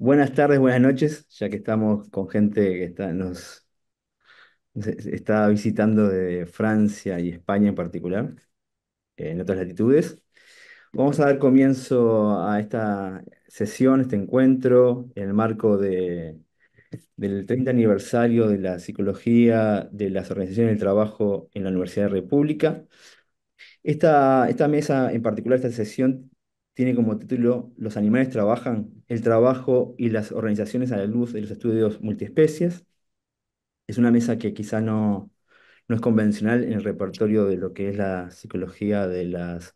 Buenas tardes, buenas noches, ya que estamos con gente que está, nos, está visitando de Francia y España en particular, eh, en otras latitudes. Vamos a dar comienzo a esta sesión, este encuentro, en el marco de, del 30 aniversario de la psicología de las organizaciones del trabajo en la Universidad de República. Esta, esta mesa en particular, esta sesión, tiene como título Los animales trabajan, el trabajo y las organizaciones a la luz de los estudios multiespecies. Es una mesa que quizá no, no es convencional en el repertorio de lo que es la psicología de las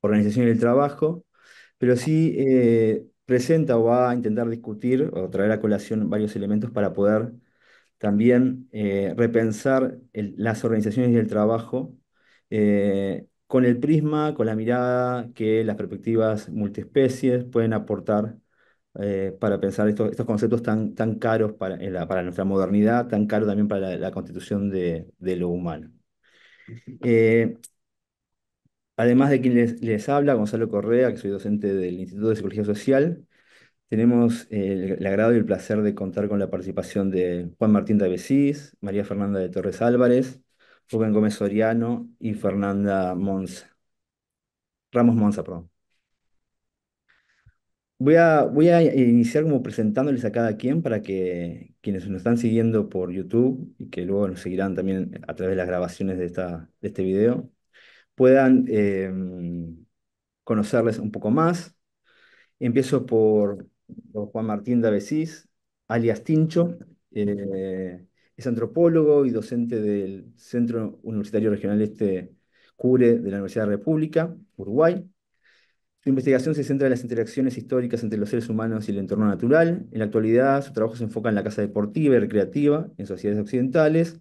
organizaciones del trabajo, pero sí eh, presenta o va a intentar discutir o traer a colación varios elementos para poder también eh, repensar las organizaciones del trabajo eh, con el prisma, con la mirada que las perspectivas multiespecies pueden aportar eh, para pensar estos, conceptos tan, tan caros para, para nuestra modernidad, tan caros también para la, constitución de, lo humano. Eh, además de quien les, habla, Gonzalo Correa, que soy docente del Instituto de Psicología Social, tenemos el, agrado y el placer de contar con la participación de Juan Martín de Avesís, María Fernanda de Torres Álvarez, Rubén Gómez Soriano y Fernanda Monza. Ramos Monza, perdón. Voy a, iniciar como presentándoles a cada quien para que quienes nos están siguiendo por YouTube y que luego nos seguirán también a través de las grabaciones de, esta, este video, puedan em, conocerles un poco más. Empiezo por, Juan Martín Davesís, alias Tincho. Eh, es antropólogo y docente del Centro Universitario Regional Este CURE de la Universidad de la República, Uruguay. Su investigación se centra en las interacciones históricas entre los seres humanos y el entorno natural. En la actualidad, su trabajo se enfoca en la casa deportiva y recreativa en sociedades occidentales,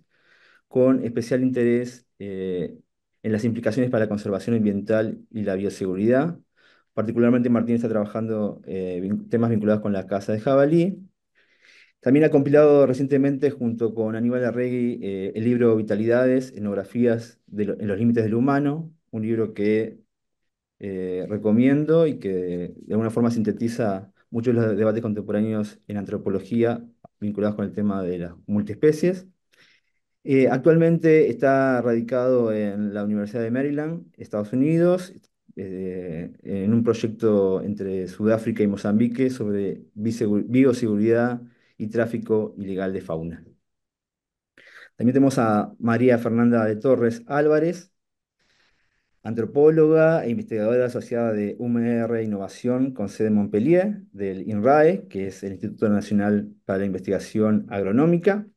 con especial interés eh, en las implicaciones para la conservación ambiental y la bioseguridad. Particularmente, Martín está trabajando eh, temas vinculados con la caza de jabalí, también ha compilado recientemente, junto con Aníbal Arregui, eh, el libro Vitalidades, Enografías en los Límites del Humano, un libro que eh, recomiendo y que de alguna forma sintetiza muchos de los debates contemporáneos en antropología vinculados con el tema de las multiespecies. Eh, actualmente está radicado en la Universidad de Maryland, Estados Unidos, en un proyecto entre Sudáfrica y Mozambique sobre bioseguridad y tráfico ilegal de fauna. También tenemos a María Fernanda de Torres Álvarez, antropóloga e investigadora asociada de UMR Innovación con sede en Montpellier, del INRAE, que es el Instituto Nacional para la Investigación Agronómica.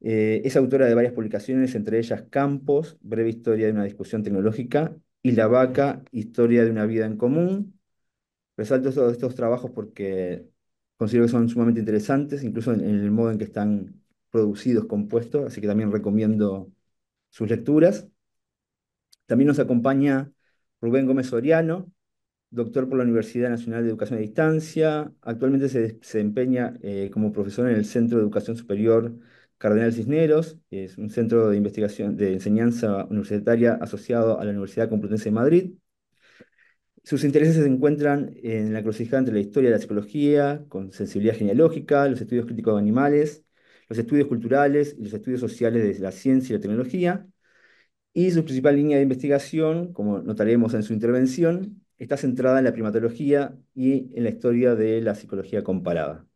Eh, es autora de varias publicaciones, entre ellas Campos, Breve Historia de una Discusión Tecnológica, y La Vaca, Historia de una Vida en Común. Resalto todos estos trabajos porque Considero que son sumamente interesantes, incluso en, el modo en que están producidos, compuestos, así que también recomiendo sus lecturas. También nos acompaña Rubén Gómez Oriano, doctor por la Universidad Nacional de Educación a Distancia. Actualmente se, empeña desempeña eh, como profesor en el Centro de Educación Superior Cardenal Cisneros, es un centro de investigación de enseñanza universitaria asociado a la Universidad Complutense de Madrid. Sus intereses se encuentran en la encrucijada entre la historia de la psicología, con sensibilidad genealógica, los estudios críticos de animales, los estudios culturales y los estudios sociales de la ciencia y la tecnología. Y su principal línea de investigación, como notaremos en su intervención, está centrada en la primatología y en la historia de la psicología comparada.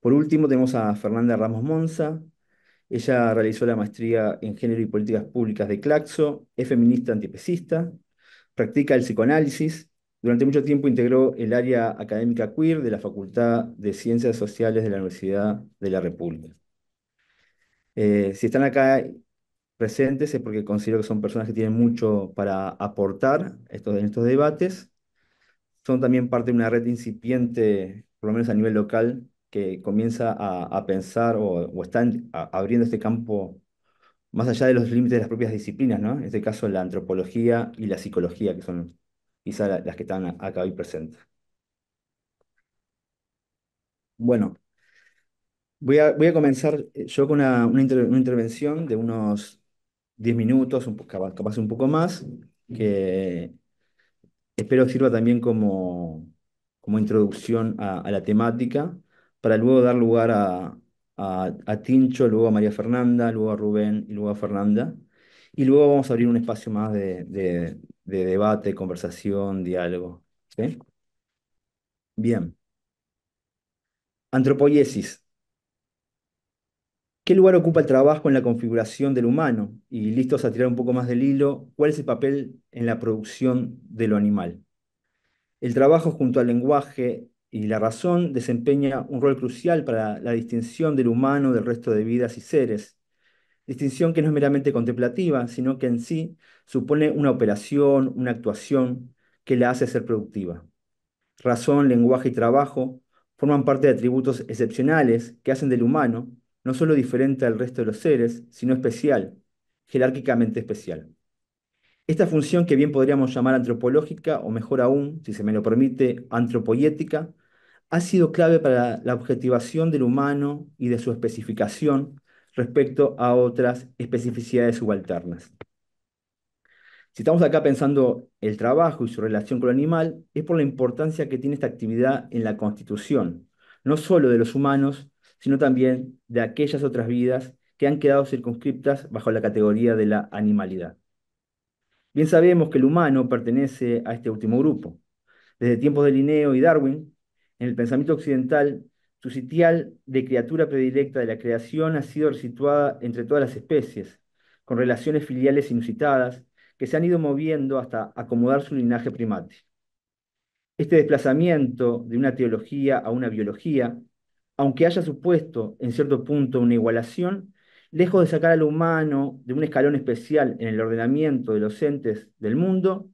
Por último, tenemos a Fernanda Ramos Monza. Ella realizó la maestría en Género y Políticas Públicas de Claxo, es feminista antipesista, Practica el psicoanálisis. Durante mucho tiempo integró el área académica queer de la Facultad de Ciencias Sociales de la Universidad de la República. Eh, si están acá presentes es porque considero que son personas que tienen mucho para aportar estos, en estos debates. Son también parte de una red incipiente, por lo menos a nivel local, que comienza a, pensar o, o están abriendo este campo más allá de los límites de las propias disciplinas, ¿no? En este caso, la antropología y la psicología, que son quizá las que están acá hoy presentes. Bueno, voy a, voy a comenzar eh, yo con una, intervención de unos 10 minutos, un, capaz, un poco más, que espero sirva también como, como introducción a la temática, para luego dar lugar a, a, Tincho, luego a María Fernanda, luego a Rubén y luego a Fernanda. Y luego vamos a abrir un espacio más de, debate, conversación, diálogo. Bien. Antropoiesis. ¿Qué lugar ocupa el trabajo en la configuración del humano? Y listos a tirar un poco más del hilo, ¿cuál es el papel en la producción de lo animal? El trabajo junto al lenguaje, y la razón desempeña un rol crucial para la distinción del humano del resto de vidas y seres. Distinción que no es meramente contemplativa, sino que en sí supone una operación, una actuación que la hace ser productiva. Razón, lenguaje y trabajo forman parte de atributos excepcionales que hacen del humano no solo diferente al resto de los seres, sino especial, jerárquicamente especial. Esta función que bien podríamos llamar antropológica, o mejor aún, si se me lo permite, antropoyética, ha sido clave para la objetivación del humano y de su especificación respecto a otras especificidades subalternas. Si estamos acá pensando el trabajo y su relación con el animal, es por la importancia que tiene esta actividad en la constitución, no solo de los humanos, sino también de aquellas otras vidas que han quedado circunscriptas bajo la categoría de la animalidad. Bien sabemos que el humano pertenece a este último grupo. Desde tiempos de Linneo y Darwin, en el pensamiento occidental, su sitial de criatura predilecta de la creación ha sido situada entre todas las especies, con relaciones filiales inusitadas que se han ido moviendo hasta acomodar su linaje primático. Este desplazamiento de una teología a una biología, aunque haya supuesto en cierto punto una igualación, lejos de sacar al humano de un escalón especial en el ordenamiento de los entes del mundo,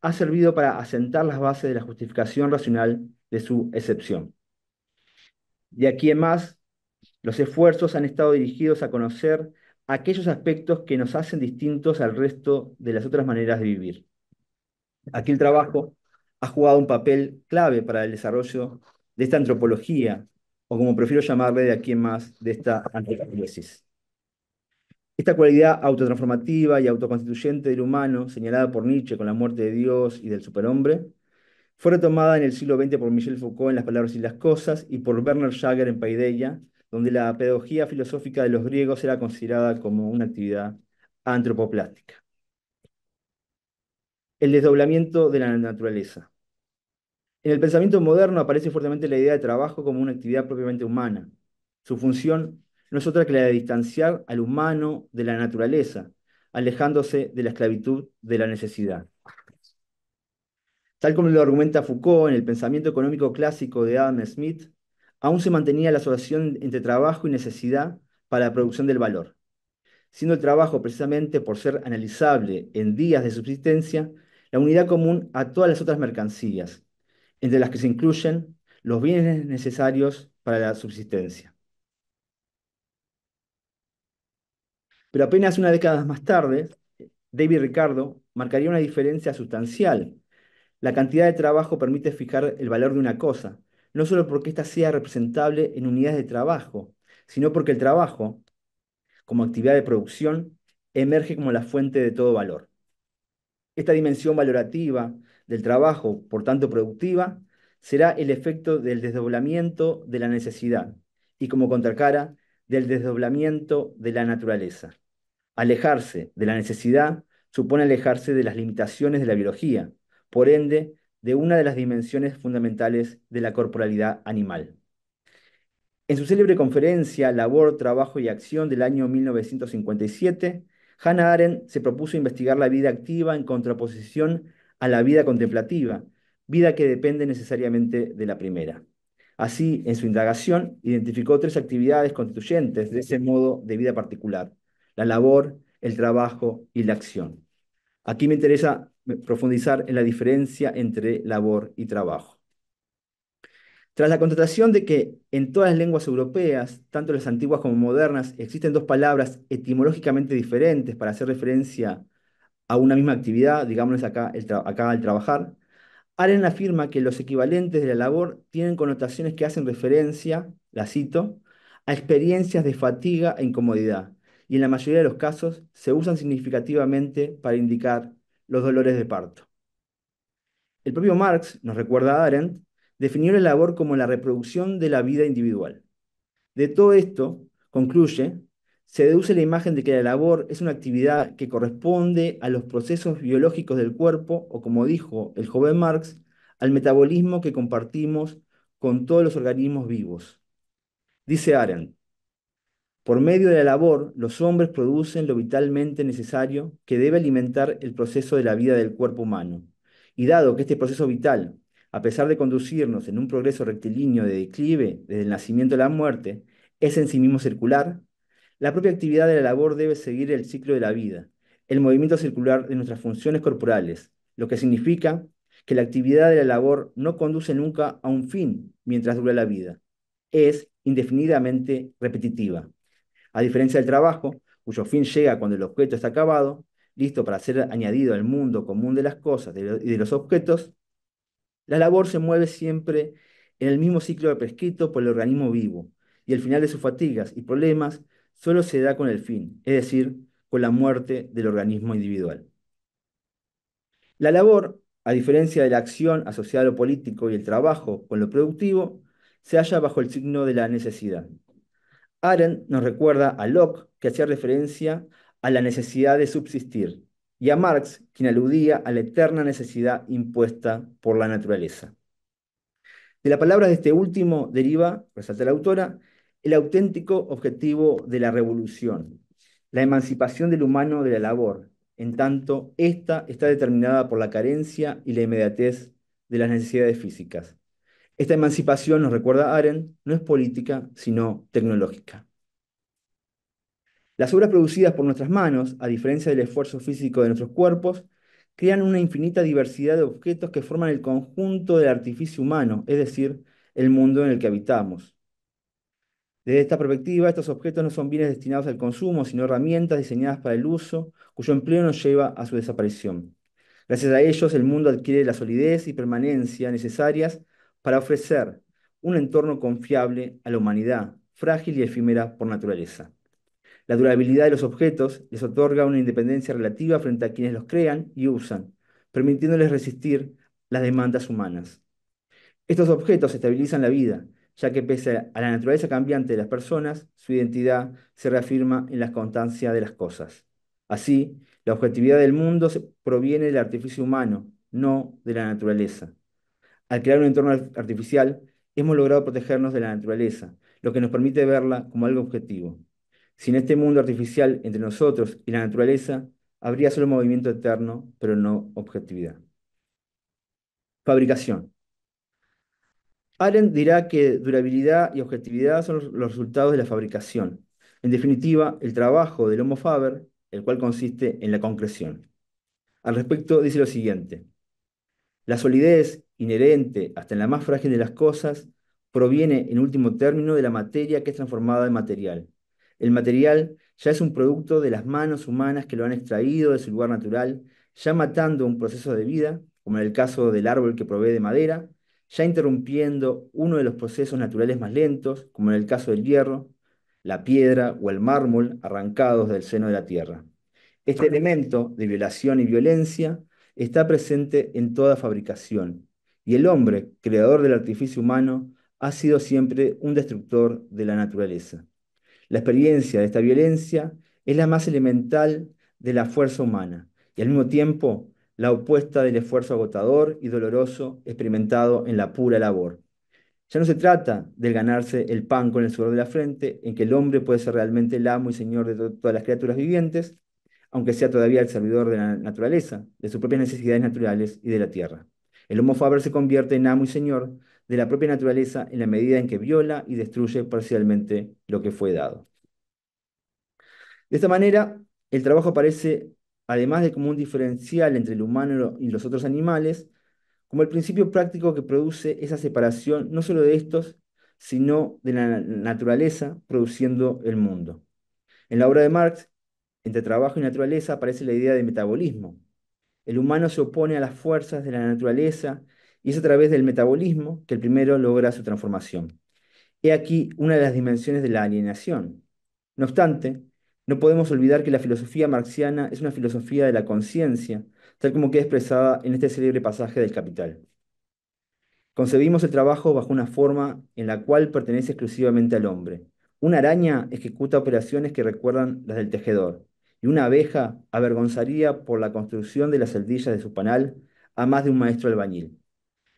ha servido para asentar las bases de la justificación racional de su excepción. De aquí en más, los esfuerzos han estado dirigidos a conocer aquellos aspectos que nos hacen distintos al resto de las otras maneras de vivir. Aquí el trabajo ha jugado un papel clave para el desarrollo de esta antropología, o como prefiero llamarle de aquí en más, de esta antropología. Esta cualidad autotransformativa y autoconstituyente del humano, señalada por Nietzsche con la muerte de Dios y del superhombre, fue retomada en el siglo XX por Michel Foucault en Las Palabras y las Cosas y por Werner Schager en Paideia, donde la pedagogía filosófica de los griegos era considerada como una actividad antropoplástica. El desdoblamiento de la naturaleza. En el pensamiento moderno aparece fuertemente la idea de trabajo como una actividad propiamente humana. Su función no es otra que la de distanciar al humano de la naturaleza, alejándose de la esclavitud de la necesidad. Tal como lo argumenta Foucault en el pensamiento económico clásico de Adam Smith, aún se mantenía la asociación entre trabajo y necesidad para la producción del valor, siendo el trabajo precisamente por ser analizable en días de subsistencia la unidad común a todas las otras mercancías, entre las que se incluyen los bienes necesarios para la subsistencia. Pero apenas una década más tarde, David Ricardo marcaría una diferencia sustancial la cantidad de trabajo permite fijar el valor de una cosa, no solo porque ésta sea representable en unidades de trabajo, sino porque el trabajo, como actividad de producción, emerge como la fuente de todo valor. Esta dimensión valorativa del trabajo, por tanto productiva, será el efecto del desdoblamiento de la necesidad y como contracara del desdoblamiento de la naturaleza. Alejarse de la necesidad supone alejarse de las limitaciones de la biología, por ende, de una de las dimensiones fundamentales de la corporalidad animal. En su célebre conferencia Labor, Trabajo y Acción del año 1957, Hannah Arendt se propuso investigar la vida activa en contraposición a la vida contemplativa, vida que depende necesariamente de la primera. Así, en su indagación, identificó tres actividades constituyentes de ese modo de vida particular, la labor, el trabajo y la acción. Aquí me interesa profundizar en la diferencia entre labor y trabajo. Tras la constatación de que en todas las lenguas europeas, tanto las antiguas como modernas, existen dos palabras etimológicamente diferentes para hacer referencia a una misma actividad, digámosles acá el, trabajar, Allen afirma que los equivalentes de la labor tienen connotaciones que hacen referencia, la cito, a experiencias de fatiga e incomodidad, y en la mayoría de los casos se usan significativamente para indicar los dolores de parto. El propio Marx, nos recuerda a Arendt, definió la labor como la reproducción de la vida individual. De todo esto, concluye, se deduce la imagen de que la labor es una actividad que corresponde a los procesos biológicos del cuerpo, o como dijo el joven Marx, al metabolismo que compartimos con todos los organismos vivos. Dice Arendt, por medio de la labor, los hombres producen lo vitalmente necesario que debe alimentar el proceso de la vida del cuerpo humano. Y dado que este proceso vital, a pesar de conducirnos en un progreso rectilíneo de declive desde el nacimiento a la muerte, es en sí mismo circular, la propia actividad de la labor debe seguir el ciclo de la vida, el movimiento circular de nuestras funciones corporales, lo que significa que la actividad de la labor no conduce nunca a un fin mientras dura la vida. Es indefinidamente repetitiva. A diferencia del trabajo, cuyo fin llega cuando el objeto está acabado, listo para ser añadido al mundo común de las cosas y de los objetos, la labor se mueve siempre en el mismo ciclo de prescrito por el organismo vivo, y el final de sus fatigas y problemas solo se da con el fin, es decir, con la muerte del organismo individual. La labor, a diferencia de la acción asociada a lo político y el trabajo con lo productivo, se halla bajo el signo de la necesidad, Arendt nos recuerda a Locke, que hacía referencia a la necesidad de subsistir, y a Marx, quien aludía a la eterna necesidad impuesta por la naturaleza. De la palabra de este último deriva, resalta la autora, el auténtico objetivo de la revolución, la emancipación del humano de la labor, en tanto ésta está determinada por la carencia y la inmediatez de las necesidades físicas, esta emancipación, nos recuerda Arendt, no es política, sino tecnológica. Las obras producidas por nuestras manos, a diferencia del esfuerzo físico de nuestros cuerpos, crean una infinita diversidad de objetos que forman el conjunto del artificio humano, es decir, el mundo en el que habitamos. Desde esta perspectiva, estos objetos no son bienes destinados al consumo, sino herramientas diseñadas para el uso, cuyo empleo nos lleva a su desaparición. Gracias a ellos, el mundo adquiere la solidez y permanencia necesarias para ofrecer un entorno confiable a la humanidad, frágil y efímera por naturaleza. La durabilidad de los objetos les otorga una independencia relativa frente a quienes los crean y usan, permitiéndoles resistir las demandas humanas. Estos objetos estabilizan la vida, ya que pese a la naturaleza cambiante de las personas, su identidad se reafirma en la constancia de las cosas. Así, la objetividad del mundo proviene del artificio humano, no de la naturaleza. Al crear un entorno artificial, hemos logrado protegernos de la naturaleza, lo que nos permite verla como algo objetivo. Sin este mundo artificial entre nosotros y la naturaleza, habría solo movimiento eterno, pero no objetividad. Fabricación. Allen dirá que durabilidad y objetividad son los resultados de la fabricación. En definitiva, el trabajo del Homo Faber, el cual consiste en la concreción. Al respecto, dice lo siguiente: La solidez inherente hasta en la más frágil de las cosas, proviene, en último término, de la materia que es transformada en material. El material ya es un producto de las manos humanas que lo han extraído de su lugar natural, ya matando un proceso de vida, como en el caso del árbol que provee de madera, ya interrumpiendo uno de los procesos naturales más lentos, como en el caso del hierro, la piedra o el mármol arrancados del seno de la tierra. Este elemento de violación y violencia está presente en toda fabricación, y el hombre, creador del artificio humano, ha sido siempre un destructor de la naturaleza. La experiencia de esta violencia es la más elemental de la fuerza humana y al mismo tiempo la opuesta del esfuerzo agotador y doloroso experimentado en la pura labor. Ya no se trata del ganarse el pan con el sudor de la frente, en que el hombre puede ser realmente el amo y señor de todas las criaturas vivientes, aunque sea todavía el servidor de la naturaleza, de sus propias necesidades naturales y de la tierra. El Homo faber se convierte en amo y señor de la propia naturaleza en la medida en que viola y destruye parcialmente lo que fue dado. De esta manera, el trabajo aparece, además de como un diferencial entre el humano y los otros animales, como el principio práctico que produce esa separación no solo de estos, sino de la naturaleza produciendo el mundo. En la obra de Marx, entre trabajo y naturaleza aparece la idea de metabolismo, el humano se opone a las fuerzas de la naturaleza y es a través del metabolismo que el primero logra su transformación. He aquí una de las dimensiones de la alienación. No obstante, no podemos olvidar que la filosofía marxiana es una filosofía de la conciencia, tal como queda expresada en este célebre pasaje del Capital. Concebimos el trabajo bajo una forma en la cual pertenece exclusivamente al hombre. Una araña ejecuta operaciones que recuerdan las del tejedor, y una abeja avergonzaría por la construcción de las celdillas de su panal a más de un maestro albañil.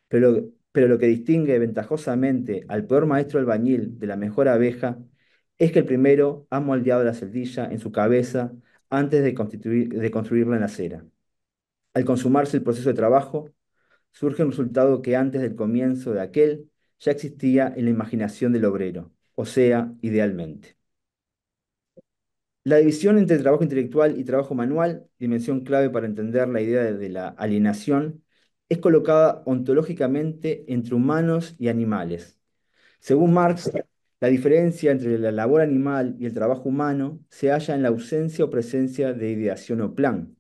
Pero, lo que distingue ventajosamente al peor maestro albañil de la mejor abeja es que el primero ha moldeado la celdilla en su cabeza antes de, de construirla en la acera. Al consumarse el proceso de trabajo, surge un resultado que antes del comienzo de aquel ya existía en la imaginación del obrero, o sea, idealmente. La división entre trabajo intelectual y trabajo manual, dimensión clave para entender la idea de la alienación, es colocada ontológicamente entre humanos y animales. Según Marx, la diferencia entre la labor animal y el trabajo humano se halla en la ausencia o presencia de ideación o plan.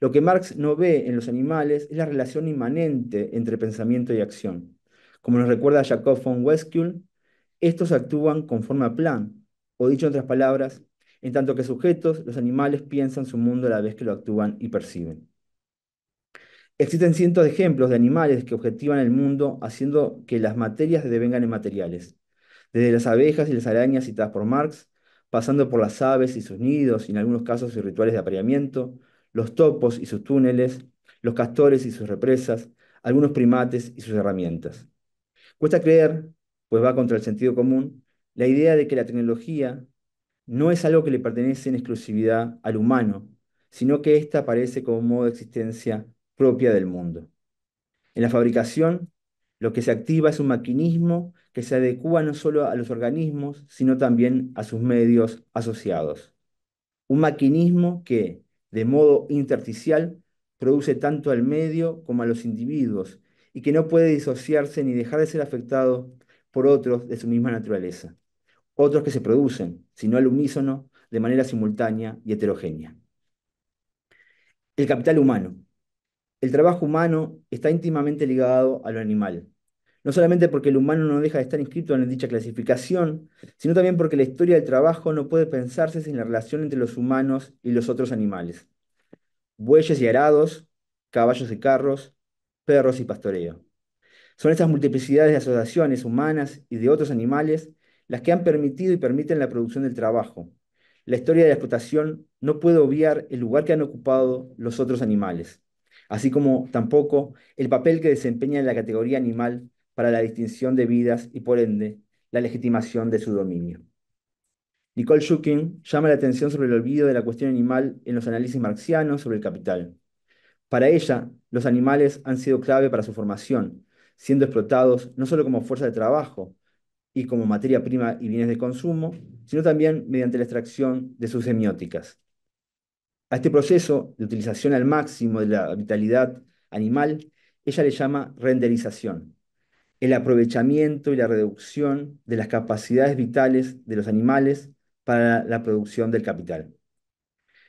Lo que Marx no ve en los animales es la relación inmanente entre pensamiento y acción. Como nos recuerda Jacob von Weskull, estos actúan conforme a plan, o dicho en otras palabras, en tanto que sujetos, los animales piensan su mundo a la vez que lo actúan y perciben. Existen cientos de ejemplos de animales que objetivan el mundo haciendo que las materias devengan en materiales, desde las abejas y las arañas citadas por Marx, pasando por las aves y sus nidos y en algunos casos sus rituales de apareamiento, los topos y sus túneles, los castores y sus represas, algunos primates y sus herramientas. Cuesta creer, pues va contra el sentido común, la idea de que la tecnología, no es algo que le pertenece en exclusividad al humano, sino que ésta aparece como modo de existencia propia del mundo. En la fabricación, lo que se activa es un maquinismo que se adecúa no solo a los organismos, sino también a sus medios asociados. Un maquinismo que, de modo intersticial, produce tanto al medio como a los individuos y que no puede disociarse ni dejar de ser afectado por otros de su misma naturaleza otros que se producen, sino al unísono, de manera simultánea y heterogénea. El capital humano. El trabajo humano está íntimamente ligado a lo animal, no solamente porque el humano no deja de estar inscrito en dicha clasificación, sino también porque la historia del trabajo no puede pensarse sin la relación entre los humanos y los otros animales. Bueyes y arados, caballos y carros, perros y pastoreo. Son estas multiplicidades de asociaciones humanas y de otros animales las que han permitido y permiten la producción del trabajo. La historia de la explotación no puede obviar el lugar que han ocupado los otros animales, así como tampoco el papel que desempeña la categoría animal para la distinción de vidas y por ende la legitimación de su dominio. Nicole Shukin llama la atención sobre el olvido de la cuestión animal en los análisis marxianos sobre el capital. Para ella, los animales han sido clave para su formación, siendo explotados no solo como fuerza de trabajo, y como materia prima y bienes de consumo, sino también mediante la extracción de sus semióticas. A este proceso de utilización al máximo de la vitalidad animal, ella le llama renderización, el aprovechamiento y la reducción de las capacidades vitales de los animales para la producción del capital.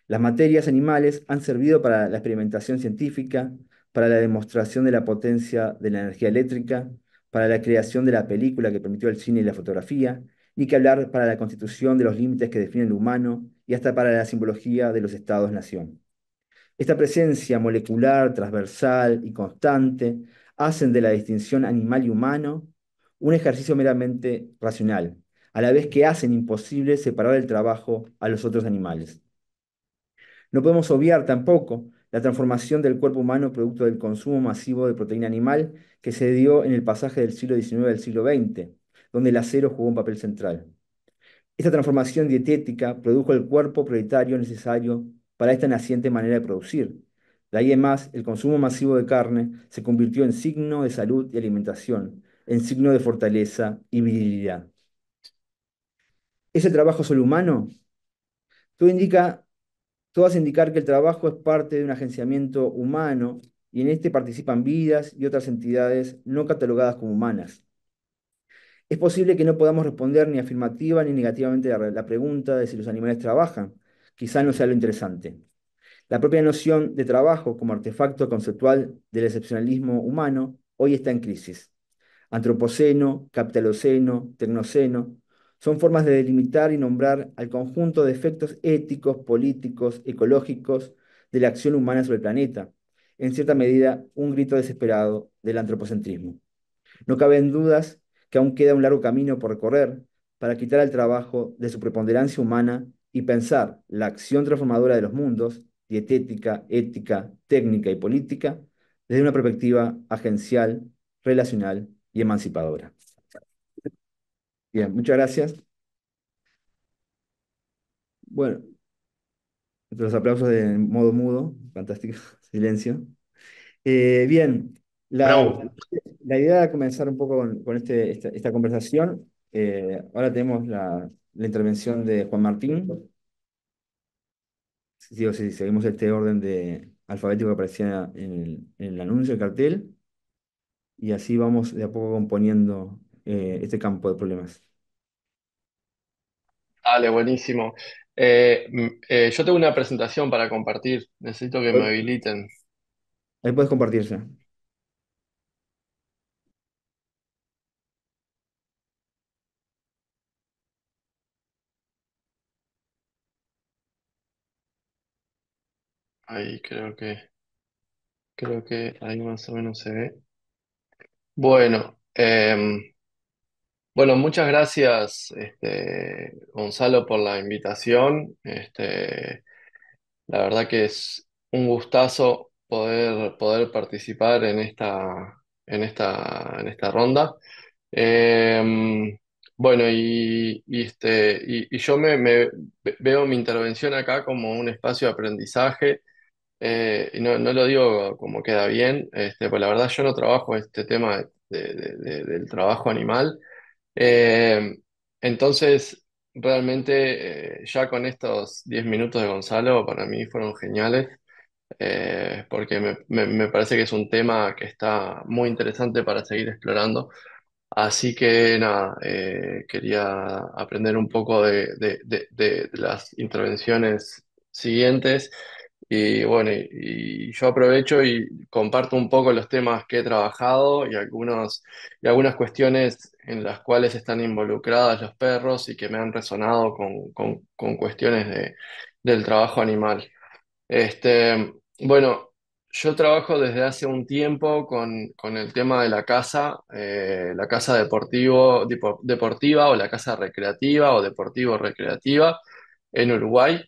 Las materias animales han servido para la experimentación científica, para la demostración de la potencia de la energía eléctrica, para la creación de la película que permitió el cine y la fotografía, ni que hablar para la constitución de los límites que definen lo humano y hasta para la simbología de los estados-nación. Esta presencia molecular, transversal y constante hacen de la distinción animal y humano un ejercicio meramente racional, a la vez que hacen imposible separar el trabajo a los otros animales. No podemos obviar tampoco la transformación del cuerpo humano producto del consumo masivo de proteína animal que se dio en el pasaje del siglo XIX al siglo XX, donde el acero jugó un papel central. Esta transformación dietética produjo el cuerpo prioritario necesario para esta naciente manera de producir. De ahí en más, el consumo masivo de carne se convirtió en signo de salud y alimentación, en signo de fortaleza y virilidad. ¿Ese trabajo solo humano? Todo indica Todas indicar que el trabajo es parte de un agenciamiento humano y en este participan vidas y otras entidades no catalogadas como humanas. Es posible que no podamos responder ni afirmativa ni negativamente la, la pregunta de si los animales trabajan. Quizá no sea lo interesante. La propia noción de trabajo como artefacto conceptual del excepcionalismo humano hoy está en crisis. Antropoceno, capitaloceno, tecnoceno, son formas de delimitar y nombrar al conjunto de efectos éticos, políticos, ecológicos de la acción humana sobre el planeta. En cierta medida, un grito desesperado del antropocentrismo. No caben dudas que aún queda un largo camino por recorrer para quitar el trabajo de su preponderancia humana y pensar la acción transformadora de los mundos, dietética, ética, técnica y política, desde una perspectiva agencial, relacional y emancipadora. Bien, muchas gracias. Bueno, los aplausos de modo mudo, fantástico, silencio. Eh, bien, la, idea de comenzar un poco con, este, esta, conversación, eh, ahora tenemos la, intervención de Juan Martín. si, seguimos este orden de alfabético que aparecía en el, anuncio, el cartel, y así vamos de a poco componiendo eh, este campo de problemas. Dale, buenísimo. Eh, eh, yo tengo una presentación para compartir. Necesito que me habiliten. ahí puedes compartirse. Ahí creo que, creo que ahí más o menos se ve. Bueno, em, bueno, muchas gracias, este, Gonzalo, por la invitación. Este, la verdad que es un gustazo poder, poder participar en esta, ronda. Em, bueno, y, este, yo veo mi intervención acá como un espacio de aprendizaje. Eh, no, lo digo como queda bien, este, pues la verdad yo no trabajo este tema del trabajo animal, eh, entonces, realmente eh, ya con estos 10 minutos de Gonzalo para mí fueron geniales, eh, porque me, me- parece que es un tema que está muy interesante para seguir explorando. Así que nada, quería aprender un poco de, de- de- las intervenciones siguientes. Y bueno, y yo aprovecho y comparto un poco los temas que he trabajado y algunos, y algunas cuestiones en las cuales están involucradas los perros y que me han resonado con, cuestiones del trabajo animal. Este, bueno, yo trabajo desde hace un tiempo con, el tema de la casa, eh, la casa deportivo, deportiva o la casa recreativa o deportivo-recreativa en Uruguay.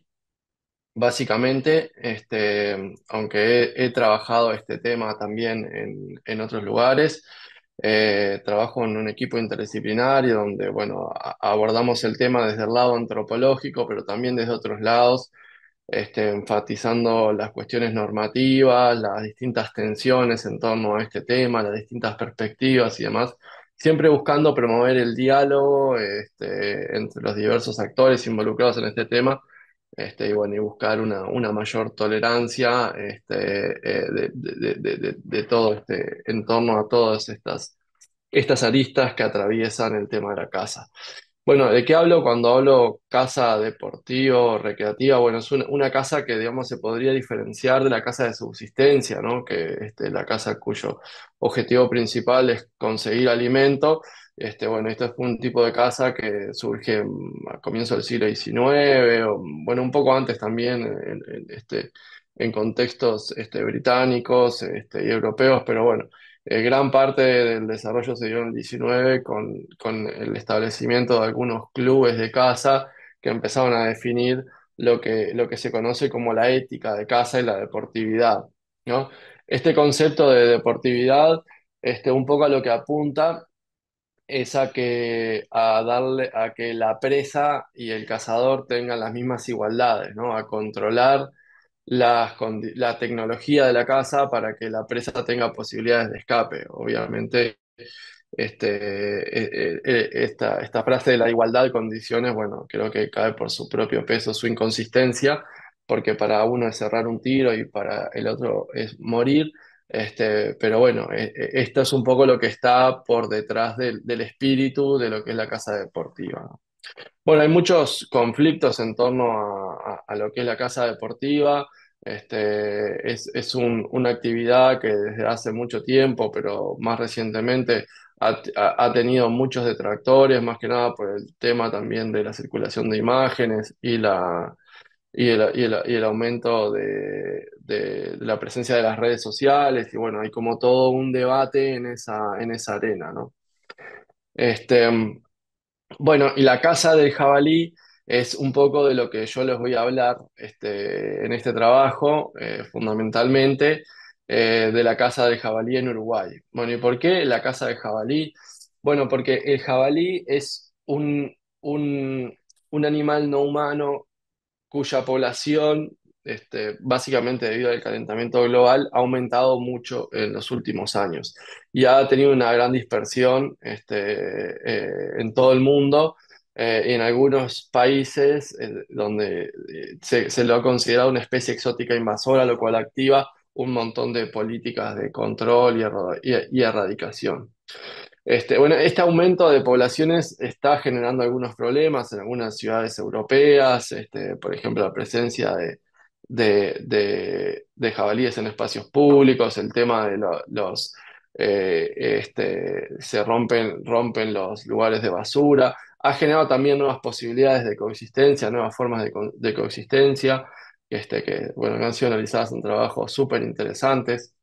Básicamente, este, aunque he, trabajado este tema también en otros lugares, eh, trabajo en un equipo interdisciplinario donde, bueno, abordamos el tema desde el lado antropológico, pero también desde otros lados, este, enfatizando las cuestiones normativas, las distintas tensiones en torno a este tema, las distintas perspectivas y demás, siempre buscando promover el diálogo este, entre los diversos actores involucrados en este tema este, y buscar una, una mayor tolerancia este, eh, de, de, todo este, en torno a todas estas, estas aristas que atraviesan el tema de la casa. Bueno, ¿de qué hablo cuando hablo casa deportiva, recreativa? Bueno, es una, casa que, digamos, se podría diferenciar de la casa de subsistencia, ¿no? Que este, la casa cuyo objetivo principal es conseguir alimento. Este, bueno, esto es un tipo de casa que surge mm, a comienzos del siglo XIX, mm, bueno, un poco antes también, en, este, en contextos este, británicos este, y europeos, pero bueno, eh, gran parte del desarrollo se dio en el 19 con, el establecimiento de algunos clubes de caza que empezaron a definir lo que, lo que se conoce como la ética de caza y la deportividad. Este concepto de deportividad, este, un poco a lo que apunta es a que, a darle, a que la presa y el cazador tengan las mismas igualdades, ¿no? a controlar la, la tecnología de la casa para que la presa tenga posibilidades de escape. Obviamente, este, e, e, e, esta, frase de la igualdad de condiciones, bueno, creo que cae por su propio peso, su inconsistencia, porque para uno es cerrar un tiro y para el otro es morir. Este, pero bueno, esto es un poco lo que está por detrás del espíritu de lo que es la casa deportiva. Bueno, hay muchos conflictos en torno a, lo que es la casa deportiva. Este, es una actividad que desde hace mucho tiempo, pero más recientemente, ha, tenido muchos detractores, más que nada por el tema también de la circulación de imágenes y la, y el, aumento de, la presencia de las redes sociales. Y bueno, hay como todo un debate en esa, en esa arena, ¿no? Este, bueno, y la casa del jabalí es un poco de lo que yo les voy a hablar este, en este trabajo, eh, fundamentalmente, eh, de la casa del jabalí en Uruguay. Bueno, ¿y por qué la casa del jabalí? Bueno, porque el jabalí es un, un animal no humano cuya población este, básicamente debido al calentamiento global, ha aumentado mucho en los últimos años y ha tenido una gran dispersión este, eh, en todo el mundo. Eh, en algunos países eh, donde se, lo ha considerado una especie exótica invasora, lo cual activa un montón de políticas de control y, erradicación. Este, bueno, este aumento de poblaciones está generando algunos problemas en algunas ciudades europeas, este, por ejemplo, la presencia de, de, jabalíes en espacios públicos, el tema de los... Eh, este, se rompen, rompen los lugares de basura, ha generado también nuevas posibilidades de coexistencia, nuevas formas de, coexistencia, este, que bueno, han sido analizadas en trabajos súper interesantes.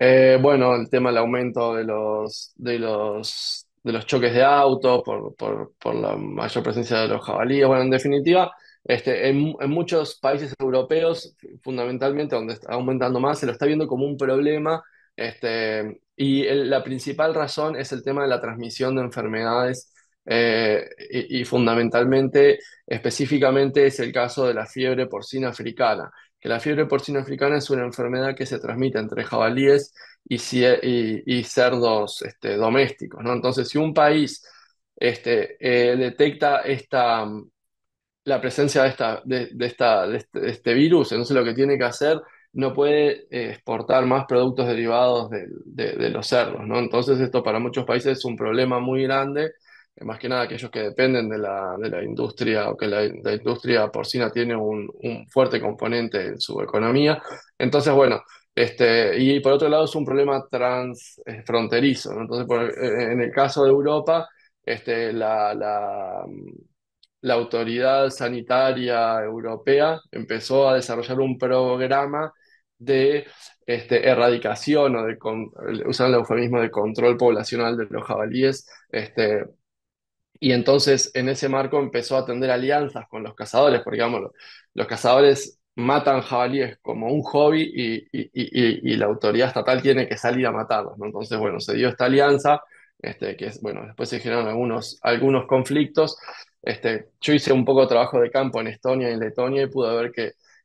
Eh, bueno, el tema del aumento de los, de los, de los choques de auto por, por la mayor presencia de los jabalíes. Bueno, en definitiva, este, en, muchos países europeos, fundamentalmente donde está aumentando más, se lo está viendo como un problema. Este, y la principal razón es el tema de la transmisión de enfermedades eh, y, fundamentalmente, específicamente, es el caso de la fiebre porcina africana, que la fiebre porcina africana es una enfermedad que se transmite entre jabalíes y, cerdos este, domésticos. ¿no? Entonces, si un país eh, detecta esta, la presencia de, esta, de, esta, este, este, virus. Entonces lo que tiene que hacer no puede eh, exportar más productos derivados de, los cerdos. ¿no? Entonces esto para muchos países es un problema muy grande, eh, más que nada aquellos que dependen de la, industria o que la, industria porcina tiene un, fuerte componente en su economía. Entonces, bueno, este, y por otro lado es un problema transfronterizo. Entonces, eh, en el caso de Europa, este, la, la autoridad sanitaria europea empezó a desarrollar un programa de este, erradicación o de, usan el eufemismo de control poblacional de los jabalíes. Este, y entonces en ese marco empezó a tender alianzas con los cazadores, porque digamos, los, cazadores matan jabalíes como un hobby y, la autoridad estatal tiene que salir a matarlos. Entonces, bueno, se dio esta alianza, este, que es, bueno, después se generaron algunos, algunos conflictos este, yo hice un poco de trabajo de campo en Estonia y en Letonia y pude ver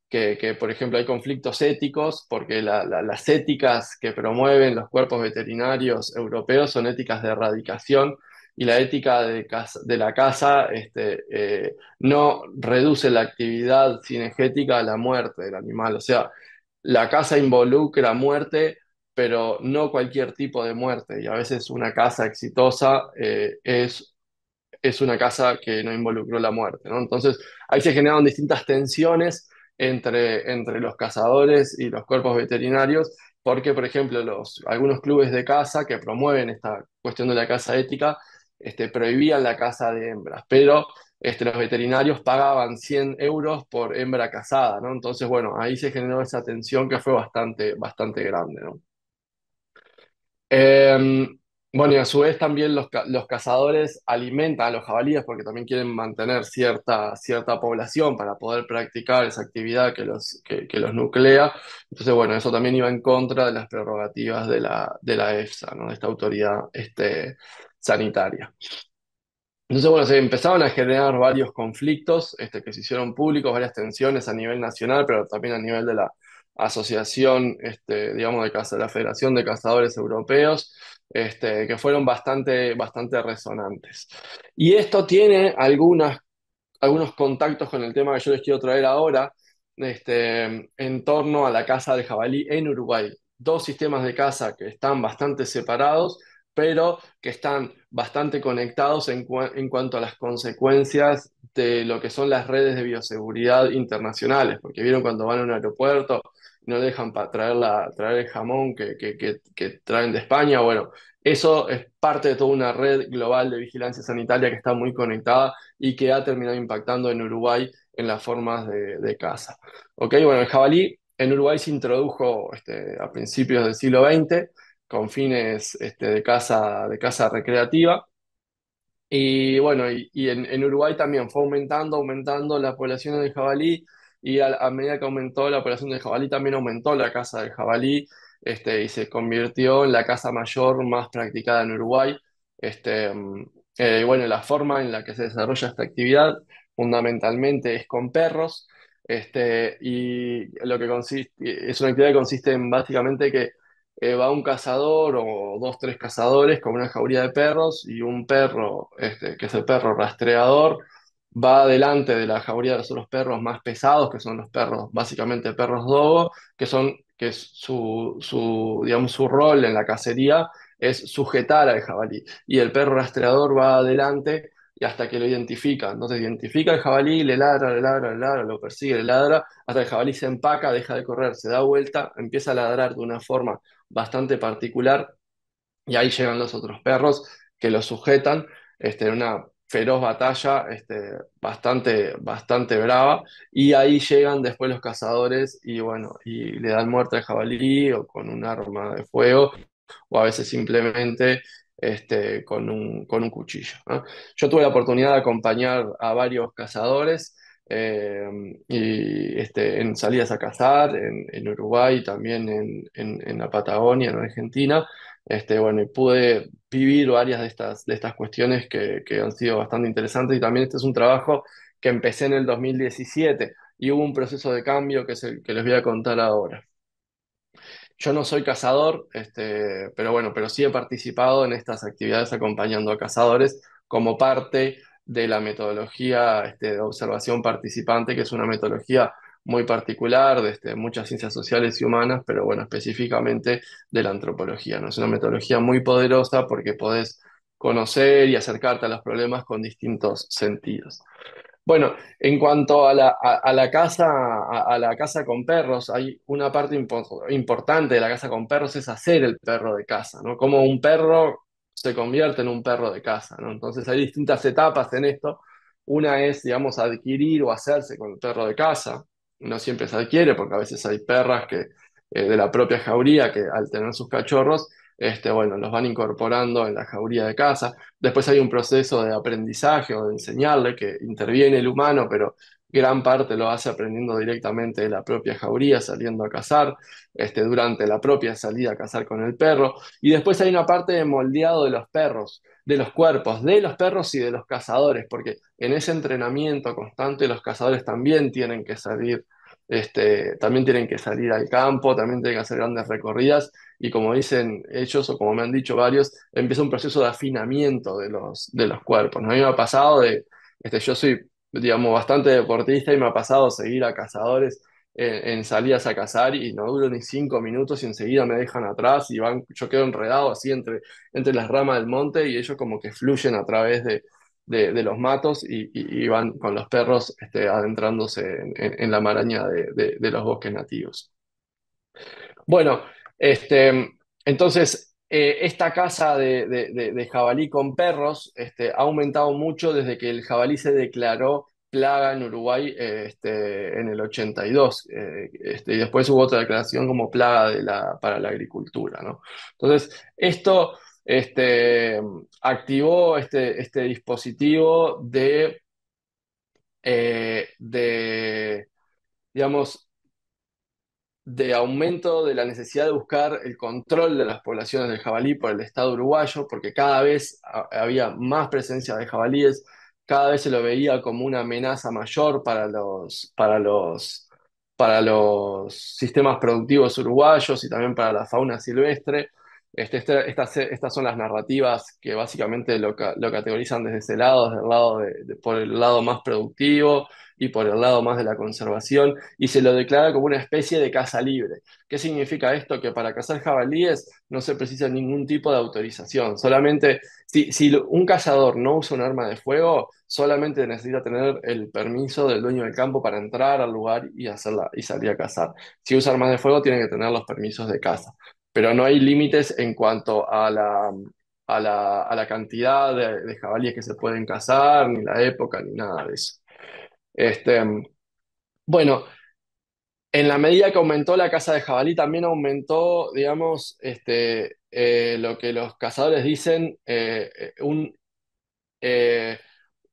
que, por ejemplo, hay conflictos éticos porque las éticas que promueven los cuerpos veterinarios europeos son éticas de erradicación y la ética de, de la casa este, eh, no reduce la actividad cinegética a la muerte del animal. O sea, la casa involucra muerte, pero no cualquier tipo de muerte. Y a veces una casa exitosa eh, es es una casa que no involucró la muerte, ¿no? Entonces ahí se generaron distintas tensiones entre, entre los cazadores y los cuerpos veterinarios, porque, por ejemplo, los, algunos clubes de caza que promueven esta cuestión de la caza ética este, prohibían la caza de hembras, pero este, los veterinarios pagaban 100 euros por hembra cazada, ¿no? Entonces, bueno, ahí se generó esa tensión que fue bastante, bastante grande, ¿no? Em, bueno, y a su vez también los, cazadores alimentan a los jabalíes porque también quieren mantener cierta, cierta población para poder practicar esa actividad que los, los nuclea. Entonces, bueno, eso también iba en contra de las prerrogativas de la, de EFSA, De esta autoridad este, sanitaria. Entonces, bueno, se empezaron a generar varios conflictos este, que se hicieron públicos, varias tensiones a nivel nacional, pero también a nivel de la asociación, este, digamos, de, la Federación de Cazadores Europeos. Este, que fueron bastante, bastante resonantes. Y esto tiene algunas, algunos contactos con el tema que yo les quiero traer ahora, este, en torno a la casa del jabalí en Uruguay. Dos sistemas de caza que están bastante separados, pero que están bastante conectados en, en, cuanto a las consecuencias de lo que son las redes de bioseguridad internacionales, porque vieron cuando van a un aeropuerto no dejan para traer, la, traer el jamón que, traen de España. Bueno, eso es parte de toda una red global de vigilancia sanitaria que está muy conectada y que ha terminado impactando en Uruguay en las formas de, de caza. Ok, bueno, el jabalí en Uruguay se introdujo este, a principios del siglo XX con fines este, de, caza, de caza recreativa. Y bueno, y, en, Uruguay también fue aumentando, aumentando la población de jabalí y a, medida que aumentó la operación del jabalí, también aumentó la caza del jabalí este, y se convirtió en la caza mayor más practicada en Uruguay. Este, mm, eh, bueno, la forma en la que se desarrolla esta actividad fundamentalmente es con perros. Este, y lo que consiste, es una actividad que consiste en básicamente que eh, va un cazador o dos, tres cazadores con una jauría de perros y un perro, este, que es el perro rastreador, va adelante de la jauría de los otros perros más pesados, que son los perros, básicamente perros dogo, que son que su, su, digamos, su rol en la cacería es sujetar al jabalí. Y el perro rastreador va adelante y hasta que lo identifica. Entonces identifica al jabalí, le ladra, le ladra, le ladra, lo persigue, le ladra, hasta que el jabalí se empaca, deja de correr, se da vuelta, empieza a ladrar de una forma bastante particular y ahí llegan los otros perros que lo sujetan este, en una feroz batalla, este, bastante, bastante brava, y ahí llegan después los cazadores y bueno, y le dan muerte al jabalí o con un arma de fuego, o a veces simplemente este, con, un, cuchillo. Yo tuve la oportunidad de acompañar a varios cazadores eh, y este, en salidas a cazar en, Uruguay, también en la Patagonia, en Argentina, este, bueno, y pude vivir varias de estas, cuestiones que, han sido bastante interesantes y también este es un trabajo que empecé en el 2017 y hubo un proceso de cambio que que les voy a contar ahora. Yo no soy cazador, este, pero bueno, pero sí he participado en estas actividades acompañando a cazadores como parte de la metodología este, de observación participante, que es una metodología muy particular de este, muchas ciencias sociales y humanas, pero bueno, específicamente de la antropología. ¿no? Es una metodología muy poderosa porque podés conocer y acercarte a los problemas con distintos sentidos. Bueno, en cuanto a la, casa, a, la casa con perros, hay una parte importante de la casa con perros es hacer el perro de casa, ¿no? Cómo un perro se convierte en un perro de casa, ¿no? Entonces hay distintas etapas en esto. Una es, digamos, adquirir o hacerse con el perro de casa, no siempre se adquiere, porque a veces hay perras que, eh, de la propia jauría que al tener sus cachorros, este, bueno, los van incorporando en la jauría de casa. Después hay un proceso de aprendizaje o de enseñarle que interviene el humano, pero gran parte lo hace aprendiendo directamente de la propia jauría, saliendo a cazar, este, durante la propia salida a cazar con el perro. Y después hay una parte de moldeado de los perros, de los cuerpos de los perros y de los cazadores, porque en ese entrenamiento constante los cazadores también tienen que salir, este, también tienen que salir al campo, también tienen que hacer grandes recorridas y como dicen ellos o como me han dicho varios, empieza un proceso de afinamiento de los, de los cuerpos. A mí me ha pasado de, este, yo soy digamos, bastante deportista y me ha pasado seguir a cazadores en, salidas a cazar y no duro ni cinco minutos y enseguida me dejan atrás y van, yo quedo enredado así entre, entre las ramas del monte y ellos como que fluyen a través de, los matos y, van con los perros este, adentrándose en, la maraña de, los bosques nativos. Bueno, este, entonces... Eh, esta caza de, jabalí con perros este, ha aumentado mucho desde que el jabalí se declaró plaga en Uruguay eh, este, en el 82, eh, este, y después hubo otra declaración como plaga para la agricultura. Entonces, esto este, activó este, este dispositivo de, eh, de, digamos, de aumento de la necesidad de buscar el control de las poblaciones del jabalí por el Estado uruguayo, porque cada vez había más presencia de jabalíes cada vez se lo veía como una amenaza mayor para los, para los, para los sistemas productivos uruguayos y también para la fauna silvestre. Este, este, estas, son las narrativas que básicamente lo, categorizan desde ese lado, desde el lado por el lado más productivo y por el lado más de la conservación, y se lo declara como una especie de caza libre. ¿Qué significa esto? Que para cazar jabalíes no se precisa ningún tipo de autorización, solamente si, un cazador no usa un arma de fuego, solamente necesita tener el permiso del dueño del campo para entrar al lugar y, hacerla, y salir a cazar. Si usa armas de fuego, tiene que tener los permisos de caza pero no hay límites en cuanto a la, la, cantidad de, jabalíes que se pueden cazar, ni la época, ni nada de eso. Este, bueno, en la medida que aumentó la caza de jabalí, también aumentó, digamos, este, eh, lo que los cazadores dicen, eh, eh, un,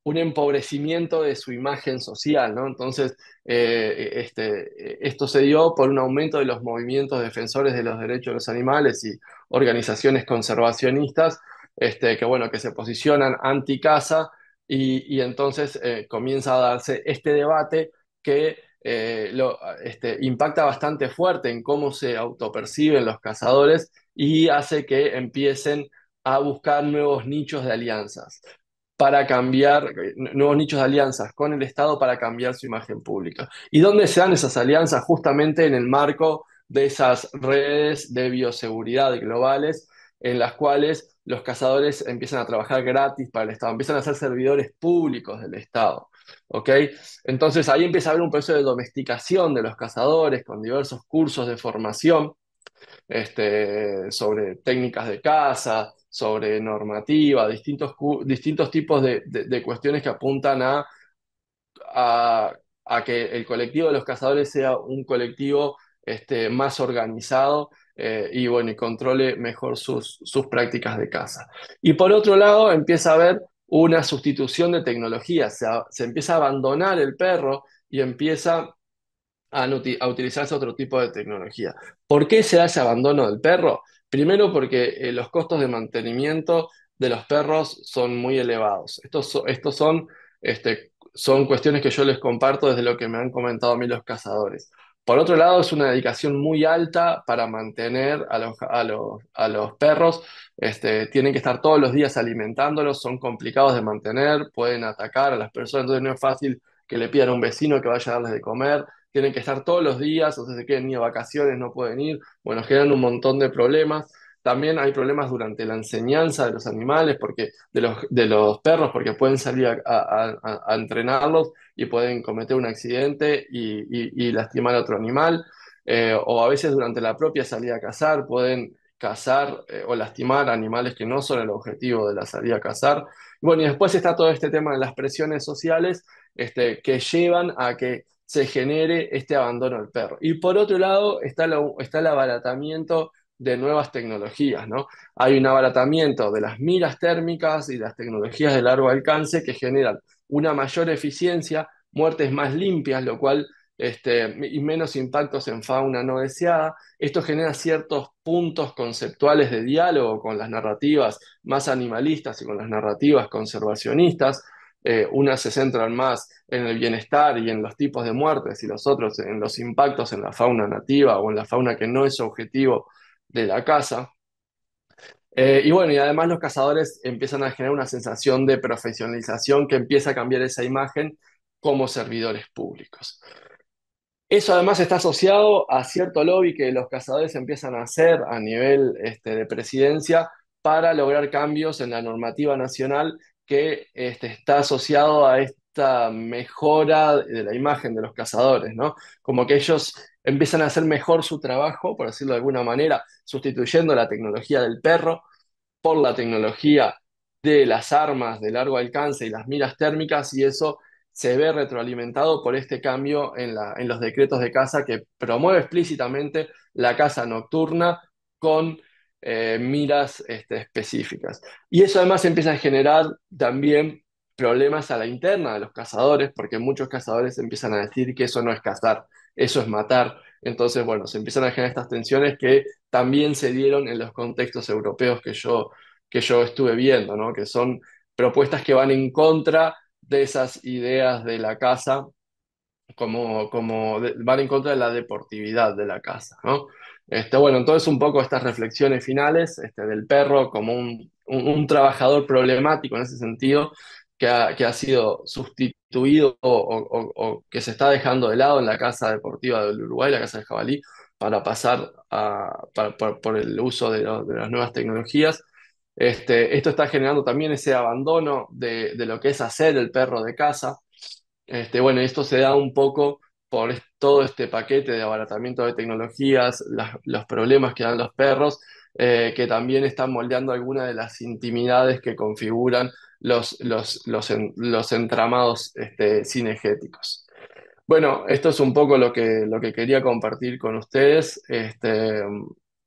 un empobrecimiento de su imagen social, ¿no? Entonces, eh, este, esto se dio por un aumento de los movimientos defensores de los derechos de los animales y organizaciones conservacionistas, este, que bueno, que se posicionan anti casa y, entonces eh, comienza a darse este debate que eh, lo, este, impacta bastante fuerte en cómo se autoperciben los cazadores y hace que empiecen a buscar nuevos nichos de alianzas para cambiar, eh, nuevos nichos de alianzas con el Estado para cambiar su imagen pública. ¿Y dónde se dan esas alianzas? Justamente en el marco de esas redes de bioseguridad globales en las cuales los cazadores empiezan a trabajar gratis para el Estado, empiezan a ser servidores públicos del Estado. Entonces ahí empieza a haber un proceso de domesticación de los cazadores con diversos cursos de formación este, sobre técnicas de caza, sobre normativa, distintos, distintos tipos de, cuestiones que apuntan a, a, que el colectivo de los cazadores sea un colectivo este, más organizado eh, y, bueno, y controle mejor sus, prácticas de caza. Y por otro lado, empieza a haber una sustitución de tecnología, se, empieza a abandonar el perro y empieza a, a, utilizarse otro tipo de tecnología. ¿Por qué se hace abandono del perro? Primero porque eh, los costos de mantenimiento de los perros son muy elevados. Estos, son, este, son cuestiones que yo les comparto desde lo que me han comentado a mí los cazadores. Por otro lado, es una dedicación muy alta para mantener a los, a los, perros. Este, tienen que estar todos los días alimentándolos, son complicados de mantener, pueden atacar a las personas, entonces no es fácil que le pidan a un vecino que vaya a darles de comer tienen que estar todos los días, o se queden ni a vacaciones, no pueden ir, bueno, generan un montón de problemas. También hay problemas durante la enseñanza de los animales, porque, de, los, de los perros, porque pueden salir a, entrenarlos y pueden cometer un accidente y, lastimar a otro animal. Eh, o a veces durante la propia salida a cazar pueden cazar eh, o lastimar animales que no son el objetivo de la salida a cazar. Bueno, y después está todo este tema de las presiones sociales este, que llevan a que se genere este abandono al perro. Y por otro lado está, está el abaratamiento de nuevas tecnologías, ¿no? Hay un abaratamiento de las miras térmicas y las tecnologías de largo alcance que generan una mayor eficiencia, muertes más limpias, lo cual este, y menos impactos en fauna no deseada. Esto genera ciertos puntos conceptuales de diálogo con las narrativas más animalistas y con las narrativas conservacionistas. Eh, unas se centran más en el bienestar y en los tipos de muertes y los otros en los impactos en la fauna nativa o en la fauna que no es objetivo de la caza. Eh, y bueno, y además los cazadores empiezan a generar una sensación de profesionalización que empieza a cambiar esa imagen como servidores públicos. Eso además está asociado a cierto lobby que los cazadores empiezan a hacer a nivel este, de presidencia para lograr cambios en la normativa nacional que este, está asociado a esta mejora de la imagen de los cazadores, ¿no? Como que ellos empiezan a hacer mejor su trabajo, por decirlo de alguna manera, sustituyendo la tecnología del perro por la tecnología de las armas de largo alcance y las miras térmicas, y eso se ve retroalimentado por este cambio en, la, en los decretos de caza que promueve explícitamente la caza nocturna con eh, miras este, específicas. Y eso además empieza a generar también problemas a la interna de los cazadores, porque muchos cazadores empiezan a decir que eso no es cazar, eso es matar. Entonces, bueno, se empiezan a generar estas tensiones que también se dieron en los contextos europeos que yo, que yo estuve viendo, ¿no? que son propuestas que van en contra de esas ideas de la casa, como, como van en contra de la deportividad de la casa. ¿no? Este, bueno, entonces un poco estas reflexiones finales este, del perro como un, trabajador problemático en ese sentido, que ha, sido sustituido o, que se está dejando de lado en la Casa Deportiva del Uruguay, la Casa de Jabalí, para pasar por, el uso de, las nuevas tecnologías. Este, esto está generando también ese abandono de, lo que es hacer el perro de casa. Este, bueno, esto se da un poco por todo este paquete de abaratamiento de tecnologías, los problemas que dan los perros, eh, que también están moldeando algunas de las intimidades que configuran los, entramados este, cinegéticos. Bueno, esto es un poco lo que, lo que quería compartir con ustedes. Este,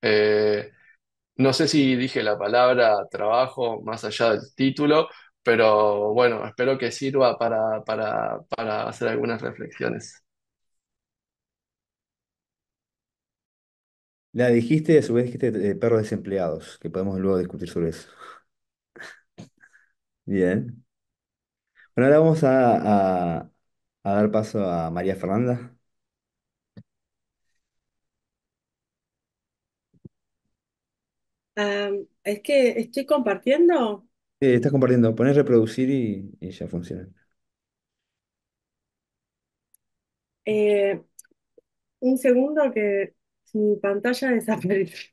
eh, no sé si dije la palabra trabajo más allá del título, pero bueno, espero que sirva para hacer algunas reflexiones. La dijiste a su vez dijiste eh, perros desempleados, que podemos luego discutir sobre eso. Bien. Bueno, ahora vamos a, dar paso a María Fernanda. es que estoy compartiendo. Sí, estás compartiendo, pones reproducir y, ya funciona. Eh, un segundo que mi pantalla desapareció.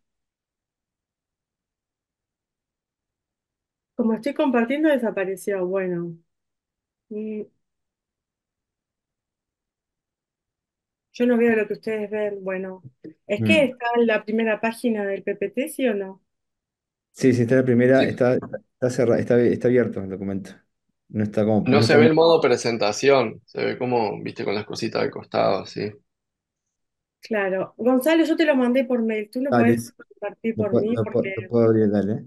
Como estoy compartiendo, desapareció. Bueno, yo no veo lo que ustedes ven. Bueno, es que mm. está en la primera página del PPT, ¿sí o no? Sí, sí, está la primera, está, está está, abierto el documento. No está como, No se ve el modo presentación, se ve como, viste, con las cositas de costado, sí. Claro. Gonzalo, yo te lo mandé por mail. Tú lo puedes compartir por mí no puedo abrir, dale.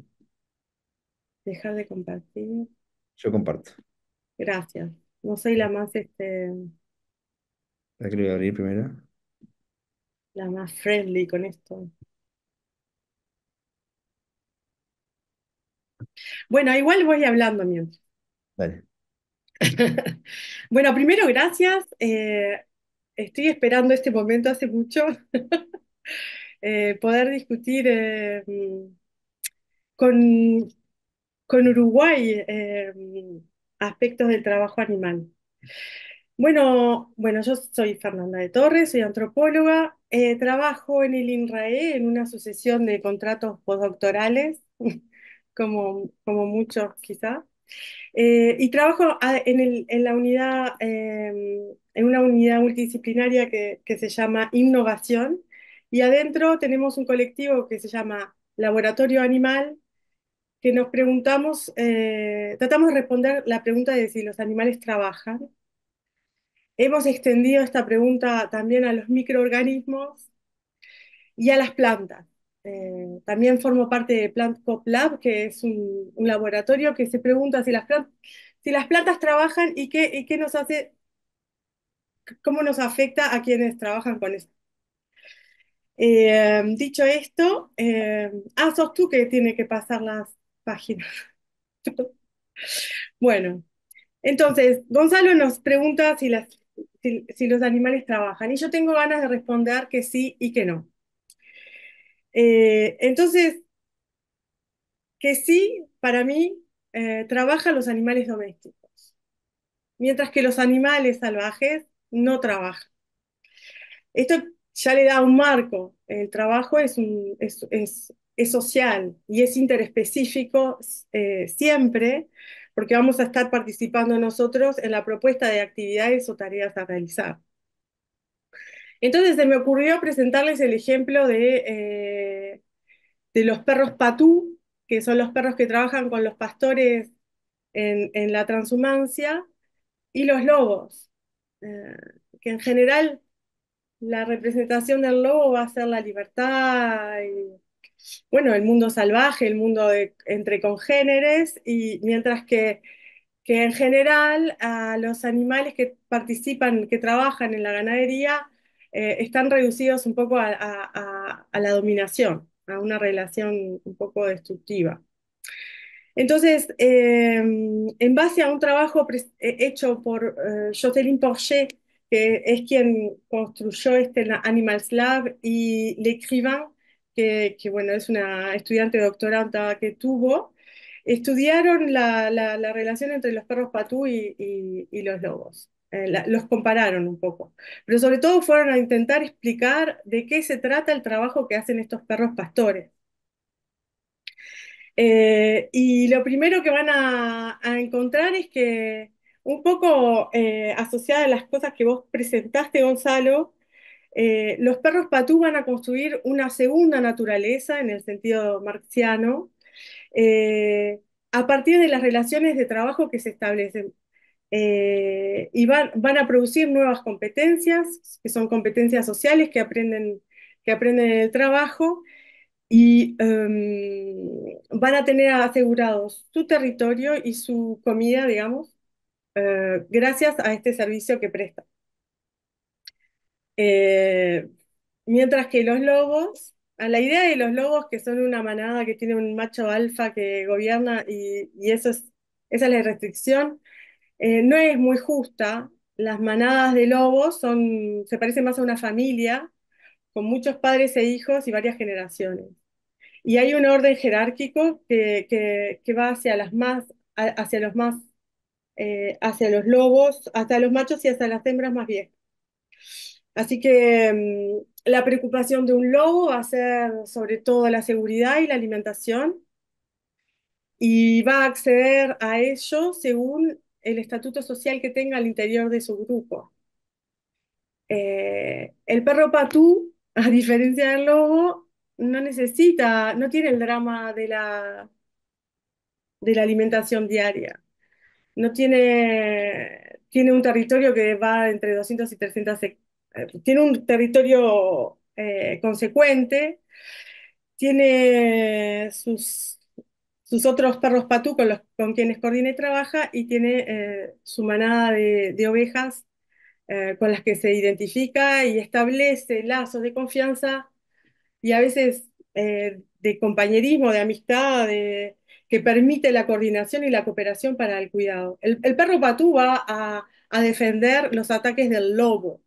dejar de compartir. Yo comparto. Gracias. No soy la más, este, qué lo voy a abrir primero. la más friendly con esto. Bueno, igual voy hablando mientras. Dale. Bueno, primero gracias. eh, estoy esperando este momento hace mucho, eh, poder discutir eh, con, Uruguay eh, aspectos del trabajo animal. Bueno, bueno, yo soy Fernanda de Torres, soy antropóloga, trabajo en el INRAE, en una sucesión de contratos postdoctorales, como, como muchos quizás. Eh, y trabajo en, la unidad, em, en una unidad multidisciplinaria que, se llama Innovación. Y adentro tenemos un colectivo que se llama Laboratorio Animal, que nos preguntamos, eh, tratamos de responder la pregunta de si los animales trabajan. Hemos extendido esta pregunta también a los microorganismos y a las plantas. Eh, también formo parte de Plant Cop Lab, que es un, laboratorio que se pregunta si las, plantas, si las plantas trabajan y qué, y qué nos hace, cómo nos afecta a quienes trabajan con eso. Eh, dicho esto, eh, ah, sos tú que tiene que pasar las páginas. bueno, entonces, Gonzalo nos pregunta si, las, si los animales trabajan y yo tengo ganas de responder que sí y que no. Eh, entonces, que sí, para mí, eh, trabajan los animales domésticos, mientras que los animales salvajes no trabajan. Esto ya le da un marco. El trabajo es, social y es interespecífico eh, siempre, porque vamos a estar participando nosotros en la propuesta de actividades o tareas a realizar. Entonces se me ocurrió presentarles el ejemplo eh, de, los perros patú, que son los perros que trabajan con los pastores en, la transhumancia, y los lobos, eh, que en general la representación del lobo va a ser la libertad, y, bueno, el mundo salvaje, el mundo entre congéneres, y mientras que, que en general a los animales que participan, que trabajan en la ganadería, eh, están reducidos un poco a, la dominación, a una relación un poco destructiva. Entonces, em, en base a un trabajo eh, hecho por eh, Jocelyn Porcher, que es quien construyó este Animals Lab, y L'Écrivain, que, que bueno, es una estudiante doctoranda que tuvo, estudiaron la, relación entre los perros patú y los lobos. Eh, los compararon un poco, pero sobre todo fueron a intentar explicar de qué se trata el trabajo que hacen estos perros pastores. Eh, y lo primero que van a, encontrar es que un poco eh, asociada a las cosas que vos presentaste, Gonzalo, los perros patú van a construir una segunda naturaleza en el sentido marxiano a partir de las relaciones de trabajo que se establecen eh, y van, a producir nuevas competencias, que son competencias sociales que aprenden, que aprenden en el trabajo, y em, van a tener asegurados su territorio y su comida, digamos, eh, gracias a este servicio que presta eh, mientras que los lobos, a la idea de los lobos, que son una manada que tiene un macho alfa que gobierna y, y eso es, esa es la restricción, eh, no es muy justa. Las manadas de lobos son, se parecen más a una familia, con muchos padres e hijos y varias generaciones. Y hay un orden jerárquico que, va hacia, las más, hacia los más, eh, hacia los lobos, hasta los machos y hasta las hembras más viejas. Así que mm, la preocupación de un lobo va a ser sobre todo la seguridad y la alimentación y va a acceder a ello según el estatuto social que tenga al interior de su grupo. Eh, el perro patú, a diferencia del lobo, no necesita, no tiene el drama de la, de la alimentación diaria. No tiene, tiene un territorio que va entre 200 y 300, eh, tiene un territorio eh, consecuente, tiene sus sus otros perros patú con, los, con quienes coordina y trabaja y tiene eh, su manada de, ovejas eh, con las que se identifica y establece lazos de confianza y a veces eh, de compañerismo, de amistad, que permite la coordinación y la cooperación para el cuidado. El, perro patú va a, defender los ataques del lobo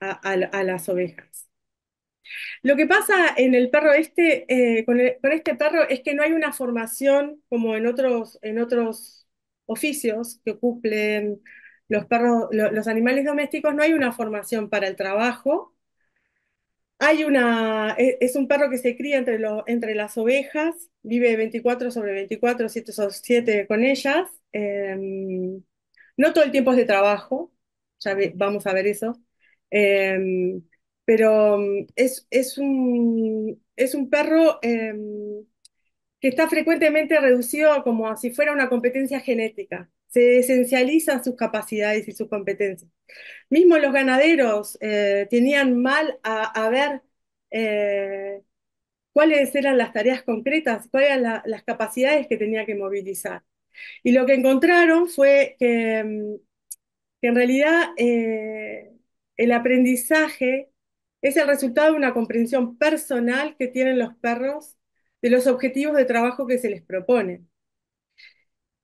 a las ovejas. Lo que pasa en el perro este, eh, con, este perro es que no hay una formación como en otros, en otros oficios que cumplen los perros, los animales domésticos, no hay una formación para el trabajo. Hay una, e, es, un perro que se cría entre, entre las ovejas, vive 24 sobre 24, 7 sobre 7 con ellas. Em, no todo el tiempo es de trabajo, ya vamos a ver eso. Em, pero mm, es, es, un, es un perro em, que está frecuentemente reducido como si fuera una competencia genética. Se esencializan sus capacidades y sus competencias. Mismo los ganaderos eh, tenían mal a, ver eh, cuáles eran las tareas concretas, cuáles eran las capacidades que tenía que movilizar. Y lo que encontraron fue que, mm, que en realidad eh, el aprendizaje es el resultado de una comprensión personal que tienen los perros de los objetivos de trabajo que se les proponen.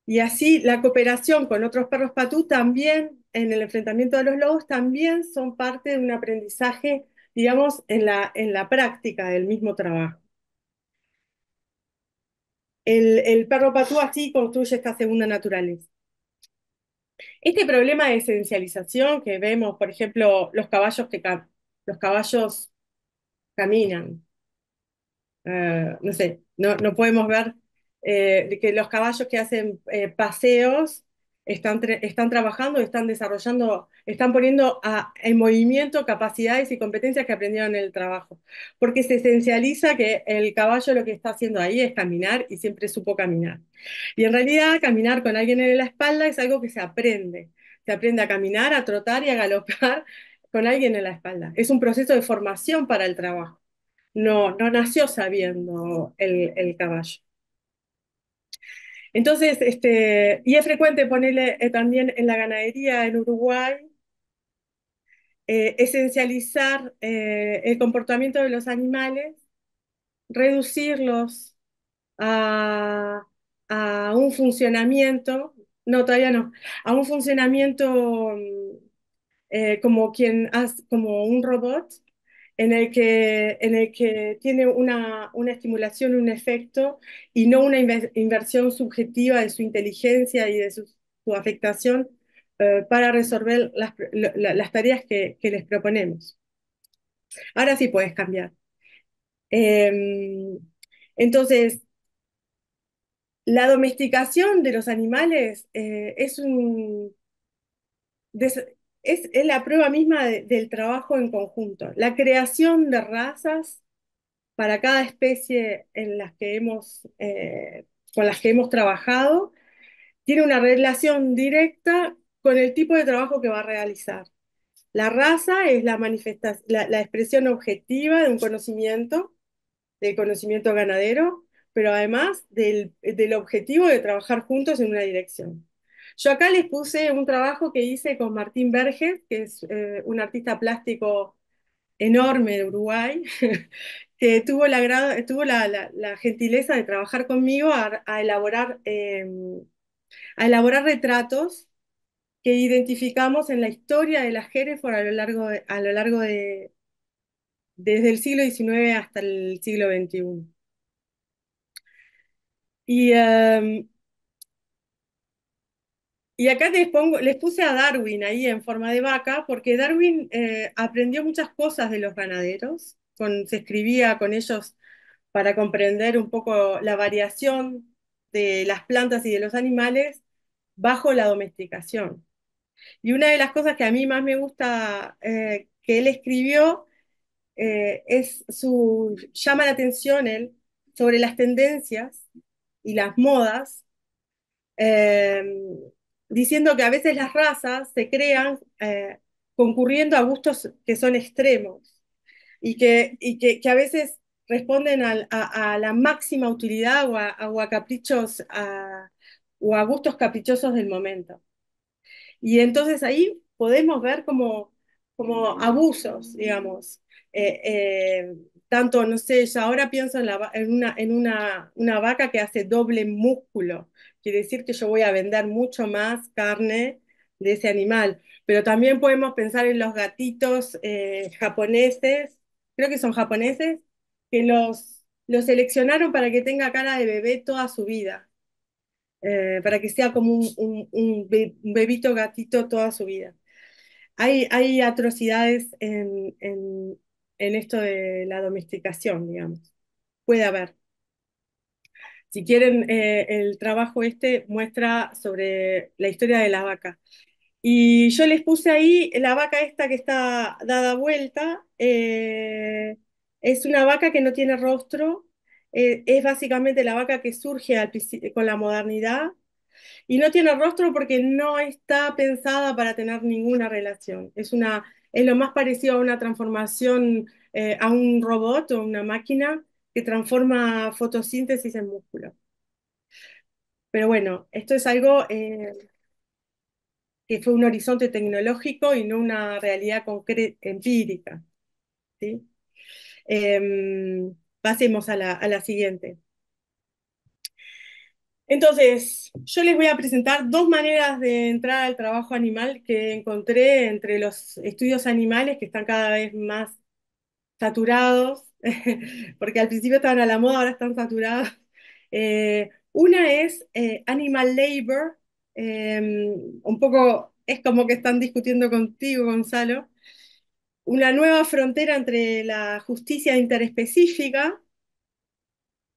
Y así la cooperación con otros perros patú también, en el enfrentamiento de los lobos, también son parte de un aprendizaje, digamos, en la, en la práctica del mismo trabajo. El, el perro patú así construye esta segunda naturaleza. Este problema de esencialización que vemos, por ejemplo, los caballos que, los caballos caminan. Eh, no sé, no, no podemos ver eh, que los caballos que hacen eh, paseos están, están trabajando, están desarrollando, están poniendo en movimiento capacidades y competencias que aprendieron en el trabajo. Porque se esencializa que el caballo lo que está haciendo ahí es caminar y siempre supo caminar. Y en realidad caminar con alguien en la espalda es algo que se aprende. Se aprende a caminar, a trotar y a galopar con alguien en la espalda. Es un proceso de formación para el trabajo. No, no nació sabiendo el, caballo. Entonces, este, y es frecuente ponerle eh, también en la ganadería en Uruguay, eh, esencializar eh, el comportamiento de los animales, reducirlos a, a un funcionamiento, no, todavía no, a un funcionamiento mm, eh, como, quien como un robot en el que, en el que tiene una, una estimulación, un efecto, y no una inversión subjetiva de su inteligencia y de su, afectación eh, para resolver las, tareas que, les proponemos. Ahora sí puedes cambiar. Em, entonces, la domesticación de los animales eh, es un es, la prueba misma del trabajo en conjunto. La creación de razas para cada especie en las que eh, con las que hemos trabajado tiene una relación directa con el tipo de trabajo que va a realizar. La raza es la, la expresión objetiva de un conocimiento, del conocimiento ganadero, pero además del objetivo de trabajar juntos en una dirección. Yo acá les puse un trabajo que hice con Martín Verges, que es eh, un artista plástico enorme de Uruguay, que tuvo la, gentileza de trabajar conmigo em, a, elaborar, retratos que identificamos en la historia de la Jereford a lo largo a lo largo desde el siglo XIX hasta el siglo XXI. Y em, y acá les, pongo, les puse a Darwin ahí en forma de vaca, porque Darwin eh, aprendió muchas cosas de los ganaderos, se escribía con ellos para comprender un poco la variación de las plantas y de los animales bajo la domesticación. Y una de las cosas que a mí más me gusta eh, que él escribió eh, es su, llama la atención él sobre las tendencias y las modas diciendo que a veces las razas se crean eh, concurriendo a gustos que son extremos y que, y que, a veces responden a, la máxima utilidad o a, caprichos o a gustos caprichosos del momento. Y entonces ahí podemos ver como, como abusos, digamos. Eh, eh, tanto, no sé, yo ahora pienso en, una vaca que hace doble músculo, quiere decir que yo voy a vender mucho más carne de ese animal. Pero también podemos pensar en los gatitos eh, japoneses, creo que son japoneses, que los, seleccionaron para que tenga cara de bebé toda su vida, eh, para que sea como un, bebito gatito toda su vida. Hay, atrocidades en esto de la domesticación, digamos. Puede haber. Si quieren, eh, el trabajo este muestra sobre la historia de la vaca. Y yo les puse ahí la vaca esta que está dada vuelta. Eh, es una vaca que no tiene rostro. Eh, es básicamente la vaca que surge con la modernidad. Y no tiene rostro porque no está pensada para tener ninguna relación. Es, una, es lo más parecido a una transformación, a un robot o una máquina que transforma fotosíntesis en músculo. Pero bueno, esto es algo eh, que fue un horizonte tecnológico y no una realidad empírica. ¿sí? Em, pasemos a la, a la siguiente. Entonces, yo les voy a presentar dos maneras de entrar al trabajo animal que encontré entre los estudios animales que están cada vez más saturados porque al principio estaban a la moda, ahora están saturadas. Eh, una es eh, Animal Labor, em, un poco es como que están discutiendo contigo, Gonzalo, una nueva frontera entre la justicia interespecífica,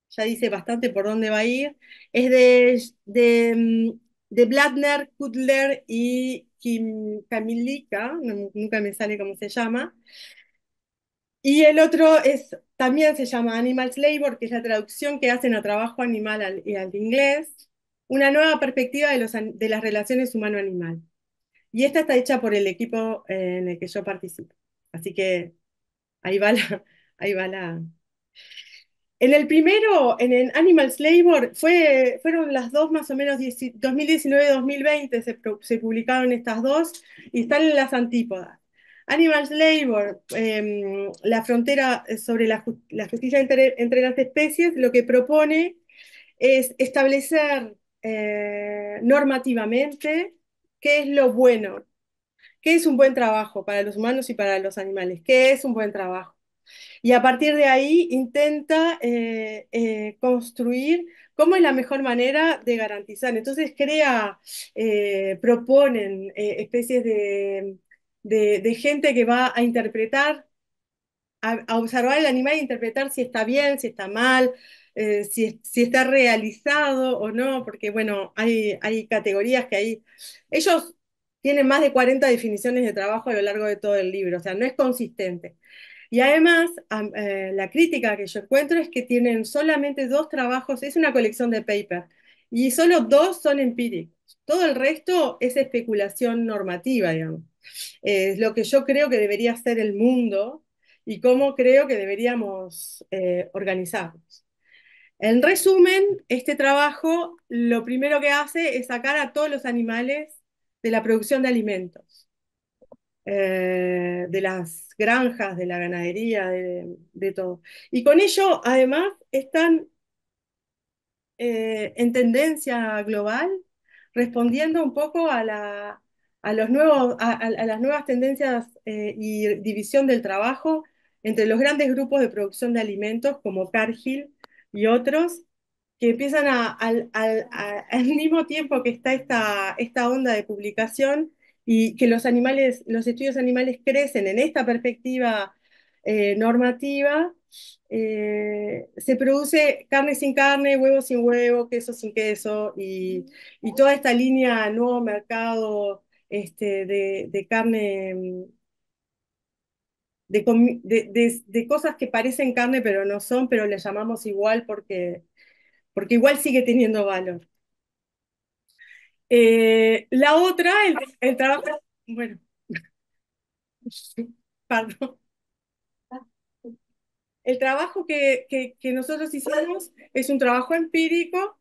ya dice bastante por dónde va a ir, es de, de, em, de Blattner, Kutler y Kim, Kamilika, nunca me sale cómo se llama, y el otro es, también se llama Animal Labor, que es la traducción que hacen a trabajo animal y al inglés, una nueva perspectiva de, los, de las relaciones humano-animal. Y esta está hecha por el equipo eh, en el que yo participo. Así que ahí va la... Ahí En el primero, en el Animal Labor, fue, fueron las dos más o menos 2019-2020, se, se publicaron estas dos y están en las antípodas. Animal Labor, em, la frontera sobre la, justicia entre, las especies, lo que propone es establecer eh, normativamente qué es lo bueno, qué es un buen trabajo para los humanos y para los animales, qué es un buen trabajo. Y a partir de ahí intenta eh, eh, construir cómo es la mejor manera de garantizar. Entonces crea, proponen especies de de, gente que va a interpretar, a, observar el animal e interpretar si está bien, si está mal, eh, si, está realizado o no, porque bueno, hay, hay categorías que hay. Ellos tienen más de 40 definiciones de trabajo a lo largo de todo el libro, o sea, no es consistente. Y además, eh, la crítica que yo encuentro es que tienen solamente dos trabajos, es una colección de papers, y solo dos son empíricos. Todo el resto es especulación normativa, digamos es eh, lo que yo creo que debería ser el mundo y cómo creo que deberíamos eh, organizarnos. En resumen, este trabajo lo primero que hace es sacar a todos los animales de la producción de alimentos, eh, de las granjas, de la ganadería, de, todo. Y con ello, además, están en tendencia global, respondiendo un poco a la, a, los nuevos, a, las nuevas tendencias eh, y división del trabajo entre los grandes grupos de producción de alimentos como Cargill y otros, que empiezan al, mismo tiempo que está esta, esta onda de publicación y que los animales, los estudios animales crecen en esta perspectiva eh, normativa, eh, se produce carne sin carne, huevo sin huevo, queso sin queso, y, y toda esta línea nuevo mercado este, de, carne, mm, de, cosas que parecen carne pero no son, pero le llamamos igual porque, porque igual sigue teniendo valor. Eh, la otra, el, trabajo... Bueno, El trabajo que, que, que, nosotros hicimos es un trabajo empírico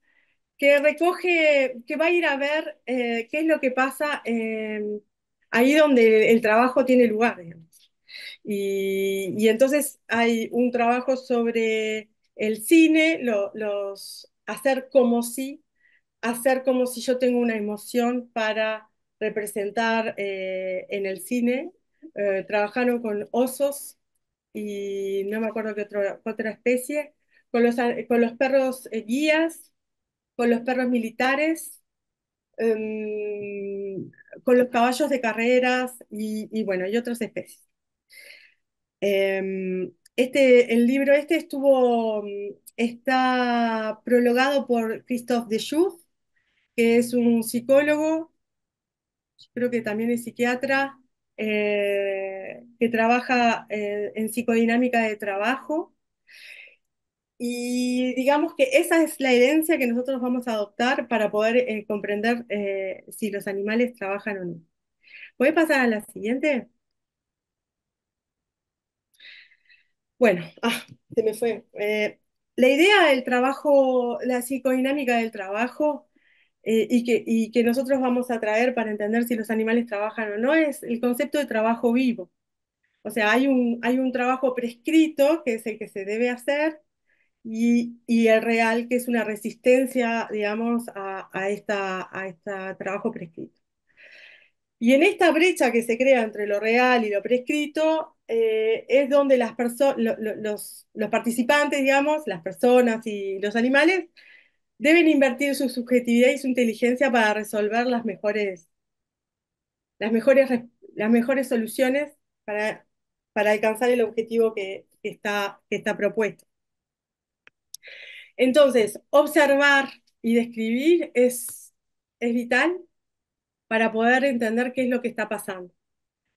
que recoge, que va a ir a ver eh, qué es lo que pasa eh, ahí donde el trabajo tiene lugar. Y, entonces hay un trabajo sobre el cine, los hacer como si, hacer como si yo tengo una emoción para representar eh, en el cine. trabajaron con osos y no me acuerdo qué otra especie, con los, con los perros guías con los perros militares, em, con los caballos de carreras y, bueno, y otras especies. Em, este, el libro este estuvo, em, está prologado por Christophe Dejoux, que es un psicólogo, creo que también es psiquiatra, eh, que trabaja eh, en psicodinámica de trabajo. Y digamos que esa es la herencia que nosotros vamos a adoptar para poder eh, comprender eh, si los animales trabajan o no. puede pasar a la siguiente? Bueno, ah, se me fue. Eh, la idea del trabajo, la psicodinámica del trabajo y, que, y que nosotros vamos a traer para entender si los animales trabajan o no es el concepto de trabajo vivo. O sea, hay un, hay un trabajo prescrito que es el que se debe hacer y, el real, que es una resistencia, digamos, a, a este trabajo prescrito. Y en esta brecha que se crea entre lo real y lo prescrito, eh, es donde las los, participantes, digamos, las personas y los animales, deben invertir su subjetividad y su inteligencia para resolver las mejores, las mejores, las mejores soluciones para, para alcanzar el objetivo que está, que está propuesto. Entonces, observar y describir es, es vital para poder entender qué es lo que está pasando.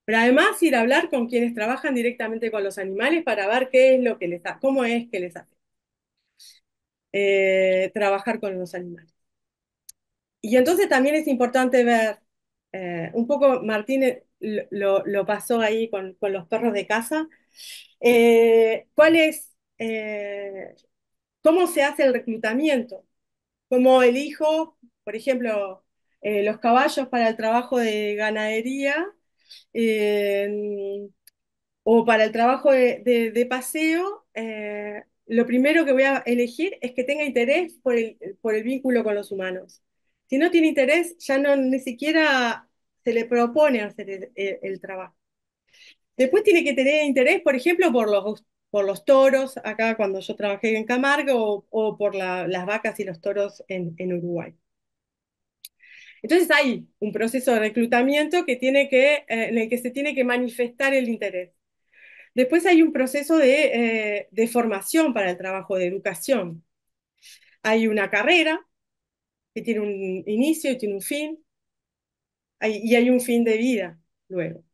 Pero además ir a hablar con quienes trabajan directamente con los animales para ver qué es lo que les cómo es que les hace eh, trabajar con los animales. Y entonces también es importante ver, eh, un poco Martín eh, lo, pasó ahí con, con, los perros de casa, cuál es cómo se hace el reclutamiento, cómo elijo, por ejemplo, eh, los caballos para el trabajo de ganadería eh, o para el trabajo de, paseo. Eh, lo primero que voy a elegir es que tenga interés por el, vínculo con los humanos. Si no tiene interés, ya no ni siquiera se le propone hacer el, el trabajo. Después tiene que tener interés, por ejemplo, por los por los toros, acá cuando yo trabajé en Camargo, o, por las vacas y los toros en, Uruguay. Entonces hay un proceso de reclutamiento que tiene que, eh, en el que se tiene que manifestar el interés. Después hay un proceso eh, de, formación para el trabajo de educación. Hay una carrera que tiene un inicio y tiene un fin, y hay un fin de vida luego.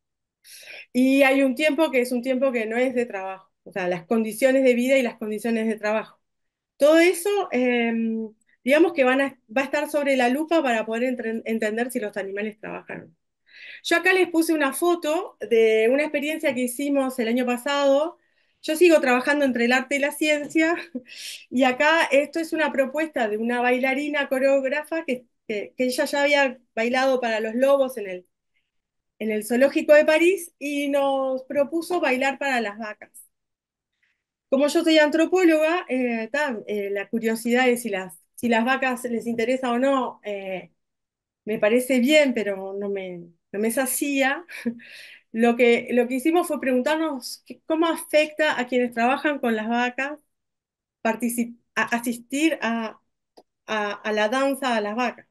Y hay un tiempo que es un tiempo que no es de trabajo o sea, las condiciones de vida y las condiciones de trabajo. Todo eso, em, digamos que va a estar sobre la lupa para poder entender si los animales trabajan. Yo acá les puse una foto de una experiencia que hicimos el año pasado. Yo sigo trabajando entre el arte y la ciencia, y acá esto es una propuesta de una bailarina coreógrafa que, que ella ya había bailado para los lobos en el, en el zoológico de París y nos propuso bailar para las vacas como yo soy antropóloga, eh, eh, la curiosidad es si las, las vacas les interesa o no, eh, me parece bien, pero no me, no me sacía. Lo que, lo que hicimos fue preguntarnos cómo afecta a quienes trabajan con las vacas asistir a, la danza a las vacas.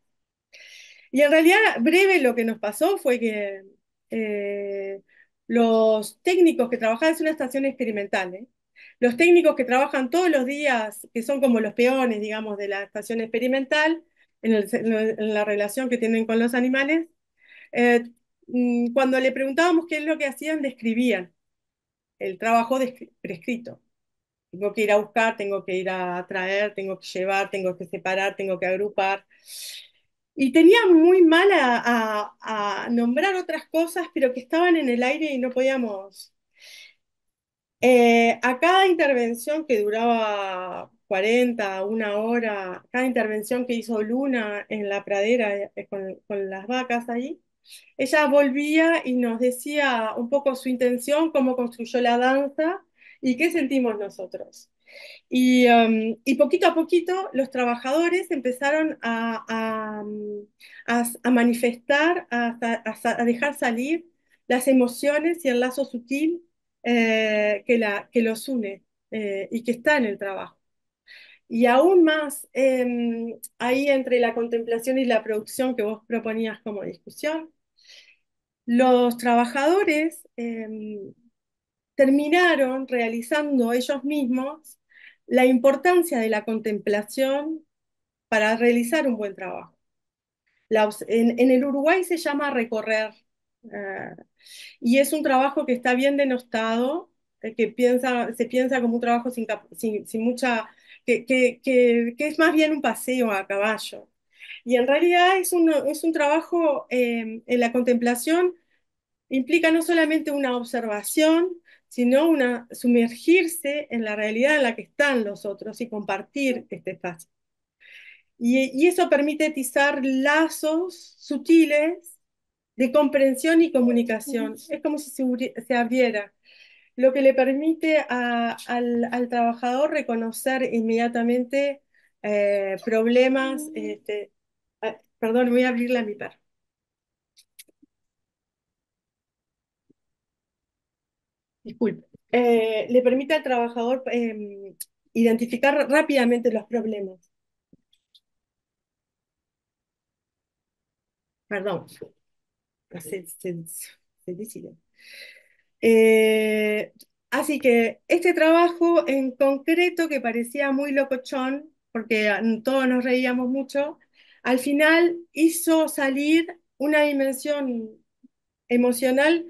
Y en realidad, breve lo que nos pasó fue que los técnicos que trabajaban en una estación experimental, los técnicos que trabajan todos los días, que son como los peones, digamos, de la estación experimental, en, la relación que tienen con los animales, eh, mm, cuando le preguntábamos qué es lo que hacían, describían el trabajo prescrito. Tengo que ir a buscar, tengo que ir a traer, tengo que llevar, tengo que separar, tengo que agrupar. Y tenía muy mal a nombrar otras cosas, pero que estaban en el aire y no podíamos eh, a cada intervención que duraba 40, una hora, cada intervención que hizo Luna en la pradera eh, con, las vacas ahí, ella volvía y nos decía un poco su intención, cómo construyó la danza y qué sentimos nosotros. Y, em, poquito a poquito los trabajadores empezaron a, a manifestar, a dejar salir las emociones y el lazo sutil eh, que, los une eh, y que está en el trabajo. Y aún más, em, ahí entre la contemplación y la producción que vos proponías como discusión, los trabajadores em, terminaron realizando ellos mismos la importancia de la contemplación para realizar un buen trabajo. en, el Uruguay se llama recorrer, eh, y es un trabajo que está bien denostado, eh, que se piensa como un trabajo sin, mucha, que, es más bien un paseo a caballo. Y en realidad es un, trabajo em, en la contemplación, implica no solamente una observación, sino una sumergirse en la realidad en la que están los otros y compartir este espacio. y eso permite tizar lazos sutiles de comprensión y comunicación. Es como si se, abriera, lo que le permite al, trabajador reconocer inmediatamente eh, problemas. Este, ah, perdón, voy a abrir a mi Disculpe. Eh, le permite al trabajador em, identificar rápidamente los problemas. Perdón. Eh, así que este trabajo en concreto que parecía muy locochón, porque mm, todos nos reíamos mucho, al final hizo salir una dimensión emocional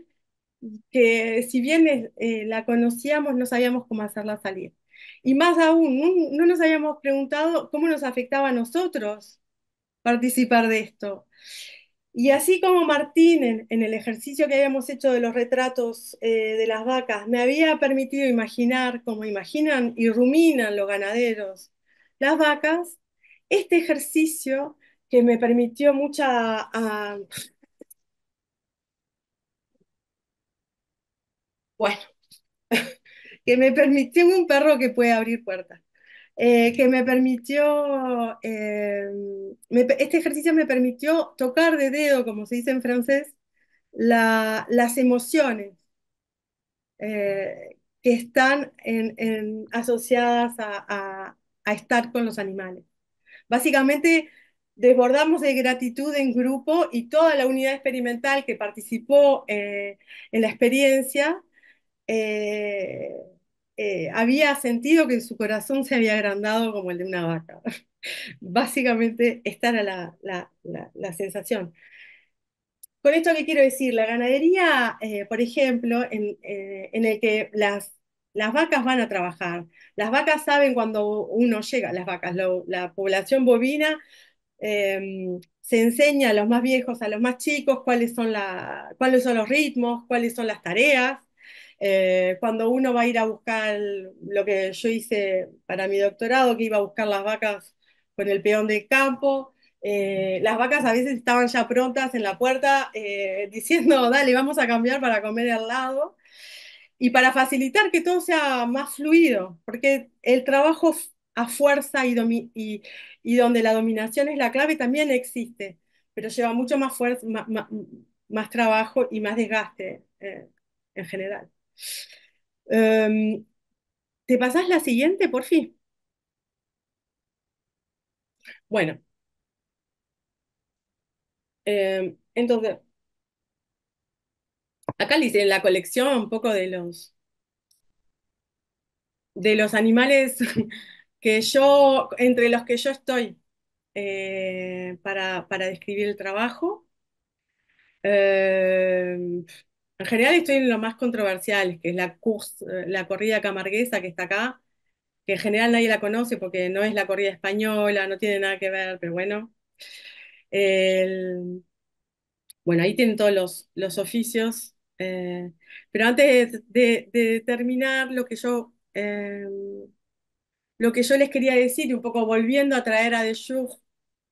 que si bien eh, la conocíamos, no sabíamos cómo hacerla salir. Y más aún, no, nos habíamos preguntado cómo nos afectaba a nosotros participar de esto. Y así como Martín, en, el ejercicio que habíamos hecho de los retratos eh, de las vacas, me había permitido imaginar, como imaginan y ruminan los ganaderos, las vacas, este ejercicio que me permitió mucha... Ah, bueno, que me permitió un perro que puede abrir puertas. Eh, que me permitió, eh, este ejercicio me permitió tocar de dedo, como se dice en francés, las emociones eh, que están asociadas a, estar con los animales. Básicamente desbordamos de gratitud en grupo y toda la unidad experimental que participó en la experiencia eh, eh, había sentido que su corazón se había agrandado como el de una vaca. Básicamente esta era la, sensación. Con esto que quiero decir, la ganadería, eh, por ejemplo, eh, en, el que las, las, vacas van a trabajar, las vacas saben cuando uno llega, las vacas, la población bovina em, se enseña a los más viejos, a los más chicos, cuáles son, cuáles son los ritmos, cuáles son las tareas, eh, cuando uno va a ir a buscar lo que yo hice para mi doctorado, que iba a buscar las vacas con el peón del campo, eh, las vacas a veces estaban ya prontas en la puerta eh, diciendo, dale, vamos a cambiar para comer al lado. Y para facilitar que todo sea más fluido, porque el trabajo a fuerza y, donde la dominación es la clave también existe, pero lleva mucho más, fuerza, trabajo y más desgaste en general. Em, ¿Te pasas la siguiente, por fin? Bueno. Em, entonces, acá dice en la colección un poco de los de los animales que yo, entre los que yo estoy eh, para, para, describir el trabajo. Em, en general estoy en lo más controversial, que es la, eh, la corrida camarguesa que está acá, que en general nadie la conoce porque no es la corrida española, no tiene nada que ver, pero bueno. bueno, ahí tienen todos los, los oficios. Eh, pero antes de, terminar, lo que yo eh, lo que yo les quería decir, un poco volviendo a traer a De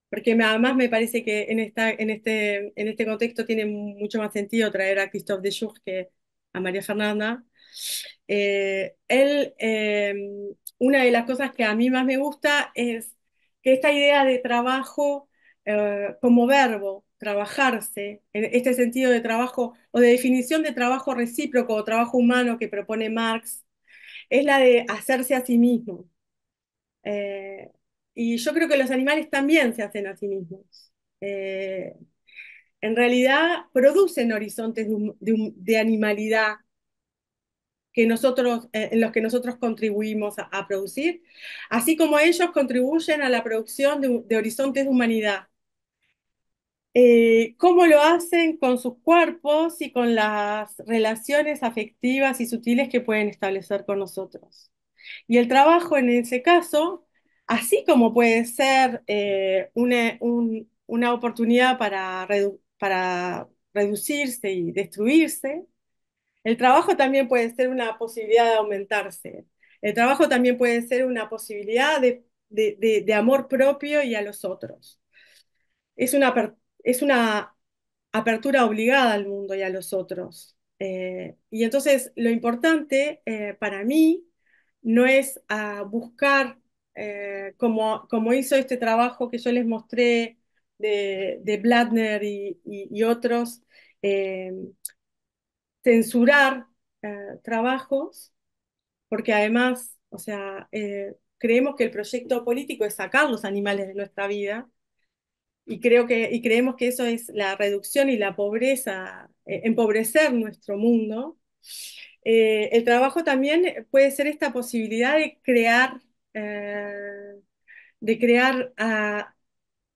porque además me parece que en, esta, en, este, en este contexto tiene mucho más sentido traer a Christophe de que a María Fernanda. Eh, él, em, una de las cosas que a mí más me gusta es que esta idea de trabajo eh, como verbo, trabajarse, en este sentido de trabajo o de definición de trabajo recíproco o trabajo humano que propone Marx, es la de hacerse a sí mismo. Eh, y yo creo que los animales también se hacen a sí mismos. Eh, en realidad producen horizontes de, animalidad que nosotros, eh, en los que nosotros contribuimos a, producir, así como ellos contribuyen a la producción de, horizontes de humanidad. Eh, ¿Cómo lo hacen con sus cuerpos y con las relaciones afectivas y sutiles que pueden establecer con nosotros? Y el trabajo en ese caso así como puede ser eh, una, oportunidad para, para reducirse y destruirse, el trabajo también puede ser una posibilidad de aumentarse. El trabajo también puede ser una posibilidad de, amor propio y a los otros. Es una, es una apertura obligada al mundo y a los otros. Eh, y entonces lo importante eh, para mí no es ah, buscar eh, como, como hizo este trabajo que yo les mostré de, de y, otros, eh, censurar eh, trabajos, porque además, o sea, creemos que el proyecto político es sacar los animales de nuestra vida, y creo que y creemos que eso es la reducción y la pobreza empobrecer nuestro mundo el trabajo también puede ser esta posibilidad de crear eh, de crear ah,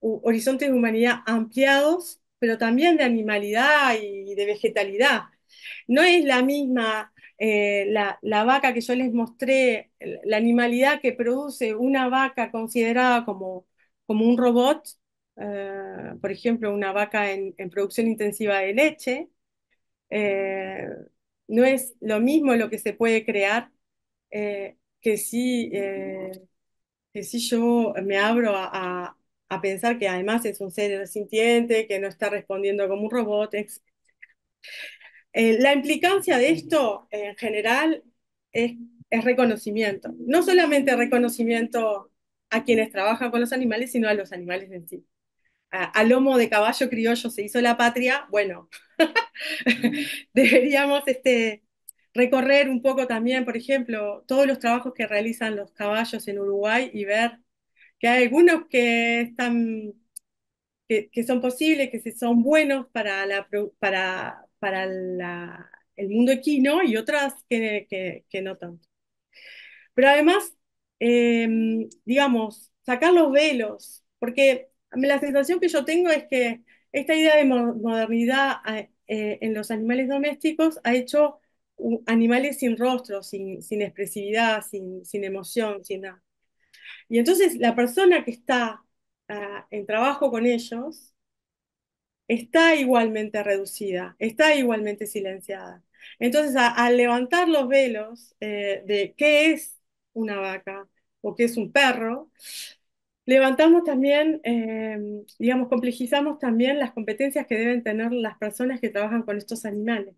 horizontes de humanidad ampliados, pero también de animalidad y de vegetalidad. No es la misma eh, la, vaca que yo les mostré, la animalidad que produce una vaca considerada como, como un robot, eh, por ejemplo, una vaca en, producción intensiva de leche, no es lo mismo lo que se puede crear que sí, eh, que sí yo me abro a, a, pensar que además es un ser sintiente, que no está respondiendo como un robot. Eh, la implicancia de esto en general es, es reconocimiento, no solamente reconocimiento a quienes trabajan con los animales, sino a los animales en sí Al lomo de caballo criollo se hizo la patria, bueno, deberíamos este, recorrer un poco también, por ejemplo, todos los trabajos que realizan los caballos en Uruguay y ver que hay algunos que están que, son posibles, que son buenos para, la, para, el mundo equino y otras que, que, no tanto. Pero además, em, digamos, sacar los velos, porque la sensación que yo tengo es que esta idea de modernidad eh, en los animales domésticos ha hecho animales sin rostro, sin, sin expresividad, sin, sin, emoción, sin nada. Y entonces la persona que está ah, en trabajo con ellos está igualmente reducida, está igualmente silenciada. Entonces, al levantar los velos eh, de qué es una vaca o qué es un perro, levantamos también, em, digamos, complejizamos también las competencias que deben tener las personas que trabajan con estos animales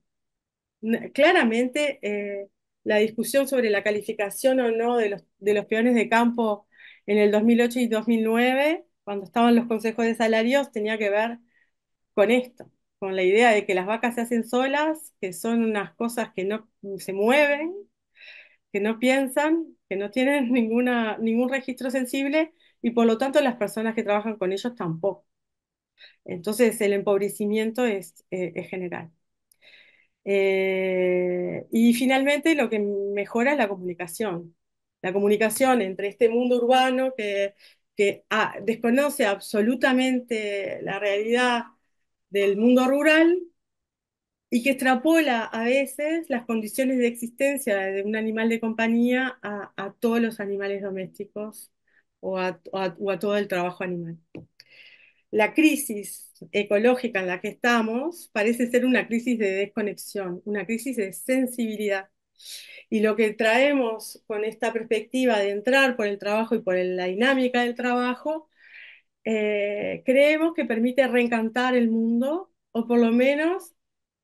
claramente eh, la discusión sobre la calificación o no de los, peones de campo en el 2008 y 2009, cuando estaban los consejos de salarios, tenía que ver con esto, con la idea de que las vacas se hacen solas, que son unas cosas que no se mueven, que no piensan, que no tienen ninguna, ningún registro sensible y por lo tanto las personas que trabajan con ellos tampoco. Entonces el empobrecimiento es, eh, es general. Eh, y finalmente lo que mejora es la comunicación, la comunicación entre este mundo urbano que, ah, desconoce absolutamente la realidad del mundo rural y que extrapola a veces las condiciones de existencia de un animal de compañía a, todos los animales domésticos o a todo el trabajo animal. La crisis ecológica en la que estamos parece ser una crisis de desconexión, una crisis de sensibilidad. Y lo que traemos con esta perspectiva de entrar por el trabajo y por la dinámica del trabajo, eh, creemos que permite reencantar el mundo o por lo menos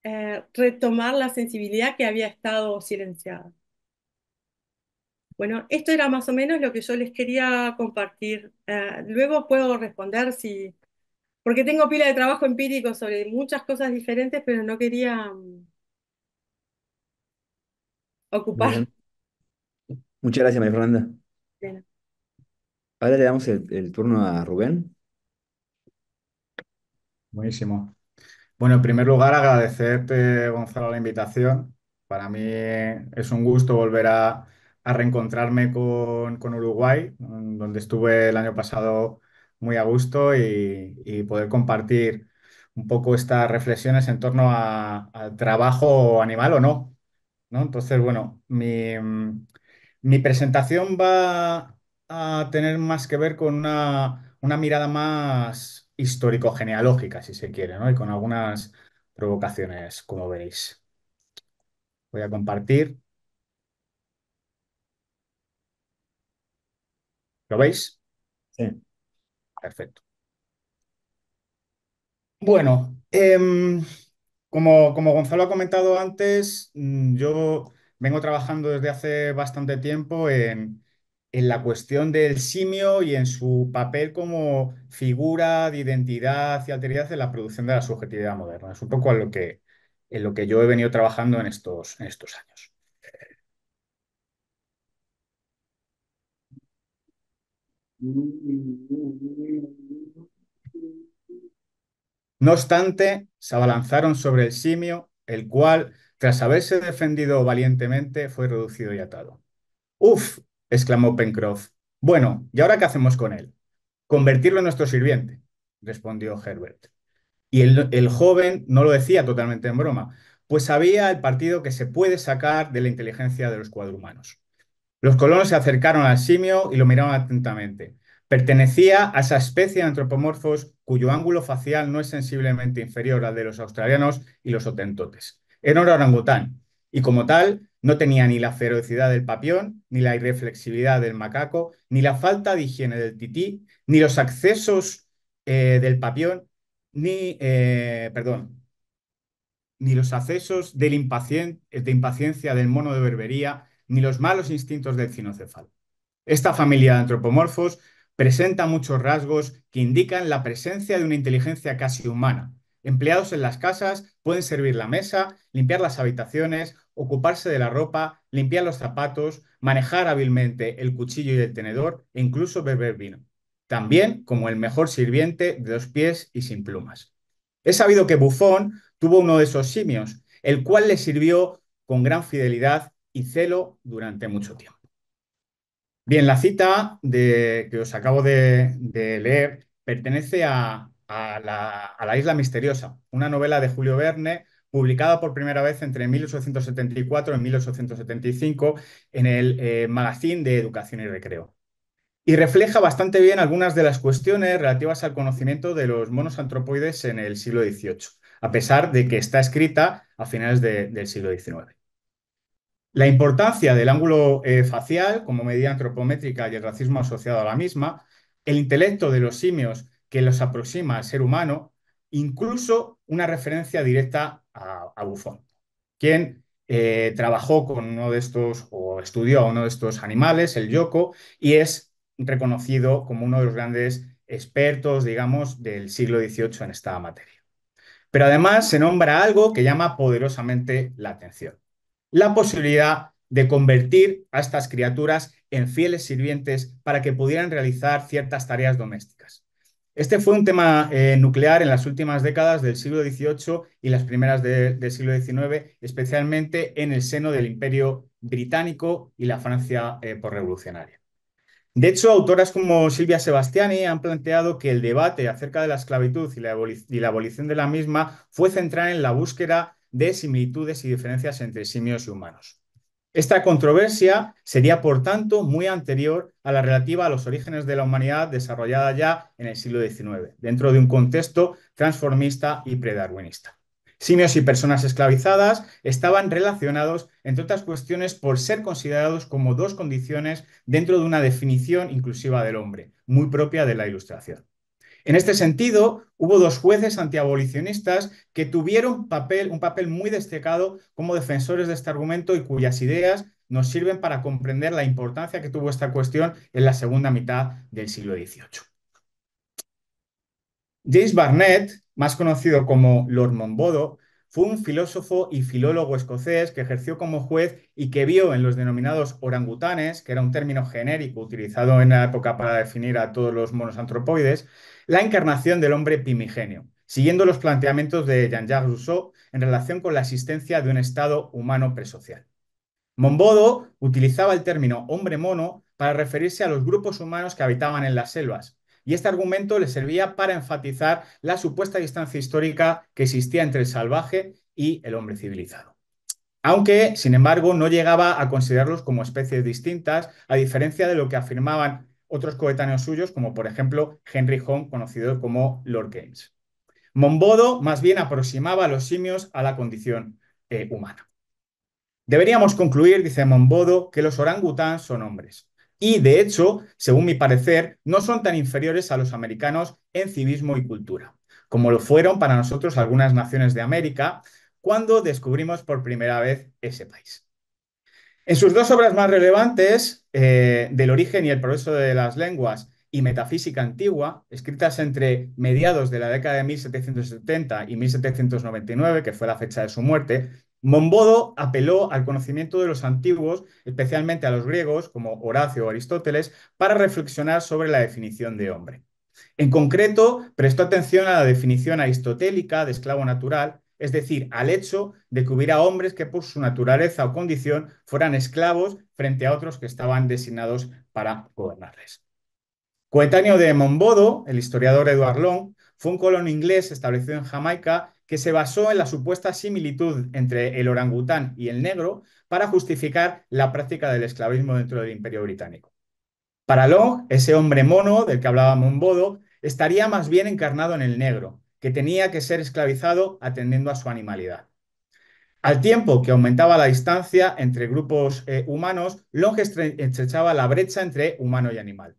eh, retomar la sensibilidad que había estado silenciada. Bueno, esto era más o menos lo que yo les quería compartir. Eh, luego puedo responder si, porque tengo pila de trabajo empírico sobre muchas cosas diferentes, pero no quería mm, ocupar. Muchas gracias, María Fernanda. Ahora le damos el, turno a Rubén. Buenísimo. Bueno, en primer lugar, agradecerte, Gonzalo, la invitación. Para mí es un gusto volver a, reencontrarme con Uruguay, donde estuve el año pasado muy a gusto y, poder compartir un poco estas reflexiones en torno al trabajo animal o no. ¿no? Entonces, bueno, mi, mm, presentación va a tener más que ver con una, mirada más histórico-genealógica, si se quiere, ¿no? y con algunas provocaciones, como veis. Voy a compartir. ¿Lo veis? Sí. Perfecto. Bueno, em, como, como Gonzalo ha comentado antes, mm, yo vengo trabajando desde hace bastante tiempo en, en la cuestión del simio y en su papel como figura de identidad y alteridad en la producción de la subjetividad moderna. Es un poco lo que, en lo que yo he venido trabajando en estos, en estos años. No obstante, se abalanzaron sobre el simio, el cual, tras haberse defendido valientemente, fue reducido y atado. ¡Uf! exclamó Pencroff. Bueno, ¿y ahora qué hacemos con él? Convertirlo en nuestro sirviente, respondió Herbert. Y el, joven no lo decía totalmente en broma, pues había el partido que se puede sacar de la inteligencia de los cuadrumanos. Los colonos se acercaron al simio y lo miraron atentamente. Pertenecía a esa especie de antropomorfos cuyo ángulo facial no es sensiblemente inferior al de los australianos y los otentotes. Era un orangután y como tal no tenía ni la ferocidad del papión, ni la irreflexibilidad del macaco, ni la falta de higiene del tití, ni los accesos eh, del papión, ni, eh, perdón, ni los accesos de impaciencia del mono de berbería, ni los malos instintos del cinocéfalo. Esta familia de antropomorfos presenta muchos rasgos que indican la presencia de una inteligencia casi humana. Empleados en las casas pueden servir la mesa, limpiar las habitaciones, ocuparse de la ropa, limpiar los zapatos, manejar hábilmente el cuchillo y el tenedor e incluso beber vino. También como el mejor sirviente de dos pies y sin plumas. He sabido que Buffon tuvo uno de esos simios, el cual le sirvió con gran fidelidad y celo durante mucho tiempo. Bien, la cita de, que os acabo de, leer pertenece a, la, Isla Misteriosa, una novela de Julio Verne publicada por primera vez entre 1874 y 1875 en el eh, Magazine de Educación y Recreo. Y refleja bastante bien algunas de las cuestiones relativas al conocimiento de los monos antropoides en el siglo XVIII, a pesar de que está escrita a finales del siglo XIX. La importancia del ángulo eh, facial como medida antropométrica y el racismo asociado a la misma, el intelecto de los simios que los aproxima al ser humano, incluso una referencia directa a, Buffon, quien eh, trabajó con uno de estos o estudió a uno de estos animales, el yoko, y es reconocido como uno de los grandes expertos, digamos, del siglo XVIII en esta materia. Pero además se nombra algo que llama poderosamente la atención la posibilidad de convertir a estas criaturas en fieles sirvientes para que pudieran realizar ciertas tareas domésticas. Este fue un tema eh, nuclear en las últimas décadas del siglo XVIII y las primeras del siglo XIX, especialmente en el seno del imperio británico y la Francia eh, por revolucionaria. De hecho, autoras como Silvia Sebastiani han planteado que el debate acerca de la esclavitud y la, y la abolición de la misma fue central en la búsqueda de similitudes y diferencias entre simios y humanos. Esta controversia sería, por tanto, muy anterior a la relativa a los orígenes de la humanidad desarrollada ya en el siglo XIX, dentro de un contexto transformista y predarwinista. Simios y personas esclavizadas estaban relacionados, entre otras cuestiones, por ser considerados como dos condiciones dentro de una definición inclusiva del hombre, muy propia de la Ilustración. En este sentido, hubo dos jueces antiabolicionistas que tuvieron papel, un papel muy destacado como defensores de este argumento y cuyas ideas nos sirven para comprender la importancia que tuvo esta cuestión en la segunda mitad del siglo XVIII. James Barnett, más conocido como Lord Monbodo, fue un filósofo y filólogo escocés que ejerció como juez y que vio en los denominados orangutanes, que era un término genérico utilizado en la época para definir a todos los monos antropoides, la encarnación del hombre primigenio, siguiendo los planteamientos de Jean-Jacques Rousseau en relación con la existencia de un estado humano presocial. Mombodo utilizaba el término hombre mono para referirse a los grupos humanos que habitaban en las selvas, y este argumento le servía para enfatizar la supuesta distancia histórica que existía entre el salvaje y el hombre civilizado. Aunque, sin embargo, no llegaba a considerarlos como especies distintas, a diferencia de lo que afirmaban otros coetáneos suyos, como por ejemplo Henry Home, conocido como Lord Games. Monbodo más bien aproximaba a los simios a la condición eh, humana. Deberíamos concluir, dice Monbodo, que los orangutans son hombres y, de hecho, según mi parecer, no son tan inferiores a los americanos en civismo y cultura, como lo fueron para nosotros algunas naciones de América cuando descubrimos por primera vez ese país. En sus dos obras más relevantes, eh, Del origen y el progreso de las lenguas y Metafísica antigua, escritas entre mediados de la década de 1770 y 1799, que fue la fecha de su muerte, Mombodo apeló al conocimiento de los antiguos, especialmente a los griegos, como Horacio o Aristóteles, para reflexionar sobre la definición de hombre. En concreto, prestó atención a la definición aristotélica de esclavo natural, es decir, al hecho de que hubiera hombres que por su naturaleza o condición fueran esclavos frente a otros que estaban designados para gobernarles. Coetáneo de Mombodo, el historiador Edward Long, fue un colono inglés establecido en Jamaica que se basó en la supuesta similitud entre el orangután y el negro para justificar la práctica del esclavismo dentro del imperio británico. Para Long, ese hombre mono del que hablaba Bodo, estaría más bien encarnado en el negro, que tenía que ser esclavizado atendiendo a su animalidad. Al tiempo que aumentaba la distancia entre grupos eh, humanos, Long estrechaba la brecha entre humano y animal.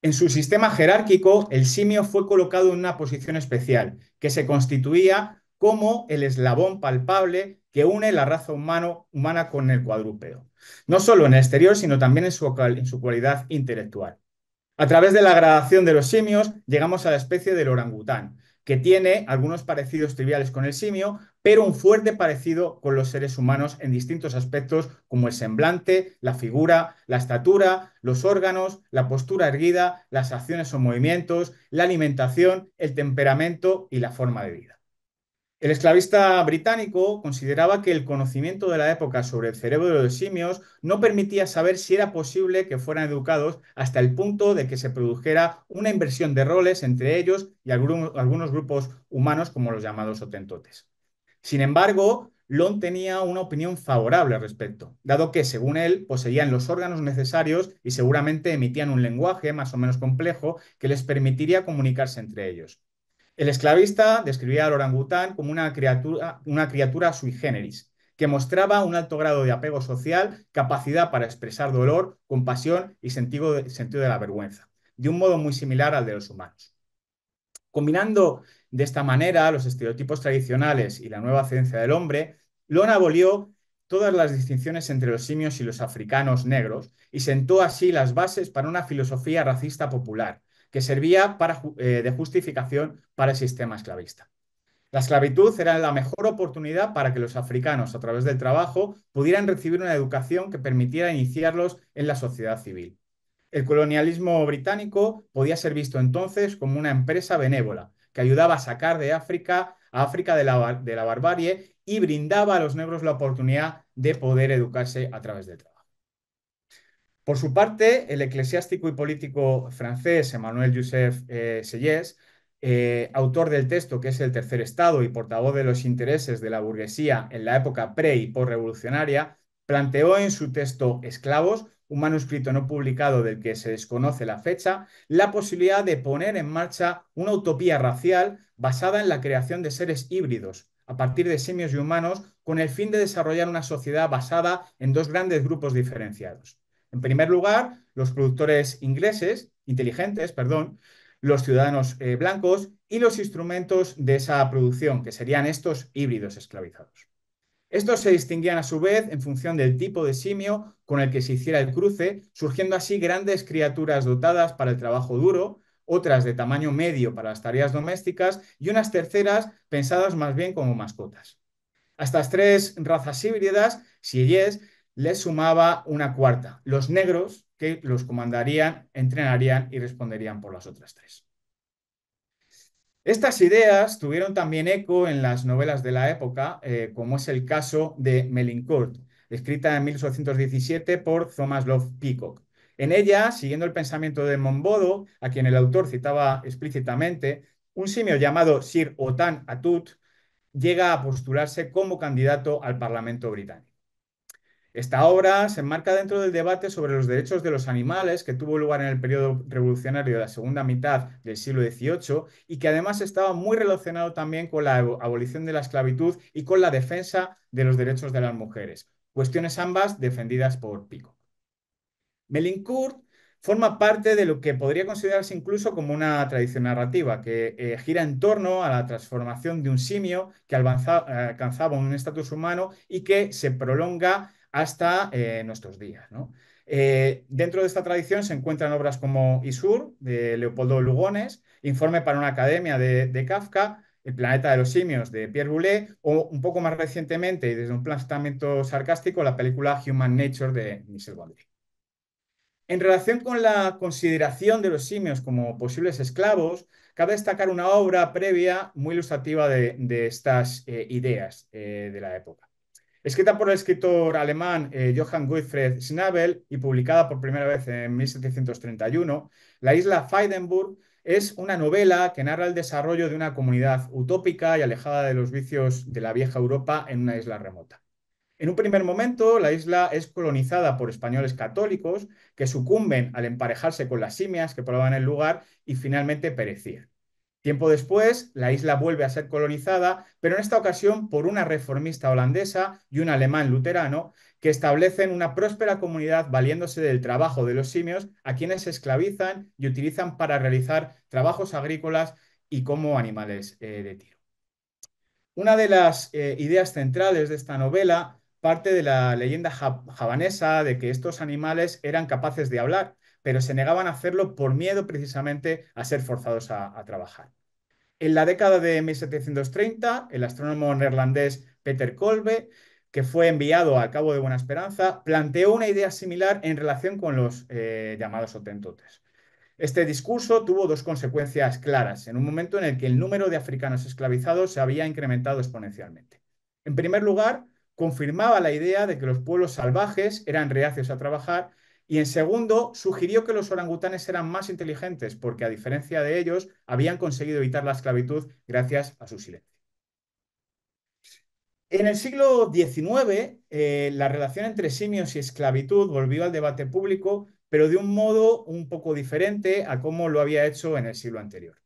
En su sistema jerárquico, el simio fue colocado en una posición especial, que se constituía como el eslabón palpable que une la raza humano, humana con el cuadrúpedo, no solo en el exterior, sino también en su, en su cualidad intelectual. A través de la gradación de los simios llegamos a la especie del orangután, que tiene algunos parecidos triviales con el simio, pero un fuerte parecido con los seres humanos en distintos aspectos como el semblante, la figura, la estatura, los órganos, la postura erguida, las acciones o movimientos, la alimentación, el temperamento y la forma de vida. El esclavista británico consideraba que el conocimiento de la época sobre el cerebro de los simios no permitía saber si era posible que fueran educados hasta el punto de que se produjera una inversión de roles entre ellos y algunos grupos humanos como los llamados otentotes. Sin embargo, Long tenía una opinión favorable al respecto, dado que, según él, poseían los órganos necesarios y seguramente emitían un lenguaje más o menos complejo que les permitiría comunicarse entre ellos. El esclavista describía al orangután como una criatura, sui generis, que mostraba un alto grado de apego social, capacidad para expresar dolor, compasión y sentido de, la vergüenza, de un modo muy similar al de los humanos. Combinando de esta manera los estereotipos tradicionales y la nueva ciencia del hombre, Lona abolió todas las distinciones entre los simios y los africanos negros y sentó así las bases para una filosofía racista popular, que servía eh, de justificación para el sistema esclavista. La esclavitud era la mejor oportunidad para que los africanos, a través del trabajo, pudieran recibir una educación que permitiera iniciarlos en la sociedad civil. El colonialismo británico podía ser visto entonces como una empresa benévola que ayudaba a sacar de África a África de la, de la barbarie y brindaba a los negros la oportunidad de poder educarse a través del trabajo. Por su parte, el eclesiástico y político francés Emmanuel Joseph eh, eh, autor del texto que es El Tercer Estado y portavoz de los intereses de la burguesía en la época pre y postrevolucionaria, planteó en su texto Esclavos, un manuscrito no publicado del que se desconoce la fecha, la posibilidad de poner en marcha una utopía racial basada en la creación de seres híbridos, a partir de simios y humanos, con el fin de desarrollar una sociedad basada en dos grandes grupos diferenciados en primer lugar, los productores ingleses, inteligentes, perdón, los ciudadanos eh, blancos y los instrumentos de esa producción, que serían estos híbridos esclavizados. Estos se distinguían a su vez en función del tipo de simio con el que se hiciera el cruce, surgiendo así grandes criaturas dotadas para el trabajo duro, otras de tamaño medio para las tareas domésticas y unas terceras pensadas más bien como mascotas. A estas tres razas híbridas, si ellas le sumaba una cuarta, los negros que los comandarían, entrenarían y responderían por las otras tres. Estas ideas tuvieron también eco en las novelas de la época, eh, como es el caso de Melincourt, escrita en 1817 por Thomas Love Peacock. En ella, siguiendo el pensamiento de Monbodo, a quien el autor citaba explícitamente, un simio llamado Sir Otan Atut llega a postularse como candidato al Parlamento británico. Esta obra se enmarca dentro del debate sobre los derechos de los animales que tuvo lugar en el periodo revolucionario de la segunda mitad del siglo XVIII y que además estaba muy relacionado también con la abolición de la esclavitud y con la defensa de los derechos de las mujeres, cuestiones ambas defendidas por Pico. Melincourt forma parte de lo que podría considerarse incluso como una tradición narrativa, que eh, gira en torno a la transformación de un simio que alcanzaba un estatus humano y que se prolonga hasta eh, nuestros días. Eh, dentro de esta tradición se encuentran obras como Isur, de Leopoldo Lugones, Informe para una Academia de, Kafka, El planeta de los simios, de Pierre Boulet, o un poco más recientemente, y desde un planteamiento sarcástico, la película Human Nature de Michel Gondry. En relación con la consideración de los simios como posibles esclavos, cabe destacar una obra previa muy ilustrativa de, estas eh, ideas de la época. Escrita por el escritor alemán eh, Johann Gottfried Schnabel y publicada por primera vez en 1731, La isla Feidenburg es una novela que narra el desarrollo de una comunidad utópica y alejada de los vicios de la vieja Europa en una isla remota. En un primer momento, la isla es colonizada por españoles católicos que sucumben al emparejarse con las simias que probaban el lugar y finalmente perecían. Tiempo después, la isla vuelve a ser colonizada, pero en esta ocasión por una reformista holandesa y un alemán luterano que establecen una próspera comunidad valiéndose del trabajo de los simios a quienes se esclavizan y utilizan para realizar trabajos agrícolas y como animales eh, de tiro. Una de las eh, ideas centrales de esta novela parte de la leyenda javanesa de que estos animales eran capaces de hablar pero se negaban a hacerlo por miedo precisamente a ser forzados a, trabajar. En la década de 1730, el astrónomo neerlandés Peter Kolbe, que fue enviado al Cabo de Buena Esperanza, planteó una idea similar en relación con los eh, llamados otentotes. Este discurso tuvo dos consecuencias claras, en un momento en el que el número de africanos esclavizados se había incrementado exponencialmente. En primer lugar, confirmaba la idea de que los pueblos salvajes eran reacios a trabajar y en segundo, sugirió que los orangutanes eran más inteligentes porque, a diferencia de ellos, habían conseguido evitar la esclavitud gracias a su silencio. En el siglo XIX, eh, la relación entre simios y esclavitud volvió al debate público, pero de un modo un poco diferente a cómo lo había hecho en el siglo anterior.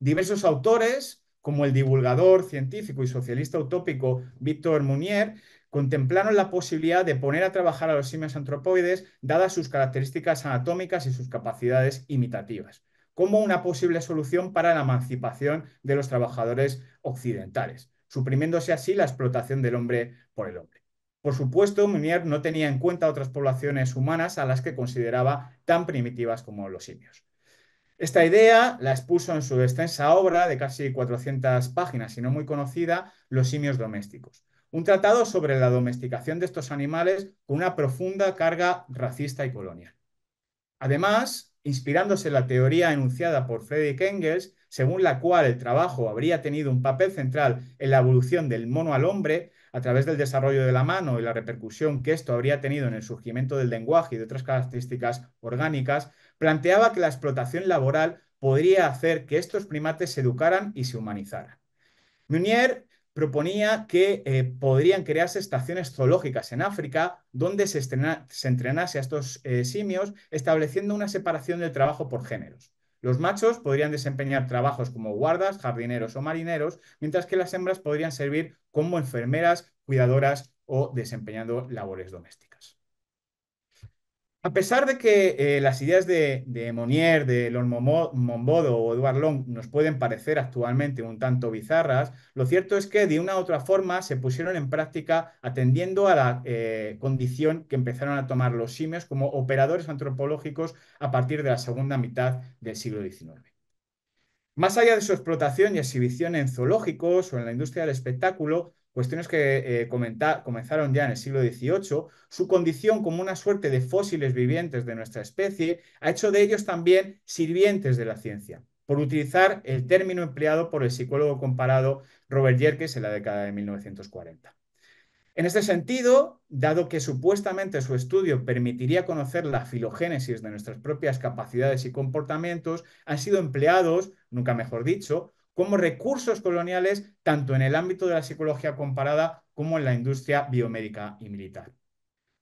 Diversos autores, como el divulgador científico y socialista utópico Víctor Munier, contemplaron la posibilidad de poner a trabajar a los simios antropoides dadas sus características anatómicas y sus capacidades imitativas, como una posible solución para la emancipación de los trabajadores occidentales, suprimiéndose así la explotación del hombre por el hombre. Por supuesto, Munier no tenía en cuenta otras poblaciones humanas a las que consideraba tan primitivas como los simios. Esta idea la expuso en su extensa obra de casi 400 páginas y no muy conocida, Los simios domésticos, un tratado sobre la domesticación de estos animales con una profunda carga racista y colonial. Además, inspirándose en la teoría enunciada por Friedrich Engels, según la cual el trabajo habría tenido un papel central en la evolución del mono al hombre, a través del desarrollo de la mano y la repercusión que esto habría tenido en el surgimiento del lenguaje y de otras características orgánicas, planteaba que la explotación laboral podría hacer que estos primates se educaran y se humanizaran. Meunier proponía que eh, podrían crearse estaciones zoológicas en África donde se, entrenase a estos eh, simios estableciendo una separación del trabajo por géneros. Los machos podrían desempeñar trabajos como guardas, jardineros o marineros, mientras que las hembras podrían servir como enfermeras, cuidadoras o desempeñando labores domésticas. A pesar de que eh, las ideas de, de Monnier, de Lord o Edward Long nos pueden parecer actualmente un tanto bizarras, lo cierto es que de una u otra forma se pusieron en práctica atendiendo a la eh, condición que empezaron a tomar los simios como operadores antropológicos a partir de la segunda mitad del siglo XIX. Más allá de su explotación y exhibición en zoológicos o en la industria del espectáculo, cuestiones que eh, comenzaron ya en el siglo XVIII, su condición como una suerte de fósiles vivientes de nuestra especie ha hecho de ellos también sirvientes de la ciencia, por utilizar el término empleado por el psicólogo comparado Robert Jerkes en la década de 1940. En este sentido, dado que supuestamente su estudio permitiría conocer la filogénesis de nuestras propias capacidades y comportamientos, han sido empleados, nunca mejor dicho, como recursos coloniales tanto en el ámbito de la psicología comparada como en la industria biomédica y militar.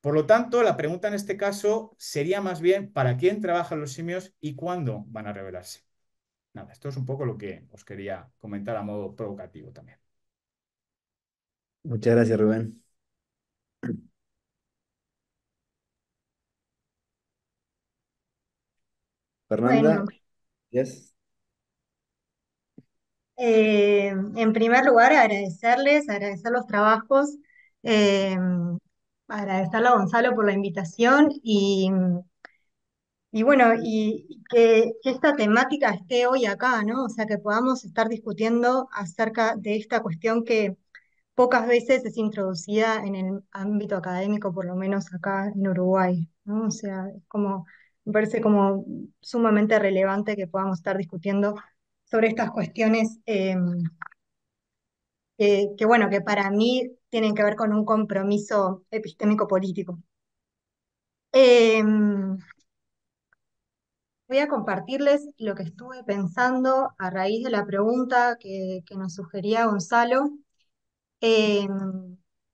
Por lo tanto, la pregunta en este caso sería más bien para quién trabajan los simios y cuándo van a revelarse. Nada, esto es un poco lo que os quería comentar a modo provocativo también. Muchas gracias, Rubén. Fernanda, yes. Eh, en primer lugar, agradecerles, agradecer los trabajos, eh, agradecerle a Gonzalo por la invitación y, y bueno, y, que, esta temática esté hoy acá, ¿no? O sea, que podamos estar discutiendo acerca de esta cuestión que pocas veces es introducida en el ámbito académico, por lo menos acá en Uruguay, ¿no? O sea, como, me parece como sumamente relevante que podamos estar discutiendo sobre estas cuestiones eh, que, bueno, que para mí tienen que ver con un compromiso epistémico político. Eh, voy a compartirles lo que estuve pensando a raíz de la pregunta que nos sugería Gonzalo eh,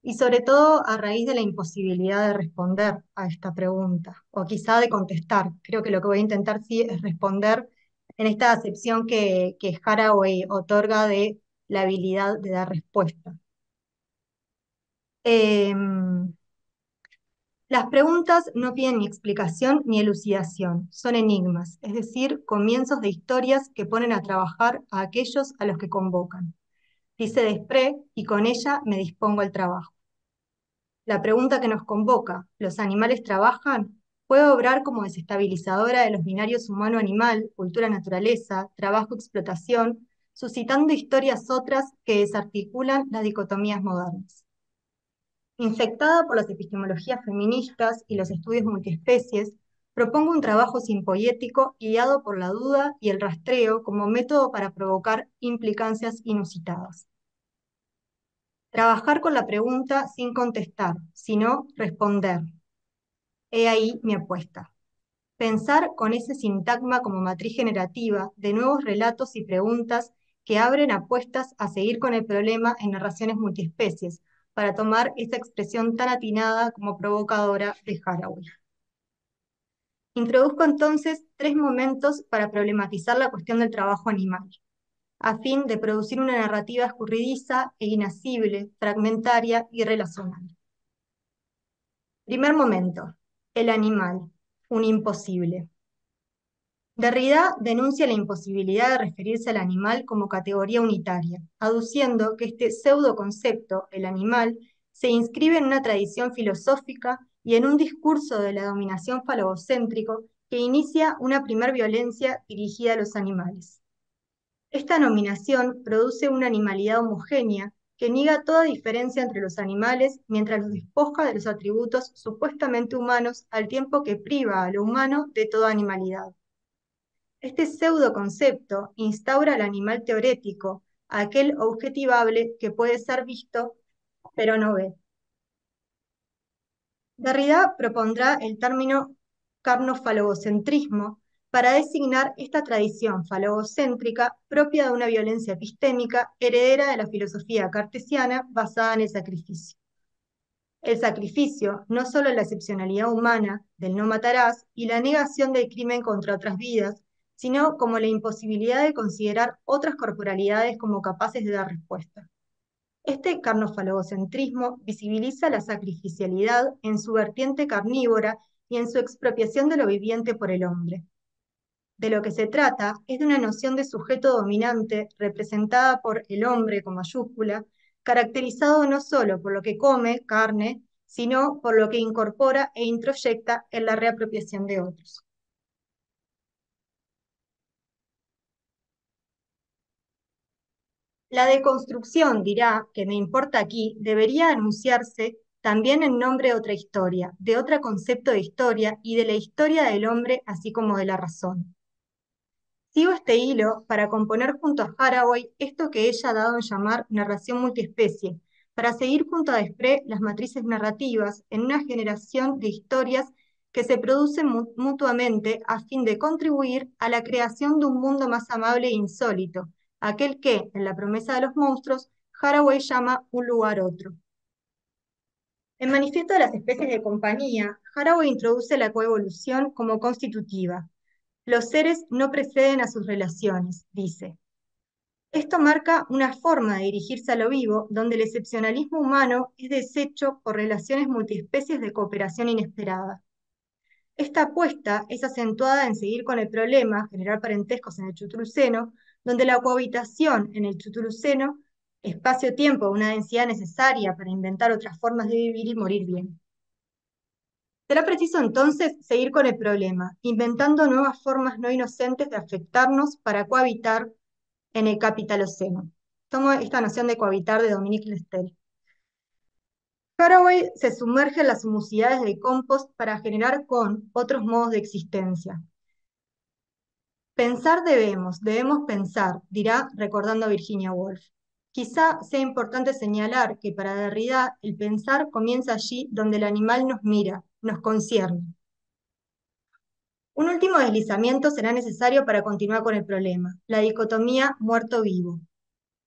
y sobre todo a raíz de la imposibilidad de responder a esta pregunta, o quizá de contestar. Creo que lo que voy a intentar sí es responder en esta acepción que, que Haraway eh, otorga de la habilidad de dar respuesta. Em, las preguntas no piden ni explicación ni elucidación, son enigmas, es decir, comienzos de historias que ponen a trabajar a aquellos a los que convocan. Dice Despré, y con ella me dispongo al trabajo. La pregunta que nos convoca, ¿los animales trabajan? puede obrar como desestabilizadora de los binarios humano-animal, cultura-naturaleza, trabajo-explotación, suscitando historias otras que desarticulan las dicotomías modernas. Infectada por las epistemologías feministas y los estudios multiespecies, propongo un trabajo simpoético guiado por la duda y el rastreo como método para provocar implicancias inusitadas. Trabajar con la pregunta sin contestar, sino responder, He ahí mi apuesta. Pensar con ese sintagma como matriz generativa de nuevos relatos y preguntas que abren apuestas a seguir con el problema en narraciones multiespecies, para tomar esta expresión tan atinada como provocadora de Haraway. Introduzco entonces tres momentos para problematizar la cuestión del trabajo animal, a fin de producir una narrativa escurridiza e inasible, fragmentaria y relacional. Primer momento, el animal, un imposible. Derrida denuncia la imposibilidad de referirse al animal como categoría unitaria, aduciendo que este pseudo concepto, el animal, se inscribe en una tradición filosófica y en un discurso de la dominación falogocéntrico que inicia una primer violencia dirigida a los animales. Esta nominación produce una animalidad homogénea que niega toda diferencia entre los animales mientras los despoja de los atributos supuestamente humanos al tiempo que priva a lo humano de toda animalidad. Este pseudo concepto instaura al animal teorético, aquel objetivable que puede ser visto pero no ve. Derrida propondrá el término carnofalogocentrismo para designar esta tradición falogocéntrica propia de una violencia epistémica heredera de la filosofía cartesiana basada en el sacrificio. El sacrificio, no solo la excepcionalidad humana del no matarás y la negación del crimen contra otras vidas, sino como la imposibilidad de considerar otras corporalidades como capaces de dar respuesta. Este carnofalogocentrismo visibiliza la sacrificialidad en su vertiente carnívora y en su expropiación de lo viviente por el hombre, de lo que se trata es de una noción de sujeto dominante representada por el hombre con mayúscula, caracterizado no solo por lo que come, carne, sino por lo que incorpora e introyecta en la reapropiación de otros. La deconstrucción, dirá, que me importa aquí, debería anunciarse también en nombre de otra historia, de otro concepto de historia y de la historia del hombre así como de la razón. Sigo este hilo para componer junto a Haraway esto que ella ha dado en llamar narración multiespecie, para seguir junto a Desprez las matrices narrativas en una generación de historias que se producen mutuamente a fin de contribuir a la creación de un mundo más amable e insólito, aquel que, en la promesa de los monstruos, Haraway llama un lugar otro. En Manifiesto de las Especies de Compañía, Haraway introduce la coevolución como constitutiva, los seres no preceden a sus relaciones, dice. Esto marca una forma de dirigirse a lo vivo donde el excepcionalismo humano es deshecho por relaciones multiespecies de cooperación inesperada. Esta apuesta es acentuada en seguir con el problema, generar parentescos en el chuturuceno, donde la cohabitación en el chuturuceno, espacio-tiempo, una densidad necesaria para inventar otras formas de vivir y morir bien. Será preciso entonces seguir con el problema, inventando nuevas formas no inocentes de afectarnos para cohabitar en el capitaloceno. Tomo esta noción de cohabitar de Dominique Lestel. Haraway se sumerge en las humusidades de compost para generar con otros modos de existencia. Pensar debemos, debemos pensar, dirá recordando a Virginia Woolf. Quizá sea importante señalar que para Derrida el pensar comienza allí donde el animal nos mira, nos concierne. Un último deslizamiento será necesario para continuar con el problema, la dicotomía muerto-vivo.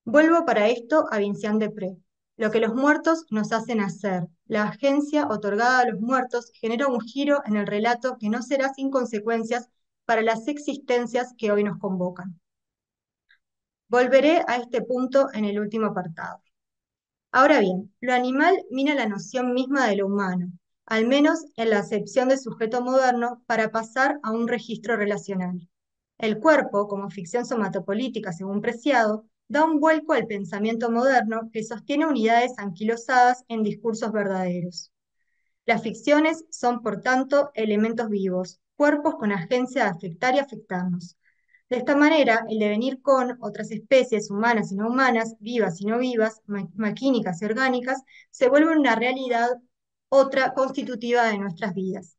Vuelvo para esto a Vincian de Pré. Lo que los muertos nos hacen hacer, la agencia otorgada a los muertos genera un giro en el relato que no será sin consecuencias para las existencias que hoy nos convocan. Volveré a este punto en el último apartado. Ahora bien, lo animal mina la noción misma de lo humano, al menos en la acepción de sujeto moderno, para pasar a un registro relacional. El cuerpo, como ficción somatopolítica según Preciado, da un vuelco al pensamiento moderno que sostiene unidades anquilosadas en discursos verdaderos. Las ficciones son, por tanto, elementos vivos, cuerpos con agencia de afectar y afectarnos. De esta manera, el devenir con otras especies humanas y no humanas, vivas y no vivas, maquínicas y orgánicas, se vuelve una realidad otra constitutiva de nuestras vidas.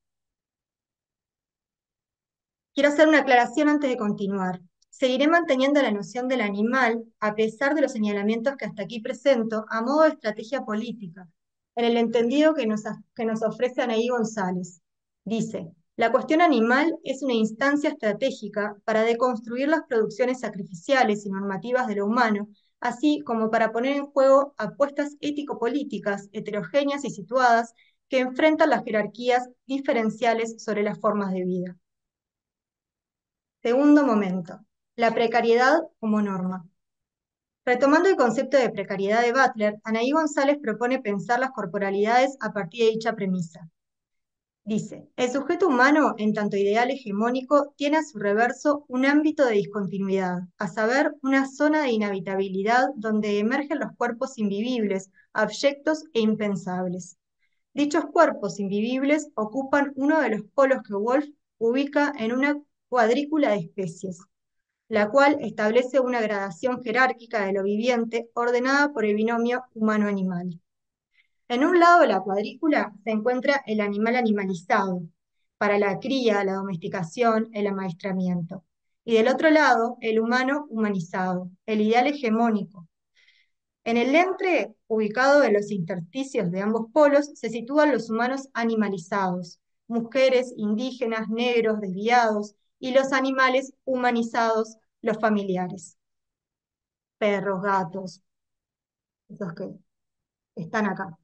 Quiero hacer una aclaración antes de continuar. Seguiré manteniendo la noción del animal a pesar de los señalamientos que hasta aquí presento a modo de estrategia política, en el entendido que nos, que nos ofrece Anaí González. Dice, la cuestión animal es una instancia estratégica para deconstruir las producciones sacrificiales y normativas de lo humano así como para poner en juego apuestas ético-políticas heterogéneas y situadas que enfrentan las jerarquías diferenciales sobre las formas de vida. Segundo momento, la precariedad como norma. Retomando el concepto de precariedad de Butler, Anaí González propone pensar las corporalidades a partir de dicha premisa. Dice, el sujeto humano, en tanto ideal hegemónico, tiene a su reverso un ámbito de discontinuidad, a saber, una zona de inhabitabilidad donde emergen los cuerpos invivibles, abyectos e impensables. Dichos cuerpos invivibles ocupan uno de los polos que Wolf ubica en una cuadrícula de especies, la cual establece una gradación jerárquica de lo viviente ordenada por el binomio humano-animal. En un lado de la cuadrícula se encuentra el animal animalizado, para la cría, la domesticación, el amaestramiento. Y del otro lado, el humano humanizado, el ideal hegemónico. En el entre, ubicado en los intersticios de ambos polos, se sitúan los humanos animalizados, mujeres, indígenas, negros, desviados, y los animales humanizados, los familiares. Perros, gatos, esos que están acá.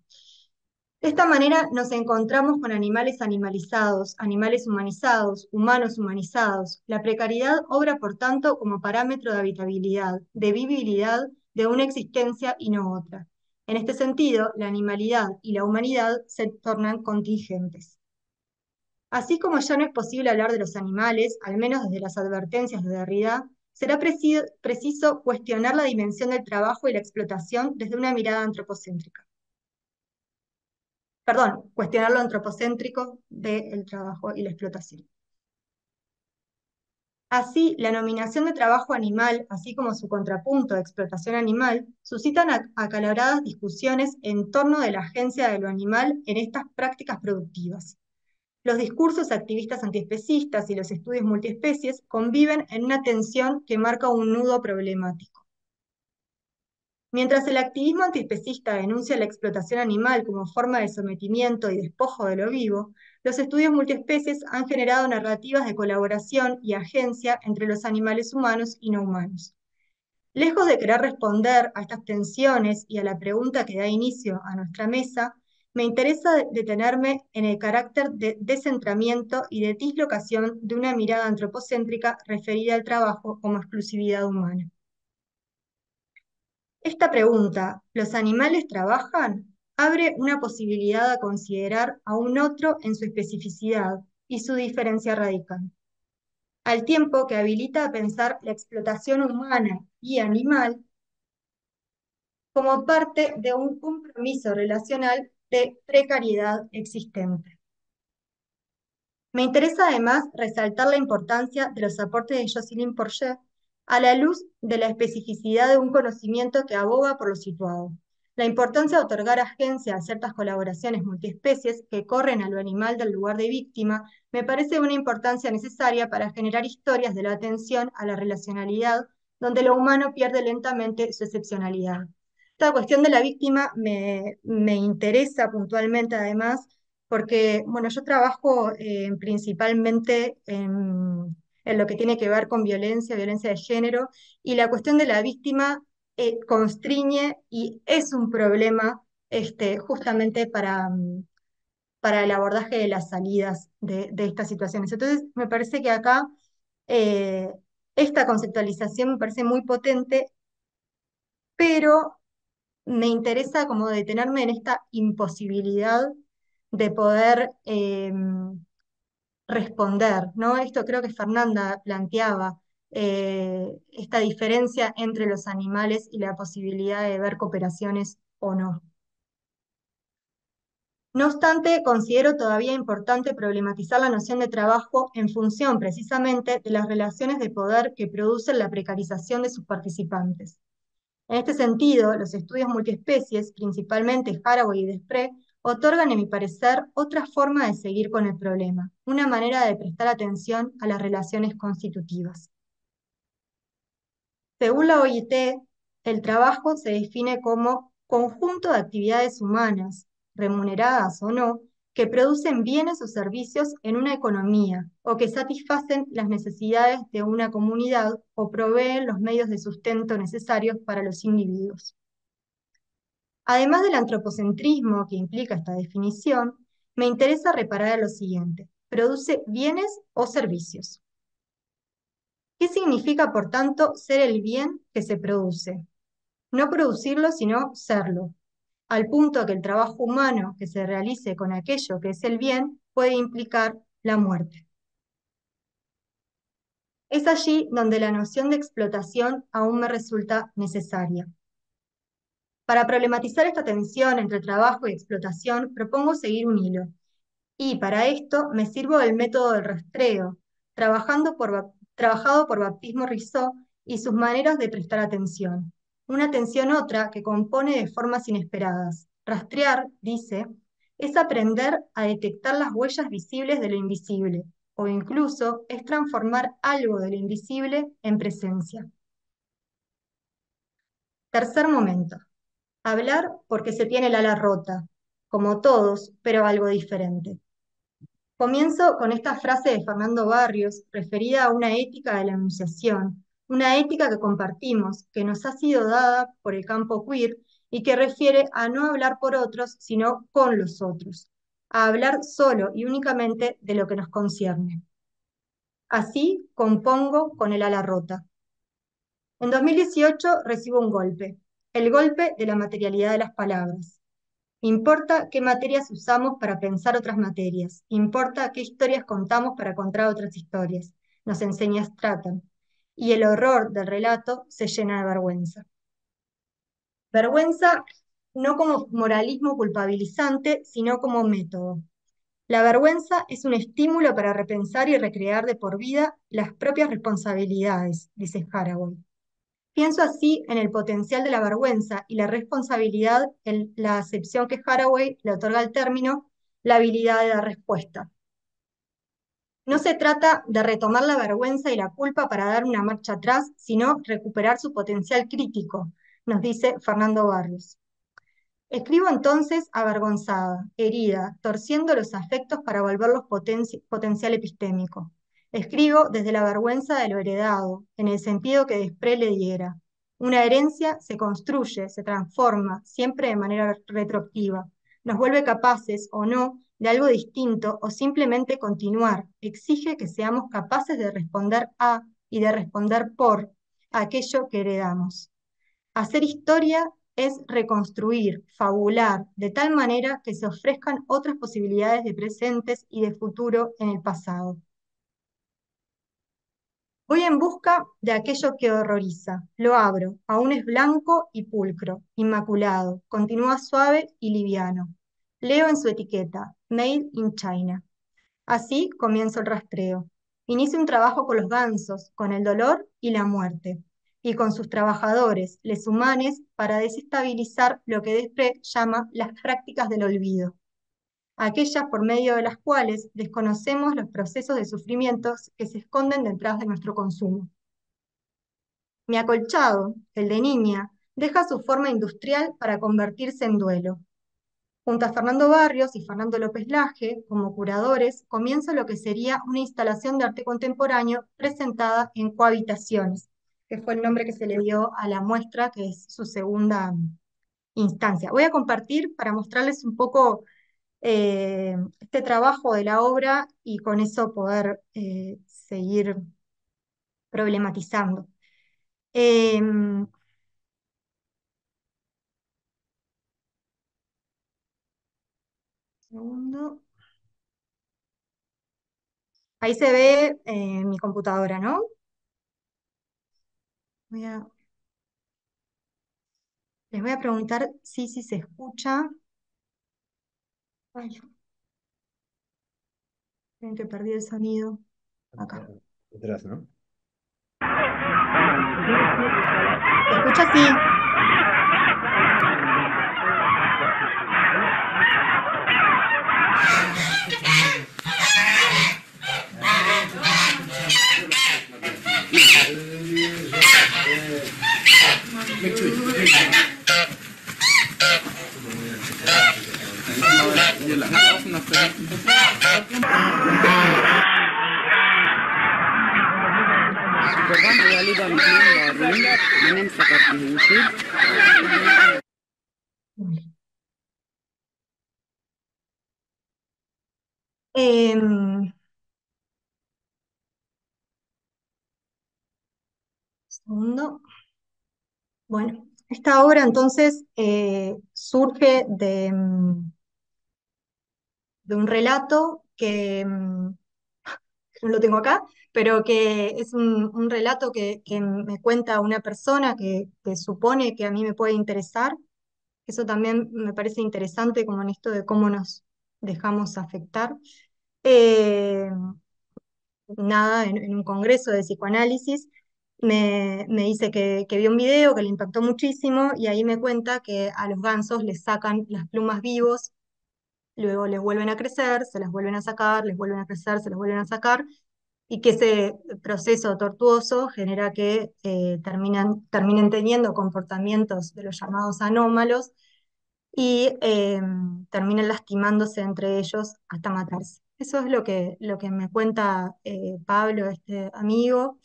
De esta manera nos encontramos con animales animalizados, animales humanizados, humanos humanizados. La precariedad obra, por tanto, como parámetro de habitabilidad, de vivibilidad de una existencia y no otra. En este sentido, la animalidad y la humanidad se tornan contingentes. Así como ya no es posible hablar de los animales, al menos desde las advertencias de Derrida, será preciso cuestionar la dimensión del trabajo y la explotación desde una mirada antropocéntrica perdón, cuestionar lo antropocéntrico del trabajo y la explotación. Así, la nominación de trabajo animal, así como su contrapunto de explotación animal, suscitan acaloradas discusiones en torno de la agencia de lo animal en estas prácticas productivas. Los discursos activistas antiespecistas y los estudios multiespecies conviven en una tensión que marca un nudo problemático. Mientras el activismo antiespecista denuncia la explotación animal como forma de sometimiento y despojo de lo vivo, los estudios multiespecies han generado narrativas de colaboración y agencia entre los animales humanos y no humanos. Lejos de querer responder a estas tensiones y a la pregunta que da inicio a nuestra mesa, me interesa detenerme en el carácter de descentramiento y de dislocación de una mirada antropocéntrica referida al trabajo como exclusividad humana. Esta pregunta, ¿los animales trabajan? abre una posibilidad a considerar a un otro en su especificidad y su diferencia radical, al tiempo que habilita a pensar la explotación humana y animal como parte de un compromiso relacional de precariedad existente. Me interesa además resaltar la importancia de los aportes de Jocelyn Porcher a la luz de la especificidad de un conocimiento que aboga por lo situado. La importancia de otorgar agencia a ciertas colaboraciones multiespecies que corren a lo animal del lugar de víctima me parece una importancia necesaria para generar historias de la atención a la relacionalidad, donde lo humano pierde lentamente su excepcionalidad. Esta cuestión de la víctima me, interesa puntualmente además, porque bueno, yo trabajo eh, principalmente en en lo que tiene que ver con violencia, violencia de género, y la cuestión de la víctima eh, constriñe y es un problema este, justamente para, mm, para el abordaje de las salidas de, estas situaciones. Entonces, me parece que acá eh, esta conceptualización me parece muy potente, pero me interesa como detenerme en esta imposibilidad de poder... Eh, responder, ¿no? Esto creo que Fernanda planteaba, eh, esta diferencia entre los animales y la posibilidad de ver cooperaciones o no. No obstante, considero todavía importante problematizar la noción de trabajo en función precisamente de las relaciones de poder que producen la precarización de sus participantes. En este sentido, los estudios multiespecies, principalmente Haraway y Desprez, otorgan, en mi parecer, otra forma de seguir con el problema, una manera de prestar atención a las relaciones constitutivas. Según la OIT, el trabajo se define como conjunto de actividades humanas, remuneradas o no, que producen bienes o servicios en una economía o que satisfacen las necesidades de una comunidad o proveen los medios de sustento necesarios para los individuos. Además del antropocentrismo que implica esta definición, me interesa reparar a lo siguiente. Produce bienes o servicios. ¿Qué significa, por tanto, ser el bien que se produce? No producirlo, sino serlo, al punto que el trabajo humano que se realice con aquello que es el bien puede implicar la muerte. Es allí donde la noción de explotación aún me resulta necesaria. Para problematizar esta tensión entre trabajo y explotación, propongo seguir un hilo. Y para esto me sirvo del método del rastreo, trabajado por Baptismo Rizó y sus maneras de prestar atención. Una atención otra que compone de formas inesperadas. Rastrear, dice, es aprender a detectar las huellas visibles de lo invisible, o incluso es transformar algo de lo invisible en presencia. Tercer momento, Hablar porque se tiene el ala rota, como todos, pero algo diferente. Comienzo con esta frase de Fernando Barrios, referida a una ética de la enunciación, una ética que compartimos, que nos ha sido dada por el campo queer y que refiere a no hablar por otros, sino con los otros, a hablar solo y únicamente de lo que nos concierne. Así compongo con el ala rota. En 2018 recibo un golpe, el golpe de la materialidad de las palabras. Importa qué materias usamos para pensar otras materias, importa qué historias contamos para contar otras historias, nos enseña Stratton, y el horror del relato se llena de vergüenza. Vergüenza no como moralismo culpabilizante, sino como método. La vergüenza es un estímulo para repensar y recrear de por vida las propias responsabilidades, dice Haraway. Pienso así en el potencial de la vergüenza y la responsabilidad en la acepción que Haraway le otorga al término, la habilidad de dar respuesta. No se trata de retomar la vergüenza y la culpa para dar una marcha atrás, sino recuperar su potencial crítico, nos dice Fernando Barrios. Escribo entonces avergonzada, herida, torciendo los afectos para volverlos potencial epistémico. Escribo desde la vergüenza de lo heredado, en el sentido que Despre le diera. Una herencia se construye, se transforma, siempre de manera retroactiva. Nos vuelve capaces o no de algo distinto o simplemente continuar. Exige que seamos capaces de responder a y de responder por aquello que heredamos. Hacer historia es reconstruir, fabular, de tal manera que se ofrezcan otras posibilidades de presentes y de futuro en el pasado. Voy en busca de aquello que horroriza. Lo abro, aún es blanco y pulcro, inmaculado, continúa suave y liviano. Leo en su etiqueta, Made in China. Así comienzo el rastreo. Inicio un trabajo con los gansos, con el dolor y la muerte, y con sus trabajadores, les humanes, para desestabilizar lo que Despre llama las prácticas del olvido aquellas por medio de las cuales desconocemos los procesos de sufrimientos que se esconden detrás de nuestro consumo. Mi acolchado, el de niña, deja su forma industrial para convertirse en duelo. Junto a Fernando Barrios y Fernando López Laje, como curadores, comienza lo que sería una instalación de arte contemporáneo presentada en Cohabitaciones, que fue el nombre que se le dio a la muestra, que es su segunda instancia. Voy a compartir para mostrarles un poco eh, este trabajo de la obra y con eso poder eh, seguir problematizando. Em, Ahí se ve eh, mi computadora, ¿no? les voy a preguntar si, si se escucha. Ay, creen que perdí el sonido. Acá. Detrás, ¿no? ¿Te escucha así. Em, bueno, esta obra entonces eh, surge de, mm, de un relato que, mm, no lo tengo acá, pero que es un, relato que, me cuenta una persona que, supone que a mí me puede interesar. Eso también me parece interesante como en esto de cómo nos dejamos afectar. Eh, nada, en, un congreso de psicoanálisis, me, me dice que, que, vio un video que le impactó muchísimo y ahí me cuenta que a los gansos les sacan las plumas vivos luego les vuelven a crecer, se las vuelven a sacar, les vuelven a crecer, se las vuelven a sacar, y que ese proceso tortuoso genera que eh, terminan, terminen teniendo comportamientos de los llamados anómalos y em, terminen lastimándose entre ellos hasta matarse. Eso es lo que, lo que me cuenta eh, Pablo, este amigo.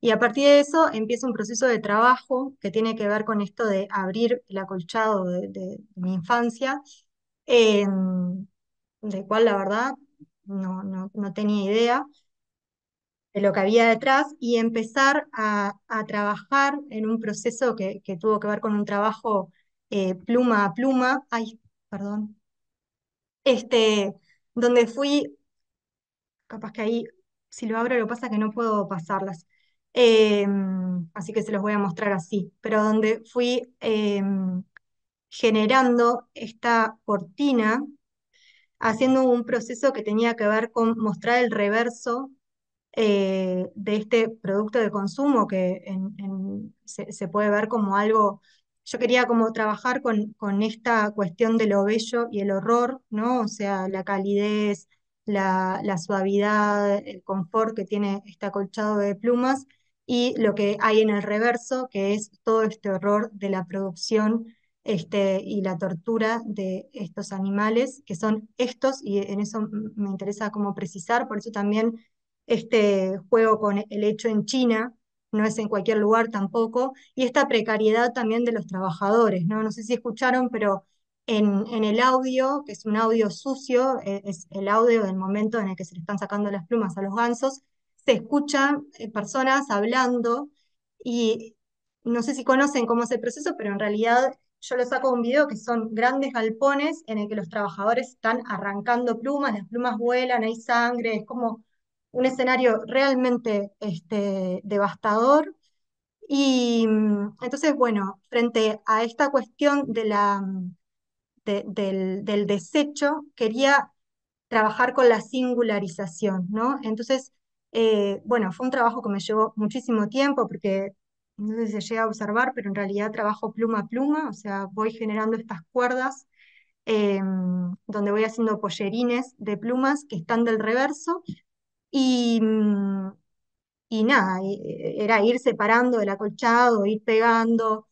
Y a partir de eso empieza un proceso de trabajo que tiene que ver con esto de abrir el acolchado de mi infancia de cuál cual la verdad no, no, tenía idea de lo que había detrás, y empezar a, trabajar en un proceso que, tuvo que ver con un trabajo eh, pluma a pluma, ay, perdón, este, donde fui, capaz que ahí, si lo abro lo pasa que no puedo pasarlas, em, así que se los voy a mostrar así, pero donde fui em, generando esta cortina, haciendo un proceso que tenía que ver con mostrar el reverso eh, de este producto de consumo que se, puede ver como algo, yo quería como trabajar con, con, esta cuestión de lo bello y el horror, ¿no? O sea, la calidez, la, la suavidad, el confort que tiene este acolchado de plumas y lo que hay en el reverso, que es todo este horror de la producción este, y la tortura de estos animales, que son estos, y en eso me interesa como precisar, por eso también este juego con el hecho en China, no es en cualquier lugar tampoco, y esta precariedad también de los trabajadores, ¿no? No sé si escucharon, pero en, en el audio, que es un audio sucio, e-, es, el audio del momento en el que se le están sacando las plumas a los gansos, se escuchan eh, personas hablando y no sé si conocen cómo es el proceso, pero en realidad yo lo saco un video que son grandes galpones en el que los trabajadores están arrancando plumas, las plumas vuelan, hay sangre, es como un escenario realmente este, devastador. Y entonces, bueno, frente a esta cuestión de la, del, desecho, quería trabajar con la singularización, ¿no? Entonces, eh, bueno, fue un trabajo que me llevó muchísimo tiempo porque entonces se llega a observar, pero en realidad trabajo pluma a pluma, o sea, voy generando estas cuerdas em, donde voy haciendo pollerines de plumas que están del reverso y, y nada, e, e, era ir separando el acolchado, ir pegando.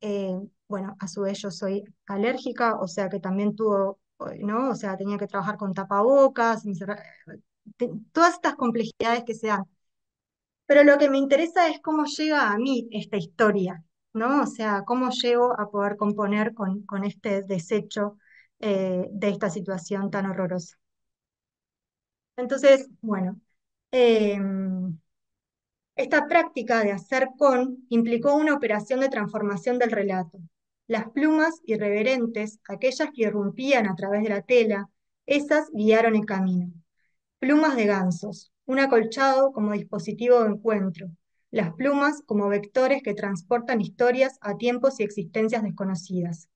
Eh, bueno, a su vez yo soy alérgica, o sea que también tuvo, eh, ¿no? O sea, tenía que trabajar con tapabocas, eh, todas estas complejidades que se pero lo que me interesa es cómo llega a mí esta historia, ¿no? O sea, cómo llego a poder componer con, con este desecho eh, de esta situación tan horrorosa. Entonces, bueno, em, esta práctica de hacer con implicó una operación de transformación del relato. Las plumas irreverentes, aquellas que irrumpían a través de la tela, esas guiaron el camino. Plumas de gansos, un acolchado como dispositivo de encuentro, las plumas como vectores que transportan historias a tiempos y existencias desconocidas,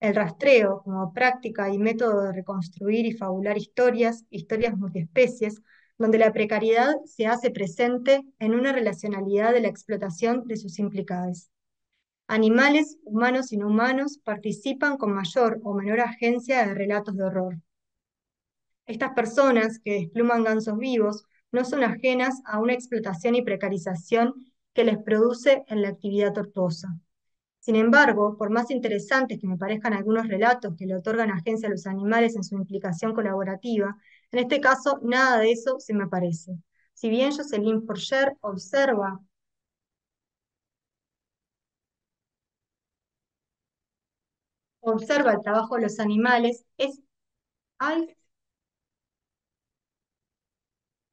el rastreo como práctica y método de reconstruir y fabular historias, historias multiespecies, donde la precariedad se hace presente en una relacionalidad de la explotación de sus implicados, Animales, humanos y inhumanos participan con mayor o menor agencia de relatos de horror. Estas personas que despluman gansos vivos no son ajenas a una explotación y precarización que les produce en la actividad tortuosa. Sin embargo, por más interesantes que me parezcan algunos relatos que le otorgan agencia a los animales en su implicación colaborativa, en este caso nada de eso se me parece. Si bien Jocelyn Porcher observa observa el trabajo de los animales, es, hay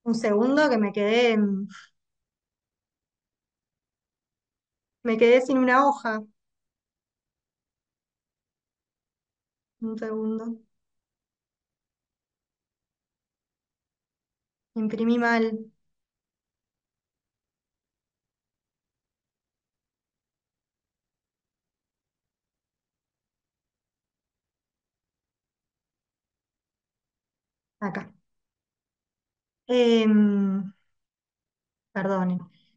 un segundo que me quedé. Me quedé sin una hoja. Un segundo. Imprimí mal. Acá. Eh,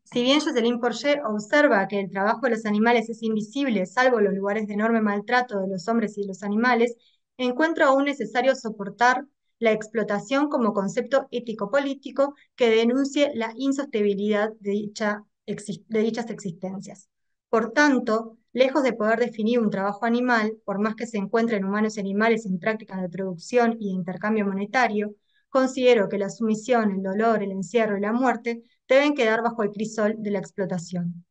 Si bien Jocelyn Porger observa que el trabajo de los animales es invisible, salvo los lugares de enorme maltrato de los hombres y los animales, encuentro aún necesario soportar la explotación como concepto ético-político que denuncie la insostenibilidad de, dichas existencias. Por tanto, lejos de poder definir un trabajo animal, por más que se encuentren humanos y animales en prácticas de producción y de intercambio monetario, considero que la sumisión, el dolor, el encierro y la muerte deben quedar bajo el crisol de la explotación.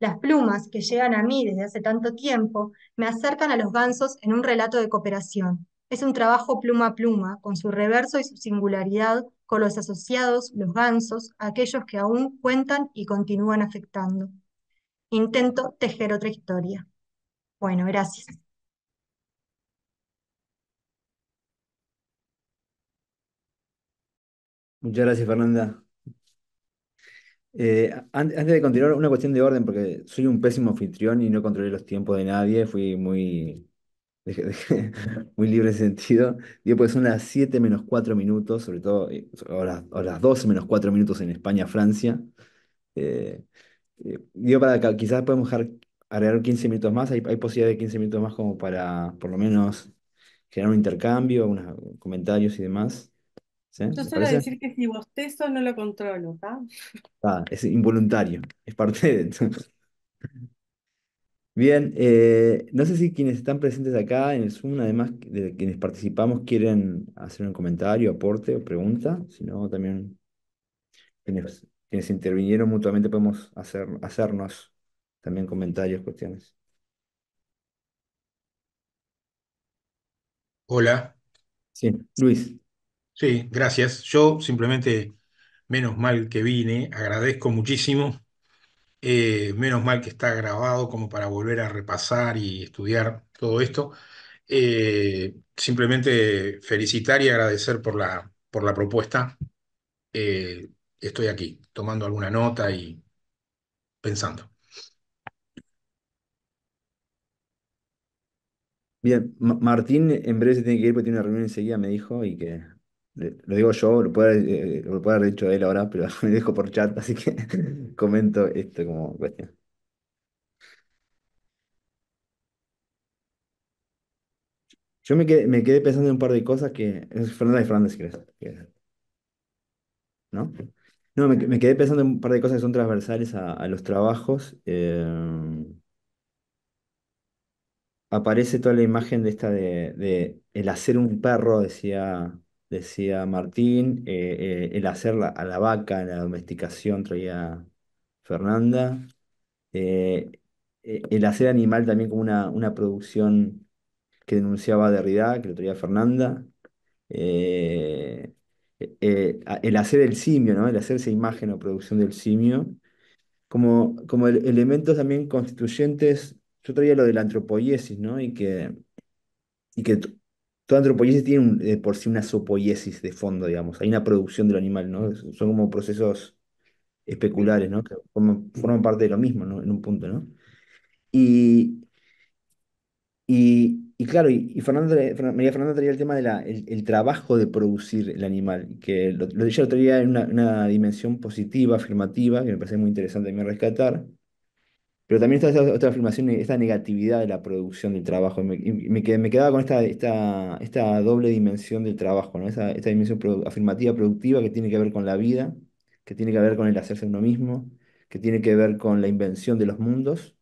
Las plumas que llegan a mí desde hace tanto tiempo me acercan a los gansos en un relato de cooperación. Es un trabajo pluma a pluma, con su reverso y su singularidad, con los asociados, los gansos, aquellos que aún cuentan y continúan afectando. Intento tejer otra historia. Bueno, gracias. Muchas gracias, Fernanda. Eh, antes de continuar, una cuestión de orden, porque soy un pésimo anfitrión y no controlé los tiempos de nadie, fui muy, muy libre en sentido. Digo, pues son las 7 menos 4 minutos, sobre todo, o las, 12 menos 4 minutos en España, Francia. Eh, eh, para quizás podemos dejar, agregar 15 minutos más, hay, posibilidad de 15 minutos más como para, por lo menos, generar un intercambio, unos comentarios y demás. Yo suelo decir que si bostezo no lo controlo, ¿ah? Ah, es involuntario, es parte de... Bien, eh, no sé si quienes están presentes acá en el Zoom, además de quienes participamos, quieren hacer un comentario, aporte o pregunta, si no, también quienes, quienes intervinieron mutuamente podemos hacer, hacernos también comentarios, cuestiones. Hola. Sí, Luis. Sí, gracias. Yo simplemente, menos mal que vine, agradezco muchísimo. Eh, menos mal que está grabado como para volver a repasar y estudiar todo esto. Eh, simplemente felicitar y agradecer por la, por la propuesta. Eh, estoy aquí tomando alguna nota y pensando. Bien, Martín en breve se tiene que ir porque tiene una reunión enseguida, me dijo, y que lo digo yo, eh, lo puede haber dicho él ahora, pero me dejo por chat, así que comento esto como cuestión. Yo me quedé, pensando en un par de cosas que. Es Fernanda y Fernández ¿No? No, me, quedé pensando en un par de cosas que son transversales a, los trabajos. Eh, aparece toda la imagen de esta de, de el hacer un perro, decía decía Martín, eh, eh, el hacer a la vaca, la domesticación traía Fernanda, eh, el hacer animal también como una, una producción que denunciaba Derrida, que lo traía Fernanda, el hacer el simio, ¿no? el hacer esa imagen o producción del simio, como, como elementos también constituyentes, yo traía lo de la antropoiesis, ¿no? y que, y que toda antropoyesis tiene por sí una sopoiesis de fondo, digamos. Hay una producción del animal, ¿no? Son como procesos especulares, ¿no? Que forman, parte de lo mismo, ¿no? En un punto, ¿no? Y, y, claro, y, María Fernanda traía el tema del el trabajo de producir el animal, que lo, lo ella traía en una, una, dimensión positiva, afirmativa, que me parece muy interesante mí rescatar, pero también está esta otra afirmación, esta negatividad de la producción del trabajo. me, quedaba con esta, esta, esta doble dimensión del trabajo, ¿no? esta dimensión afirmativa, productiva, que tiene que ver con la vida, que tiene que ver con el hacerse uno mismo, que tiene que ver con la invención de los mundos.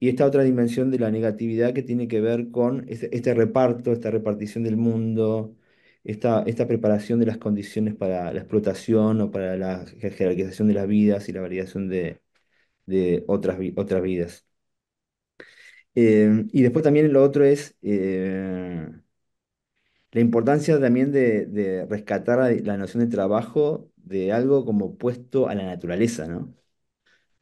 Y esta otra dimensión de la negatividad que tiene que ver con este, este reparto, esta repartición del mundo, esta, esta preparación de las condiciones para la explotación o para la jerarquización de las vidas y la variación de, de otras, otras vidas. Eh, y después también lo otro es eh, la importancia también de, rescatar la noción de trabajo de algo como opuesto a la naturaleza, ¿no?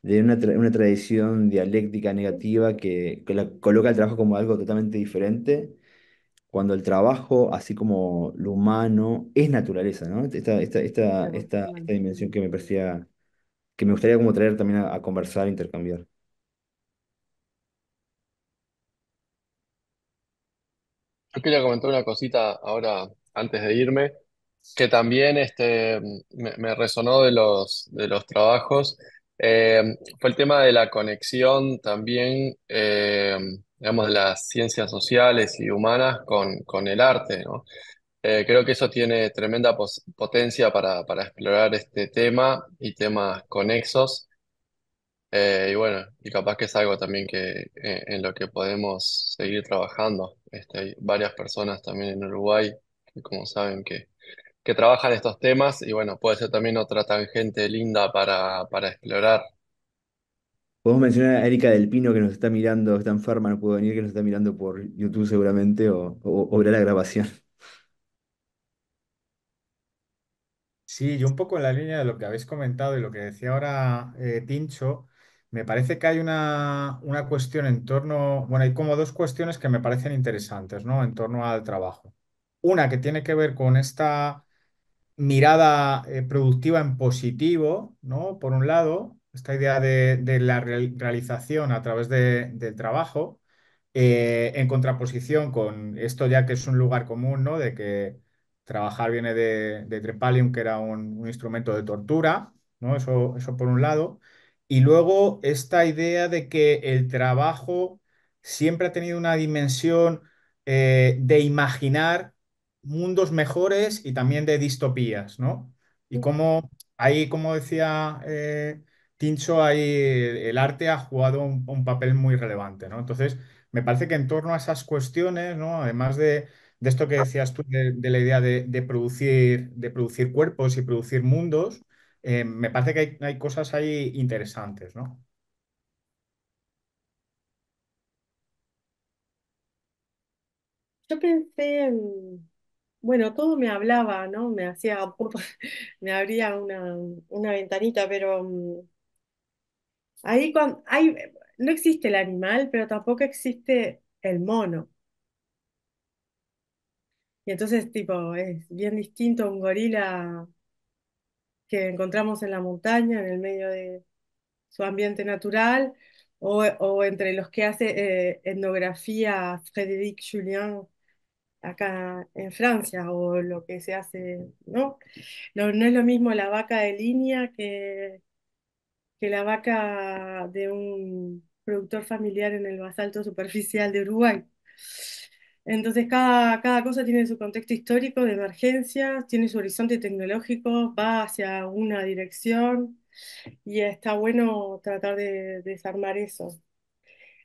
De una, tradición dialéctica negativa que, coloca el trabajo como algo totalmente diferente, cuando el trabajo, así como lo humano, es naturaleza, ¿no? esta, esta, esta dimensión que me parecía que me gustaría como traer también a, conversar conversar, intercambiar. Yo quería comentar una cosita ahora antes de irme, que también este, me, resonó de los, de los trabajos. Eh, fue el tema de la conexión también, eh, digamos, de las ciencias sociales y humanas con, con el arte, ¿no? Eh, creo que eso tiene tremenda potencia para, explorar este tema y temas conexos. Eh, y bueno, y capaz que es algo también que eh, en lo que podemos seguir trabajando. Este, hay varias personas también en Uruguay que, como saben, que, que trabajan estos temas y bueno, puede ser también otra tangente linda para, explorar. Podemos mencionar a Erika del Pino que nos está mirando, está enferma, no pudo venir, que nos está mirando por YouTube seguramente o, o, la grabación. Sí, yo un poco en la línea de lo que habéis comentado y lo que decía ahora Pincho, eh, Tincho, me parece que hay una, cuestión en torno, bueno, hay como dos cuestiones que me parecen interesantes, ¿no? En torno al trabajo. Una que tiene que ver con esta mirada eh, productiva en positivo, ¿no? Por un lado, esta idea de, la realización a través del trabajo, eh, en contraposición con esto ya que es un lugar común, ¿no? De que Trabajar viene de, Trepalium, que era un, instrumento de tortura, ¿no? Eso, eso por un lado. Y luego esta idea de que el trabajo siempre ha tenido una dimensión eh, de imaginar mundos mejores y también de distopías, ¿no? Y como ahí, como decía eh, Tincho, ahí el, arte ha jugado un, un, papel muy relevante, ¿no? Entonces, me parece que en torno a esas cuestiones, ¿no? Además de, de esto que decías tú, de, la idea de, producir, de producir cuerpos y producir mundos, eh, me parece que hay, cosas ahí interesantes, ¿no? Yo pensé en, bueno, todo me hablaba, ¿no? Me hacía, me abría una, una ventanita, pero mm, ahí cuando, hay, no existe el animal, pero tampoco existe el mono. Y entonces, tipo, es bien distinto un gorila que encontramos en la montaña, en el medio de su ambiente natural, o, entre los que hace eh, etnografía Frédéric Julien acá en Francia, o lo que se hace, ¿no? No, es lo mismo la vaca de línea que, que la vaca de un productor familiar en el basalto superficial de Uruguay. Entonces, cada, cada cosa tiene su contexto histórico de emergencia, tiene su horizonte tecnológico, va hacia una dirección y está bueno tratar de, desarmar eso.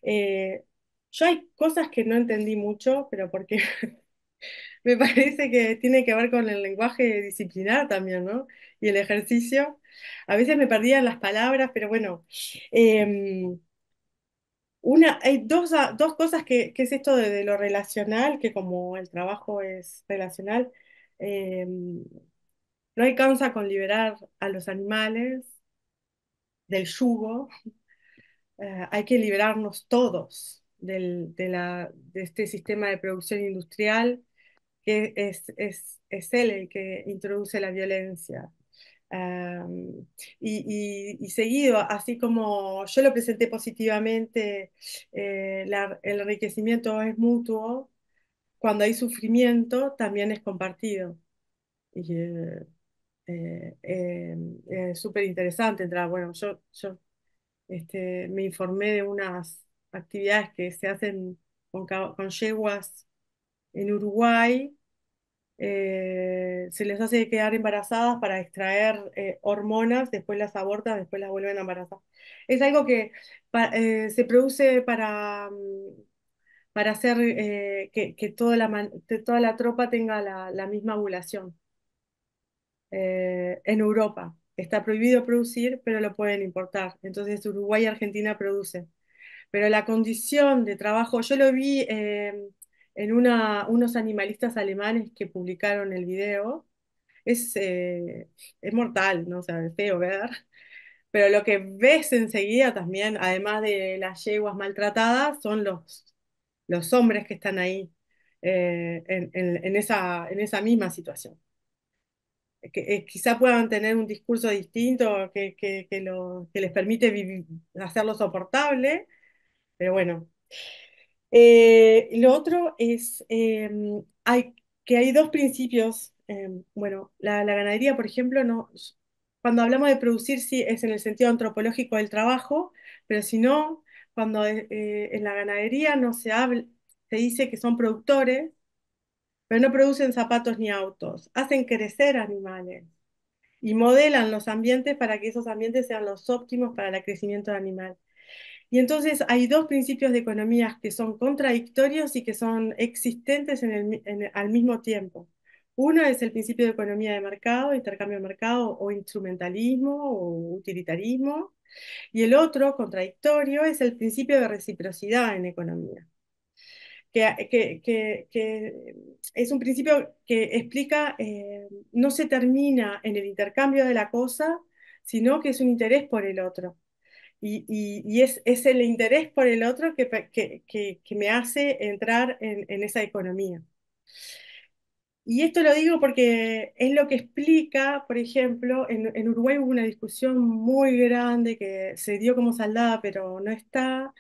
Eh, yo hay cosas que no entendí mucho, pero porque me parece que tiene que ver con el lenguaje disciplinar también, ¿no? Y el ejercicio. A veces me perdían las palabras, pero bueno. Em, una, hay dos, ah, cosas que, es esto de, lo relacional, que como el trabajo es relacional, em, no hay causa con liberar a los animales del yugo, eh, hay que liberarnos todos de, este sistema de producción industrial que es, es él el que introduce la violencia y, seguido, así como yo lo presenté positivamente, eh, el enriquecimiento es mutuo, cuando hay sufrimiento también es compartido. Y eh, eh, es súper interesante entrar. Bueno, yo, yo este, me informé de unas actividades que se hacen con yeguas en Uruguay eh, se les hace quedar embarazadas para extraer eh, hormonas, después las abortan, después las vuelven a embarazar. Es algo que eh, se produce para, mm, para hacer que, que, toda, la, toda la tropa tenga la, la misma ovulación. en Europa está prohibido producir, pero lo pueden importar. Entonces Uruguay y Argentina producen. Pero la condición de trabajo, yo lo vi en una, unos animalistas alemanes que publicaron el video. Es, eh, es mortal, ¿no? sea, es feo ver. Pero lo que ves enseguida también, además de las yeguas maltratadas, son los, los hombres que están ahí eh, en, en, esa, en esa misma situación. Que, eh, quizá puedan tener un discurso distinto que, que, que, lo, que les permite hacerlo soportable, pero bueno. Eh, lo otro es em, que hay dos principios. Em, bueno, la, ganadería, por ejemplo, no, cuando hablamos de producir, sí es en el sentido antropológico del trabajo, pero si no, cuando eh, eh, en la ganadería no se habla, se dice que son productores, pero no producen zapatos ni autos, hacen crecer animales y modelan los ambientes para que esos ambientes sean los óptimos para el crecimiento del animal. Y entonces hay dos principios de economía que son contradictorios y que son existentes al mismo tiempo. Uno es el principio de economía de mercado, intercambio de mercado o instrumentalismo o utilitarismo. Y el otro, contradictorio, es el principio de reciprocidad en economía, que, es un principio que explica, eh, no se termina en el intercambio de la cosa, sino que es un interés por el otro y, es, el interés por el otro que, me hace entrar en, esa economía. Y esto lo digo porque es lo que explica, por ejemplo, en, Uruguay hubo una discusión muy grande que se dio como saldada, pero no está,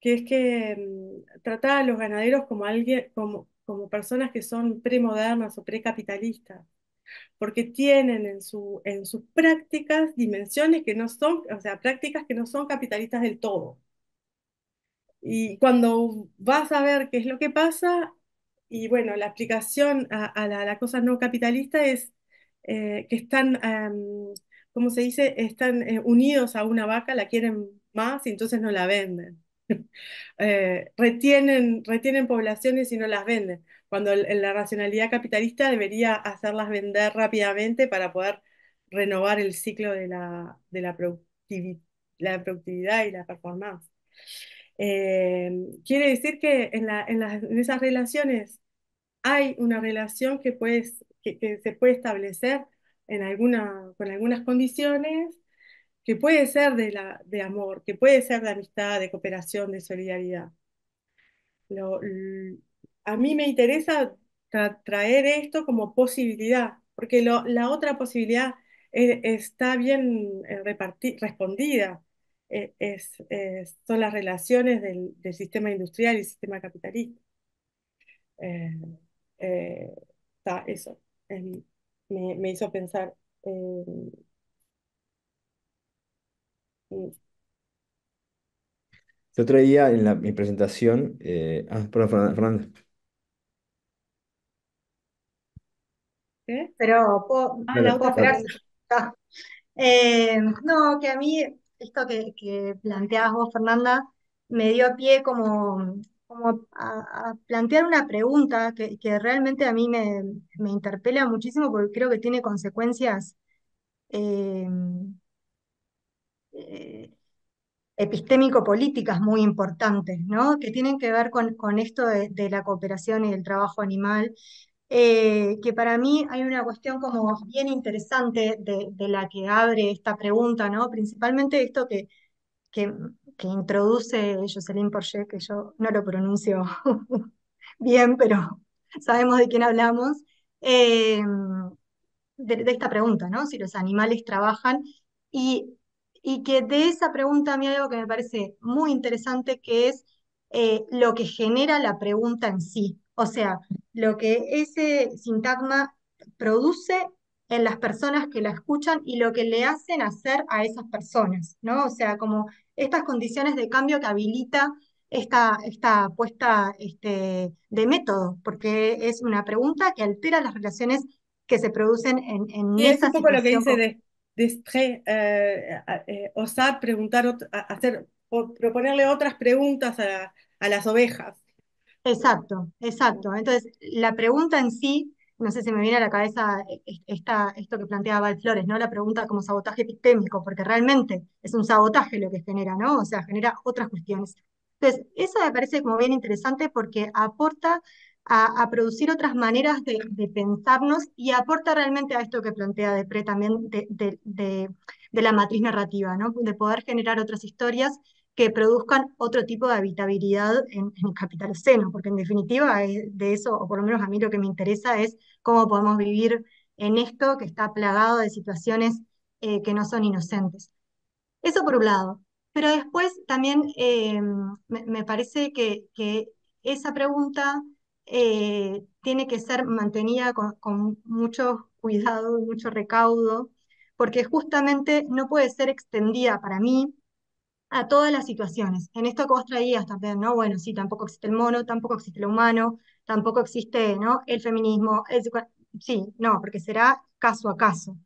que es que mm, tratar a los ganaderos como, alguien, como personas que son premodernas o precapitalistas porque tienen en, su, en sus prácticas dimensiones que no son, o sea, prácticas que no son capitalistas del todo. Y cuando vas a ver qué es lo que pasa, y bueno, la aplicación a, la, cosa no capitalista es eh, que están, ¿cómo se dice? Están eh, unidos a una vaca, la quieren más y entonces no la venden. Eh, retienen, retienen poblaciones y no las venden cuando la racionalidad capitalista debería hacerlas vender rápidamente para poder renovar el ciclo de la, de la, productividad, la productividad y la performance. Eh, quiere decir que en, en, las, esas relaciones hay una relación que, puedes, que, que se puede establecer en alguna, con algunas condiciones, que puede ser de, la, de amor, que puede ser de amistad, de cooperación, de solidaridad. Lo, a mí me interesa traer esto como posibilidad, porque la otra posibilidad e-, está bien eh, respondida. E-, es, son las relaciones del, sistema industrial y sistema capitalista. Eh, eh, eso me, hizo pensar. Yo traía en mi presentación, ah, perdón, Fernández. ¿Eh? Pero ah, puedo, esperar. Ah. Em, no, que a mí esto que, planteabas vos, Fernanda, me dio a pie como, como a, plantear una pregunta que, realmente a mí me, interpela muchísimo porque creo que tiene consecuencias em, eh, epistémico-políticas muy importantes, ¿no? que tienen que ver con, con esto de, la cooperación y del trabajo animal. Eh, que para mí hay una cuestión como bien interesante de, la que abre esta pregunta, ¿no? Principalmente esto que, que, que introduce Jocelyn Porcher, que yo no lo pronuncio bien, pero sabemos de quién hablamos, eh, de, esta pregunta, ¿no? Si los animales trabajan y, y que de esa pregunta a mí hay algo que me parece muy interesante, que es eh, lo que genera la pregunta en sí. O sea, lo que ese sintagma produce en las personas que la escuchan y lo que le hacen hacer a esas personas, ¿no? O sea, como estas condiciones de cambio que habilita esta, esta apuesta este, de método, porque es una pregunta que altera las relaciones que se producen en, en y es un poco lo que dice de, eh, eh, osar preguntar, hacer, proponerle otras preguntas a las ovejas. Exacto, exacto. Entonces, la pregunta en sí, no sé si me viene a la cabeza eh, eh, esta, esto que planteaba Val Flores, ¿no? La pregunta como sabotaje epistémico, porque realmente es un sabotaje lo que genera, ¿no? O sea, genera otras cuestiones. Entonces, eso me parece como bien interesante porque aporta a, producir otras maneras de, pensarnos y aporta realmente a esto que plantea Depre también de, de la matriz narrativa, ¿no? De poder generar otras historias que produzcan otro tipo de habitabilidad en, el capital seno, porque en definitiva eh, de eso, o por lo menos a mí lo que me interesa es cómo podemos vivir en esto que está plagado de situaciones eh, que no son inocentes. Eso por un lado. Pero después también em, me, parece que, esa pregunta eh, tiene que ser mantenida con, con mucho cuidado y mucho recaudo, porque justamente no puede ser extendida para mí a todas las situaciones. En esto que vos traías también, ¿no? Bueno, sí, tampoco existe el mono, tampoco existe lo humano, tampoco existe, ¿no? El feminismo, sí, no, porque será caso a caso.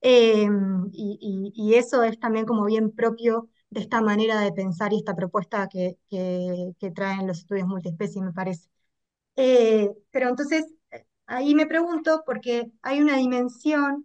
Em, y, eso es también como bien propio de esta manera de pensar y esta propuesta que, que, traen los estudios multiespecies, me parece. Eh, pero entonces, ahí me pregunto, porque hay una dimensión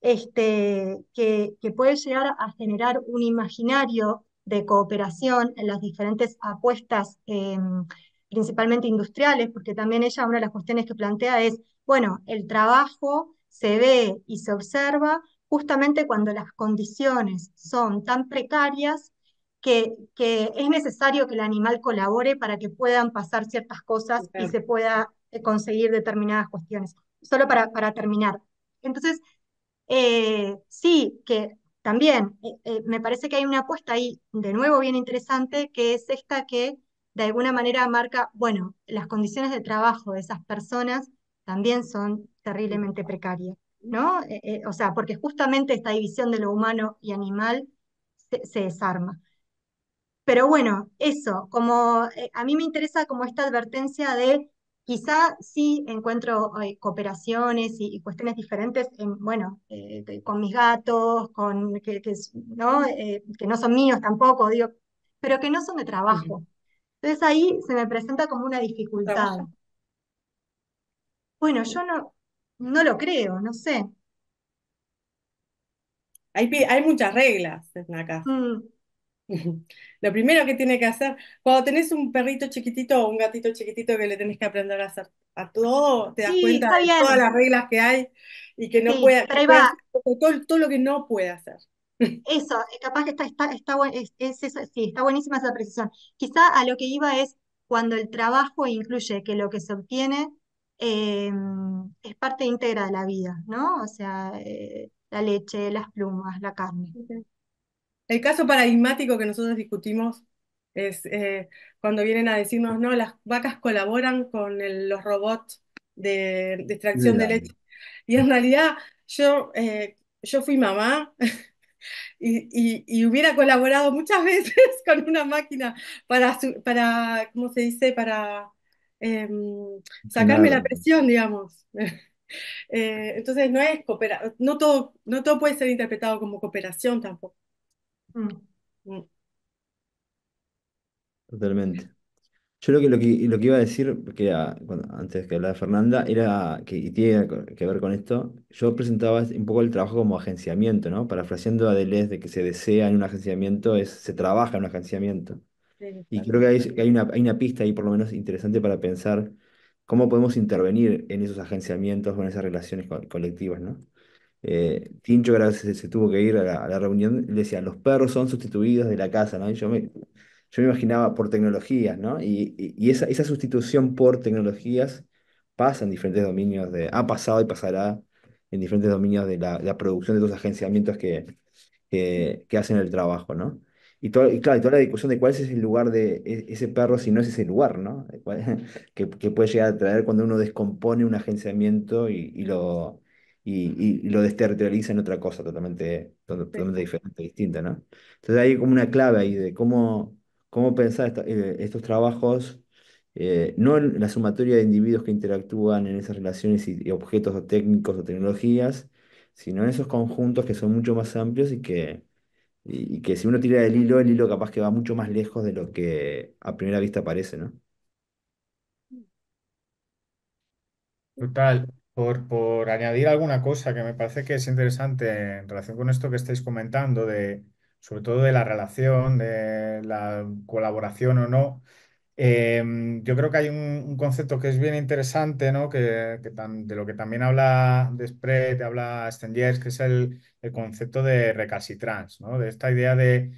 este, que, que, puede llegar a generar un imaginario de cooperación, en las diferentes apuestas, em, principalmente industriales, porque también ella una de las cuestiones que plantea es, bueno, el trabajo se ve y se observa justamente cuando las condiciones son tan precarias que, que es necesario que el animal colabore para que puedan pasar ciertas cosas y se pueda eh, conseguir determinadas cuestiones. Solo para, para terminar. Entonces, eh, sí, que también eh, eh, me parece que hay una apuesta ahí, de nuevo bien interesante, que es esta que de alguna manera marca, bueno, las condiciones de trabajo de esas personas también son terriblemente precarias, ¿no? Eh, o sea, porque justamente esta división de lo humano y animal se, se desarma. Pero bueno, eso, como a mí me interesa como esta advertencia de Quizá sí encuentro eh, cooperaciones y, cuestiones diferentes, bueno, eh, con mis gatos, con, que, ¿no? Eh, que no son míos tampoco, digo, pero que no son de trabajo. Entonces ahí se me presenta como una dificultad. Bueno, yo no, no lo creo, no sé. Hay, muchas reglas acá. Lo primero que tiene que hacer, cuando tenés un perrito chiquitito o un gatito chiquitito que le tenés que aprender a hacer a todo, te das cuenta de todas las reglas que hay y que no puede, hacer, todo, lo que no puede hacer. Eso, eh, capaz que está, está, es, sí, está buenísima esa precisión. Quizá a lo que iba es cuando el trabajo incluye que lo que se obtiene em, es parte íntegra de la vida, ¿no? O sea, eh, la leche, las plumas, la carne. El caso paradigmático que nosotros discutimos es eh, cuando vienen a decirnos, no, las vacas colaboran con los robots de, extracción de leche. Y en realidad yo, eh, yo fui mamá y, hubiera colaborado muchas veces con una máquina para, para ¿cómo se dice? Para em, sacarme la presión, digamos. Eh, entonces no es no todo, no todo puede ser interpretado como cooperación tampoco. Mm. Totalmente. Yo lo que, lo que, iba a decir, que antes que hablar de Fernanda, era que y tiene que ver con esto. Yo presentaba un poco el trabajo como agenciamiento, ¿no? Parafraseando a Deleuze de que se desea en un agenciamiento, es, se trabaja en un agenciamiento. Y creo que hay, hay una, pista ahí por lo menos interesante para pensar cómo podemos intervenir en esos agenciamientos o en esas relaciones colectivas, ¿no? Eh, Tincho que se, tuvo que ir a la, reunión, le decían, los perros son sustituidos de la casa, ¿no? yo me, yo imaginaba por tecnologías, ¿no? Y, esa, esa, sustitución por tecnologías pasa en diferentes dominios, de, ha pasado y pasará en diferentes dominios de la, producción de los agenciamientos que, que, hacen el trabajo, ¿no? Y, todo, y claro, toda la discusión de cuál es el lugar de e, ese perro si no es ese lugar, ¿no? Que, puede llegar a traer cuando uno descompone un agenciamiento y, y lo, y, y lo desterritorializa en otra cosa totalmente, totalmente diferente, distinta, ¿no? Entonces hay como una clave ahí de cómo, cómo pensar eh, estos trabajos, eh, no en la sumatoria de individuos que interactúan en esas relaciones y, objetos o técnicos o tecnologías, sino en esos conjuntos que son mucho más amplios y que, que si uno tira del hilo, el hilo capaz que va mucho más lejos de lo que a primera vista parece, ¿no? Total. Por, añadir alguna cosa que me parece que es interesante en relación con esto que estáis comentando, de, sobre todo de la relación, de la colaboración o no, em, yo creo que hay un, concepto que es bien interesante, ¿no? que, de lo que también habla Desprez, habla Stengers, que es el, concepto de recasitrans ¿no? de esta idea de,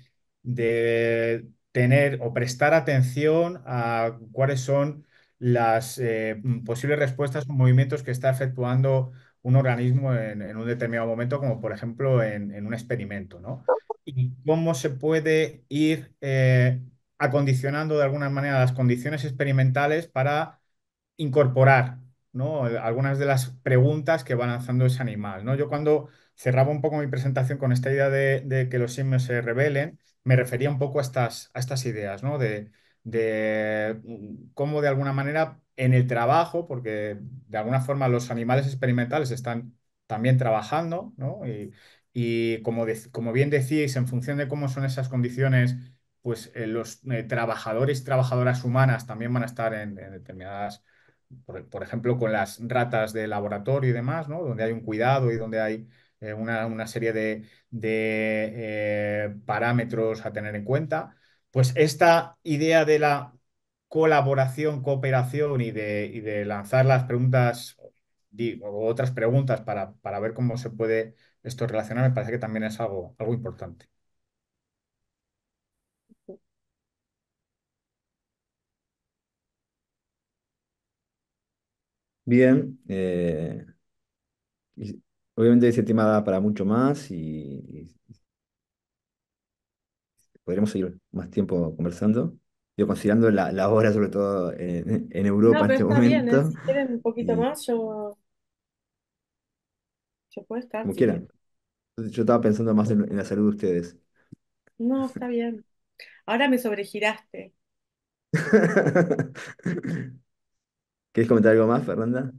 de tener o prestar atención a cuáles son las eh, posibles respuestas o movimientos que está efectuando un organismo en, un determinado momento, como por ejemplo en, un experimento, ¿no? Y cómo se puede ir eh, acondicionando de alguna manera las condiciones experimentales para incorporar ¿no? algunas de las preguntas que va lanzando ese animal. ¿no? Yo cuando cerraba un poco mi presentación con esta idea de, que los simios se rebelen, me refería un poco a estas, a estas ideas, ¿no? de de mm, cómo de alguna manera en el trabajo, porque de alguna forma los animales experimentales están también trabajando, ¿no? Y, como, como bien decís en función de cómo son esas condiciones, pues eh, los eh, trabajadores y trabajadoras humanas también van a estar en, determinadas, por, ejemplo, con las ratas de laboratorio y demás, ¿no? Donde hay un cuidado y donde hay eh, una, serie de parámetros a tener en cuenta pues esta idea de la colaboración, cooperación y de, lanzar las preguntas o otras preguntas para, ver cómo se puede esto relacionar, me parece que también es algo, algo importante. Bien, eh, obviamente es tema para mucho más y podríamos seguir más tiempo conversando. Yo considerando la, hora, sobre todo en, Europa en este está bien, ¿eh? momento. Si quieren un poquito eh, más, yo, yo puedo estar como quieran. Yo estaba pensando más en, en la salud de ustedes. No, está bien. Ahora me sobregiraste. ¿Quieres comentar algo más, Fernanda?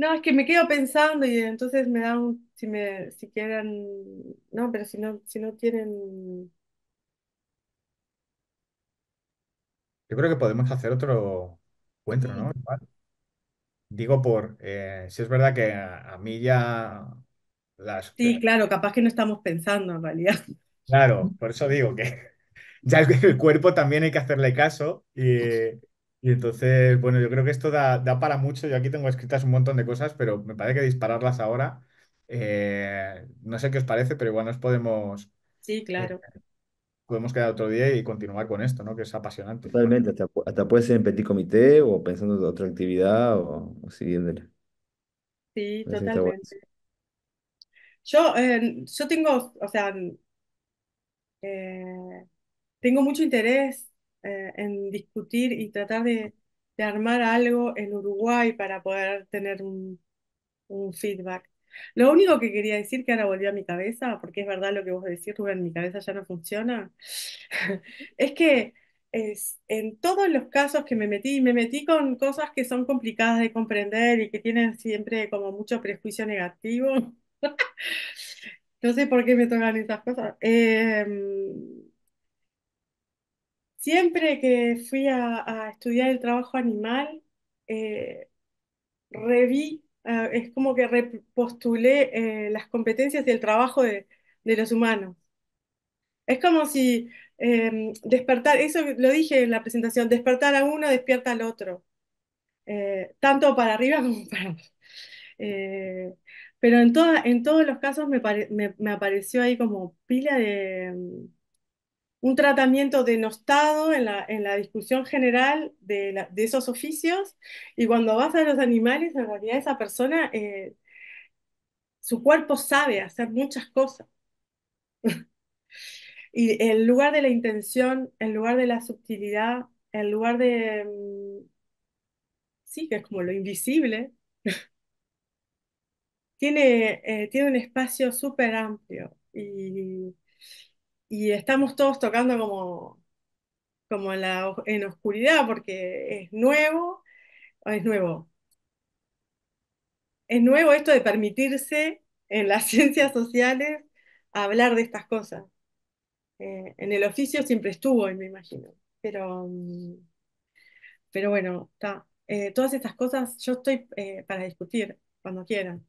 No, es que me quedo pensando y entonces me da un, si me, si quieran, no, pero si no, si no tienen, Yo creo que podemos hacer otro encuentro, ¿no? Digo por, eh, si es verdad que a, mí ya las... sí, claro, capaz que no estamos pensando en realidad. Claro, por eso digo que ya el, el cuerpo también hay que hacerle caso y, y entonces, bueno, yo creo que esto da, para mucho. Yo aquí tengo escritas un montón de cosas, pero me parece que dispararlas ahora, eh, no sé qué os parece, pero igual nos podemos, Sí, eh, claro. podemos quedar otro día y continuar con esto, ¿no? Que es apasionante. Totalmente, hasta, puedes hasta puede ser en petit comité o pensando en otra actividad o, siguiéndola. Sí, totalmente. Yo, eh, yo tengo, o sea, tengo mucho interés eh, en discutir y tratar de, de, armar algo en Uruguay para poder tener un, un, feedback. Lo único que quería decir, que ahora volvió a mi cabeza, porque es verdad lo que vos decís, Rubén, mi cabeza ya no funciona, es que es, en todos los casos que me metí, me metí con cosas que son complicadas de comprender y que tienen siempre como mucho prejuicio negativo. no sé por qué me tocan esas cosas. Eh, Siempre que fui a, estudiar el trabajo animal, eh, reví, ah, es como que repostulé eh, las competencias y el trabajo de, los humanos. Es como si em, despertar, eso lo dije en la presentación, despertar a uno despierta al otro, eh, tanto para arriba como para abajo. pero en, en todos los casos me apareció ahí como pila de em, un tratamiento denostado en la, en la discusión general de, de, esos oficios y cuando vas a los animales, en realidad esa persona, eh, su cuerpo sabe hacer muchas cosas. y en lugar de la intención, en lugar de la subtilidad, en lugar de... Mm, sí, que es como lo invisible, tiene, eh, tiene un espacio súper amplio y y estamos todos tocando como, como en, la, oscuridad porque es nuevo, ah, es nuevo. Es nuevo esto de permitirse en las ciencias sociales hablar de estas cosas. Eh, en el oficio siempre estuvo, me imagino, pero, mm, pero bueno, eh, todas estas cosas yo estoy eh, para discutir cuando quieran.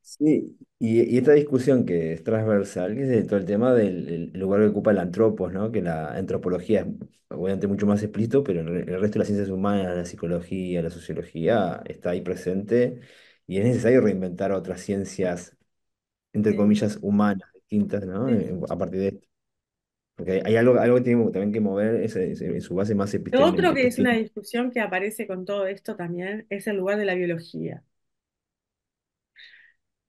Sí, y, esta discusión que es transversal, que es todo el tema del lugar que ocupa el antropos, ¿no? Que la antropología es obviamente mucho más explícito, pero el, resto de las ciencias humanas, la psicología, la sociología, está ahí presente y es necesario reinventar otras ciencias, entre comillas, humanas, distintas, ¿no? Eh, a partir de esto. Porque hay, algo, algo que tenemos también que mover en su base más Lo otro que es una discusión que aparece con todo esto también es el lugar de la biología.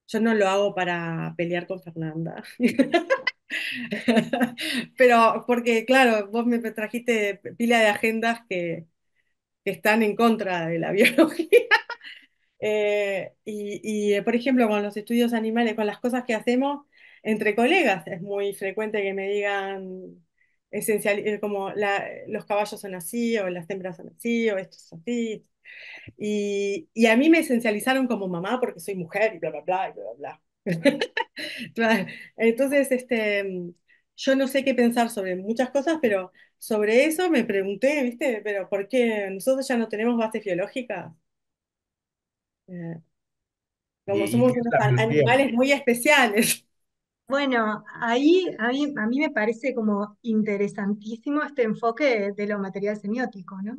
Yo no lo hago para pelear con Fernanda. Mm. Pero porque, claro, vos me trajiste pila de agendas que, están en contra de la biología. Eh, y, por ejemplo, con los estudios animales, con las cosas que hacemos entre colegas, es muy frecuente que me digan esencial, eh, como los caballos son así, o las hembras son así, o esto es así. Y, a mí me esencializaron como mamá porque soy mujer y bla, bla, bla, y bla, bla. Entonces, este, yo no sé qué pensar sobre muchas cosas, pero sobre eso me pregunté, ¿viste? Pero ¿por qué nosotros ya no tenemos bases biológica? Eh, como somos animales muy especiales. Bueno, ahí a mí, me parece como interesantísimo este enfoque de, de lo material semiótico, ¿no?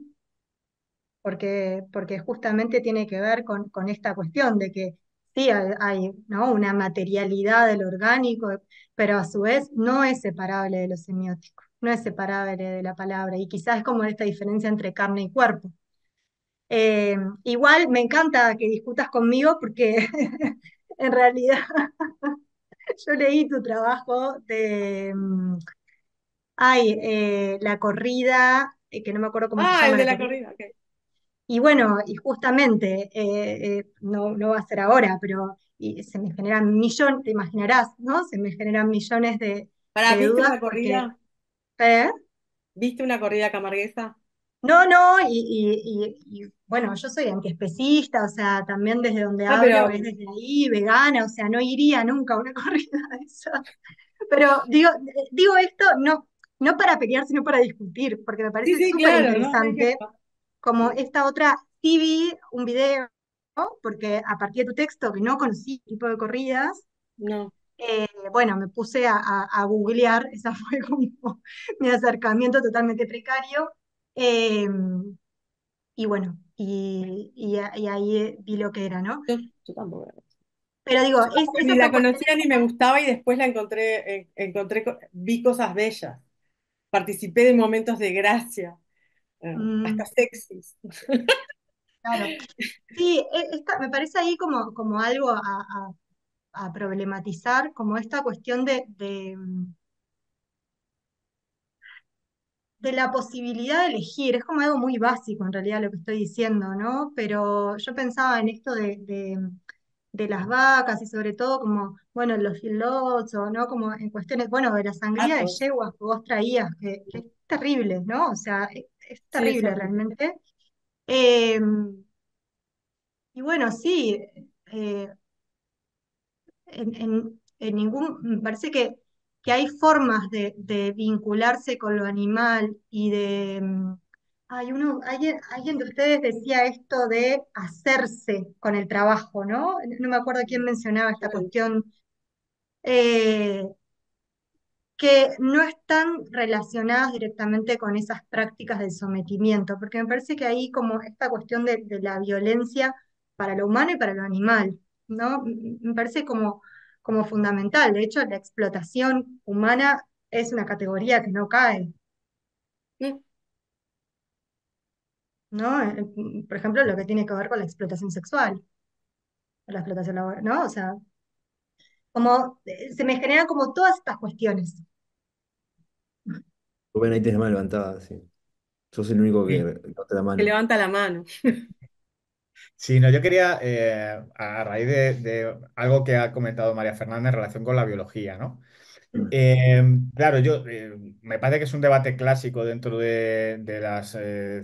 porque, justamente tiene que ver con, con esta cuestión de que sí hay ¿no? una materialidad del orgánico, pero a su vez no es separable de lo semiótico, no es separable de la palabra, y quizás es como esta diferencia entre carne y cuerpo. Eh, igual me encanta que discutas conmigo porque en realidad yo leí tu trabajo de... hay mm, eh, la corrida, eh, que no me acuerdo cómo se llama. Ah, el de la corrida, ok. Y bueno, y justamente, eh, eh, no, no, va a ser ahora, pero se me generan millones, te imaginarás, ¿no? Se me generan millones de... ¿Para de una corrida? ¿Eh? ¿Viste una corrida camarguesa? No, no, y, bueno, yo soy antiespecista, o sea, también desde donde ah, hablo, es desde ahí, vegana, o sea, no iría nunca a una corrida de esa. Pero digo, digo esto no, no para pelear, sino para discutir, porque me parece súper interesante como esta otra, sí vi un video, porque a partir de tu texto, que no conocí el tipo de corridas, no. Eh, bueno, me puse a, a, a, googlear, esa fue como mi acercamiento totalmente precario. Em, y bueno, y, y, ahí eh, vi lo que era, ¿no? Yo, yo Pero digo, es, ni la conocía ni me gustaba y después la encontré, eh, encontré, vi cosas bellas. Participé de momentos de gracia. Mm. hasta Claro. Sí, e, me parece ahí como, como algo a, problematizar, como esta cuestión de, mm, de, la posibilidad de elegir. Es como algo muy básico en realidad lo que estoy diciendo, ¿no? Pero yo pensaba en esto de, las vacas y sobre todo como, bueno, los filots o no, como en cuestiones, bueno, de la sangría de yeguas que vos traías, que, que es terrible, ¿no? O sea, eh, es terrible realmente. Em, y bueno, sí, eh, en, ningún, me parece que, que hay formas de, vincularse con lo animal y de... Hay mm, uno, alguien, de ustedes decía esto de hacerse con el trabajo, ¿no? No me acuerdo quién mencionaba esta cuestión. Eh, que no están relacionadas directamente con esas prácticas del sometimiento, porque me parece que ahí como esta cuestión de, la violencia para lo humano y para lo animal, ¿no? Me parece como, fundamental. De hecho, la explotación humana es una categoría que no cae. ¿No? Eh, por ejemplo, lo que tiene que ver con la explotación sexual, la explotación laboral, ¿no? O sea, como eh, se me generan como todas estas cuestiones ven ahí tenés la levantada, sí. Sos el único que levanta la mano. levanta la mano. Sí, no, yo quería, eh, a raíz de, algo que ha comentado María Fernanda en relación con la biología, ¿no? Mm. Eh, claro, yo eh, me parece que es un debate clásico dentro de, las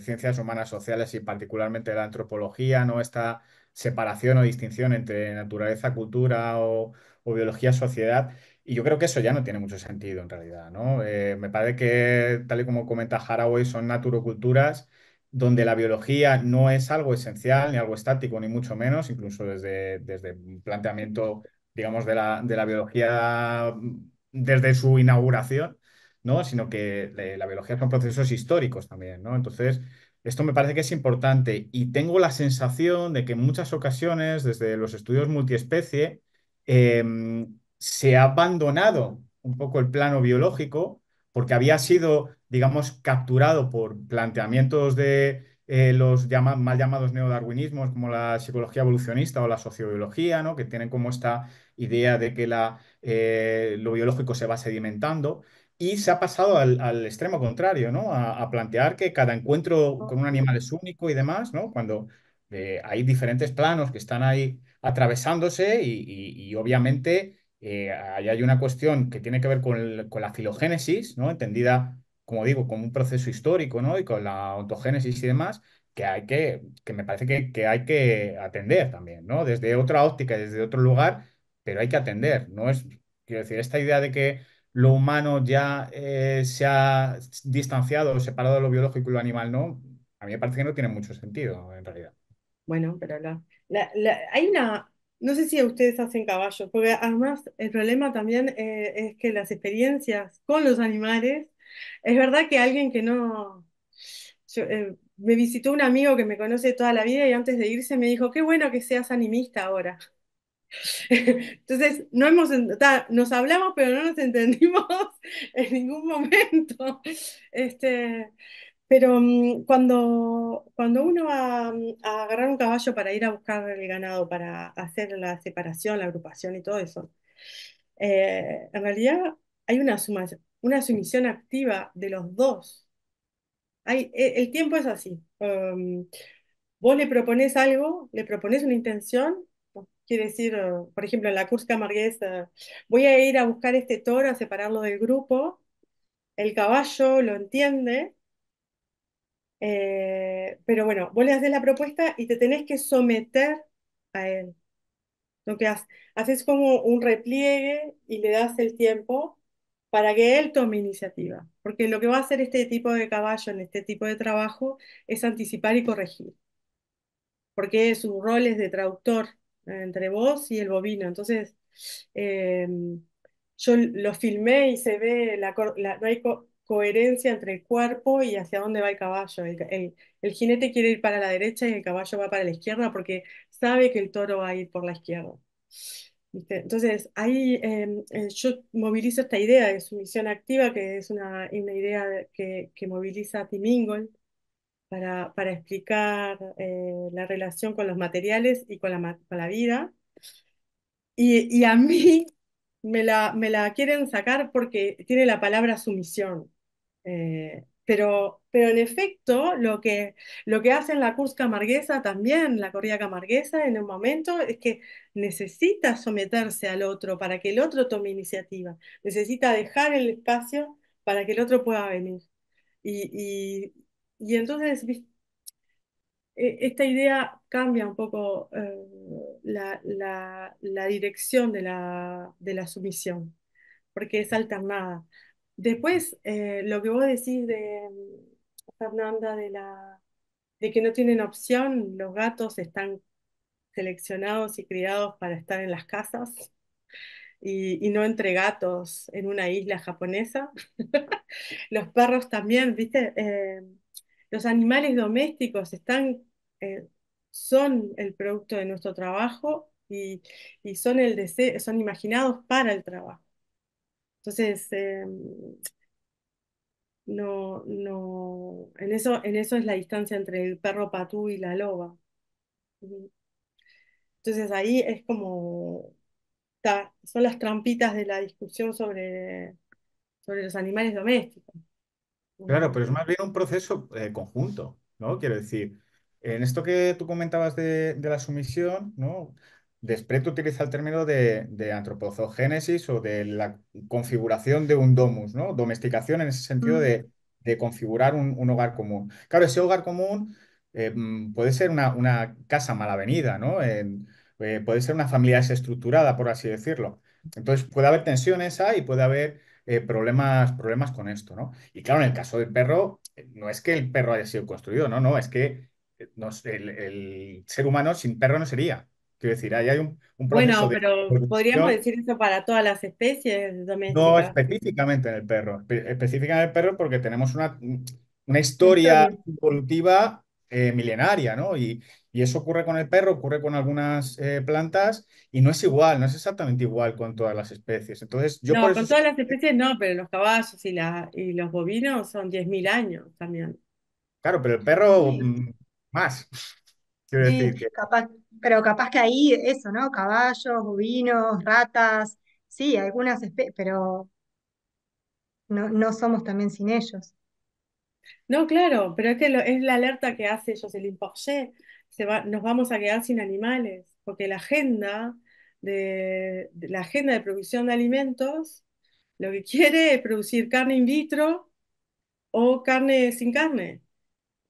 ciencias humanas sociales y particularmente de la antropología, ¿no? Esta separación o distinción entre naturaleza, cultura o biología, sociedad. Y yo creo que eso ya no tiene mucho sentido en realidad, ¿no? Eh, me parece que, tal y como comenta Haraway, son naturoculturas donde la biología no es algo esencial, ni algo estático, ni mucho menos, incluso desde, desde un planteamiento, digamos, de la, biología mm, desde su inauguración, ¿no? Sino que la, biología son procesos históricos también, ¿no? Entonces, esto me parece que es importante y tengo la sensación de que en muchas ocasiones, desde los estudios multiespecie, em, se ha abandonado un poco el plano biológico porque había sido, digamos, capturado por planteamientos de eh, los mal llamados neodarwinismos como la psicología evolucionista o la sociobiología, ¿no? que tienen como esta idea de que la, eh, lo biológico se va sedimentando. Y se ha pasado al, extremo contrario, ¿no? A, plantear que cada encuentro con un animal es único y demás, ¿no? Cuando eh, hay diferentes planos que están ahí atravesándose y obviamente eh, ahí hay una cuestión que tiene que ver con, la filogénesis, ¿no? entendida, como digo, como un proceso histórico ¿no? y con la autogénesis y demás, que, hay que, que me parece que, hay que atender también, ¿no? desde otra óptica, desde otro lugar, pero hay que atender. No es, quiero decir, esta idea de que lo humano ya eh, se ha distanciado o separado de lo biológico y lo animal, ¿no? A mí me parece que no tiene mucho sentido, en realidad. Bueno, pero hay una no sé si ustedes hacen caballos, porque además el problema también eh, es que las experiencias con los animales, es verdad que alguien que no... Eh, me visitó un amigo que me conoce toda la vida y antes de irse me dijo, qué bueno que seas animista ahora. Entonces, no hemos, nos hablamos, pero no nos entendimos en ningún momento. Este, pero mm, cuando, cuando uno va mm, a agarrar un caballo para ir a buscar el ganado, para hacer la separación, la agrupación y todo eso, eh, en realidad hay una, una sumisión activa de los dos. Hay, e, el tiempo es así. Em, vos le propones algo, le propones una intención, quiere decir, eh, por ejemplo, en la cursca Margués, eh, voy a ir a buscar este toro, a separarlo del grupo, el caballo lo entiende eh, pero bueno, vos le haces la propuesta y te tenés que someter a él. Lo que haces, haces como un repliegue y le das el tiempo para que él tome iniciativa. Porque lo que va a hacer este tipo de caballo en este tipo de trabajo es anticipar y corregir. Porque su rol es de traductor entre vos y el bovino. Entonces, em, yo lo filmé y se ve, la, coherencia entre el cuerpo y hacia dónde va el caballo. El, jinete quiere ir para la derecha y el caballo va para la izquierda porque sabe que el toro va a ir por la izquierda. Entonces, ahí em, eh, yo movilizo esta idea de sumisión activa, que es una, idea que, que, moviliza a Timingol para, para explicar eh, la relación con los materiales y con la, la vida. Y, a mí me la, me la quieren sacar porque tiene la palabra sumisión. Eh, pero, pero en efecto, lo que, lo que hace en la cursa Camarguesa también, la corrida Camarguesa, en un momento es que necesita someterse al otro para que el otro tome iniciativa, necesita dejar el espacio para que el otro pueda venir. Y, y, entonces e, esta idea cambia un poco eh, la, la, la, dirección de la, de la sumisión, porque es alternada. Después, eh, lo que vos decís de Fernanda, de, que no tienen opción, los gatos están seleccionados y criados para estar en las casas y, no entre gatos en una isla japonesa. los perros también, viste, eh, los animales domésticos están, eh, son el producto de nuestro trabajo y, y son, el deseo, son imaginados para el trabajo. Entonces, em, no, no, en eso, en eso es la distancia entre el perro patú y la loba. Entonces ahí es como, son las trampitas de la discusión sobre, sobre los animales domésticos. Claro, pero es más bien un proceso eh, conjunto, ¿no? Quiero decir, en esto que tú comentabas de, de la sumisión, ¿no? Despreto utiliza el término de, antropozogénesis o de la configuración de un domus, ¿no? Domesticación en ese sentido mm. de, configurar un, hogar común. Claro, ese hogar común eh, mm, puede ser una, una, casa mal avenida, ¿no? Eh, puede ser una familia desestructurada, por así decirlo. Entonces puede haber tensiones ahí, puede haber eh, problemas, problemas con esto, ¿no? Y claro, en el caso del perro, no es que el perro haya sido construido, no, no, es que el, ser humano sin perro no sería. Quiero decir, ahí hay un, un proceso Bueno, pero podríamos decir eso para todas las especies No específicamente en el perro, específicamente en el perro porque tenemos una, una historia evolutiva eh, milenaria, ¿no? Y, eso ocurre con el perro, ocurre con algunas eh, plantas y no es igual, no es exactamente igual con todas las especies. Entonces, yo con todas las especies no, pero los caballos y, y los bovinos son 10.000 años también. Claro, pero el perro mm, más pero capaz que ahí eso, ¿no? Caballos, bovinos, ratas, sí, algunas especies, pero no, somos también sin ellos. No, claro, pero es que es la alerta que hace ellos, el Imporché: nos vamos a quedar sin animales, porque la agenda de, la agenda de provisión de alimentos lo que quiere es producir carne in vitro o carne sin carne.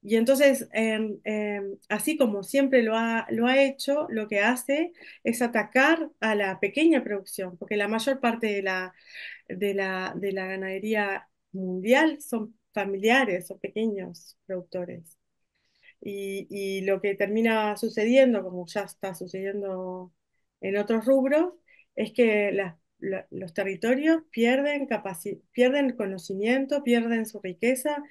Y entonces, em, em, así como siempre lo ha, lo ha, hecho, lo que hace es atacar a la pequeña producción, porque la mayor parte de la, de la, de la ganadería mundial son familiares o pequeños productores. Y, y, lo que termina sucediendo, como ya está sucediendo en otros rubros, es que los territorios pierden, pierden conocimiento, pierden su riqueza,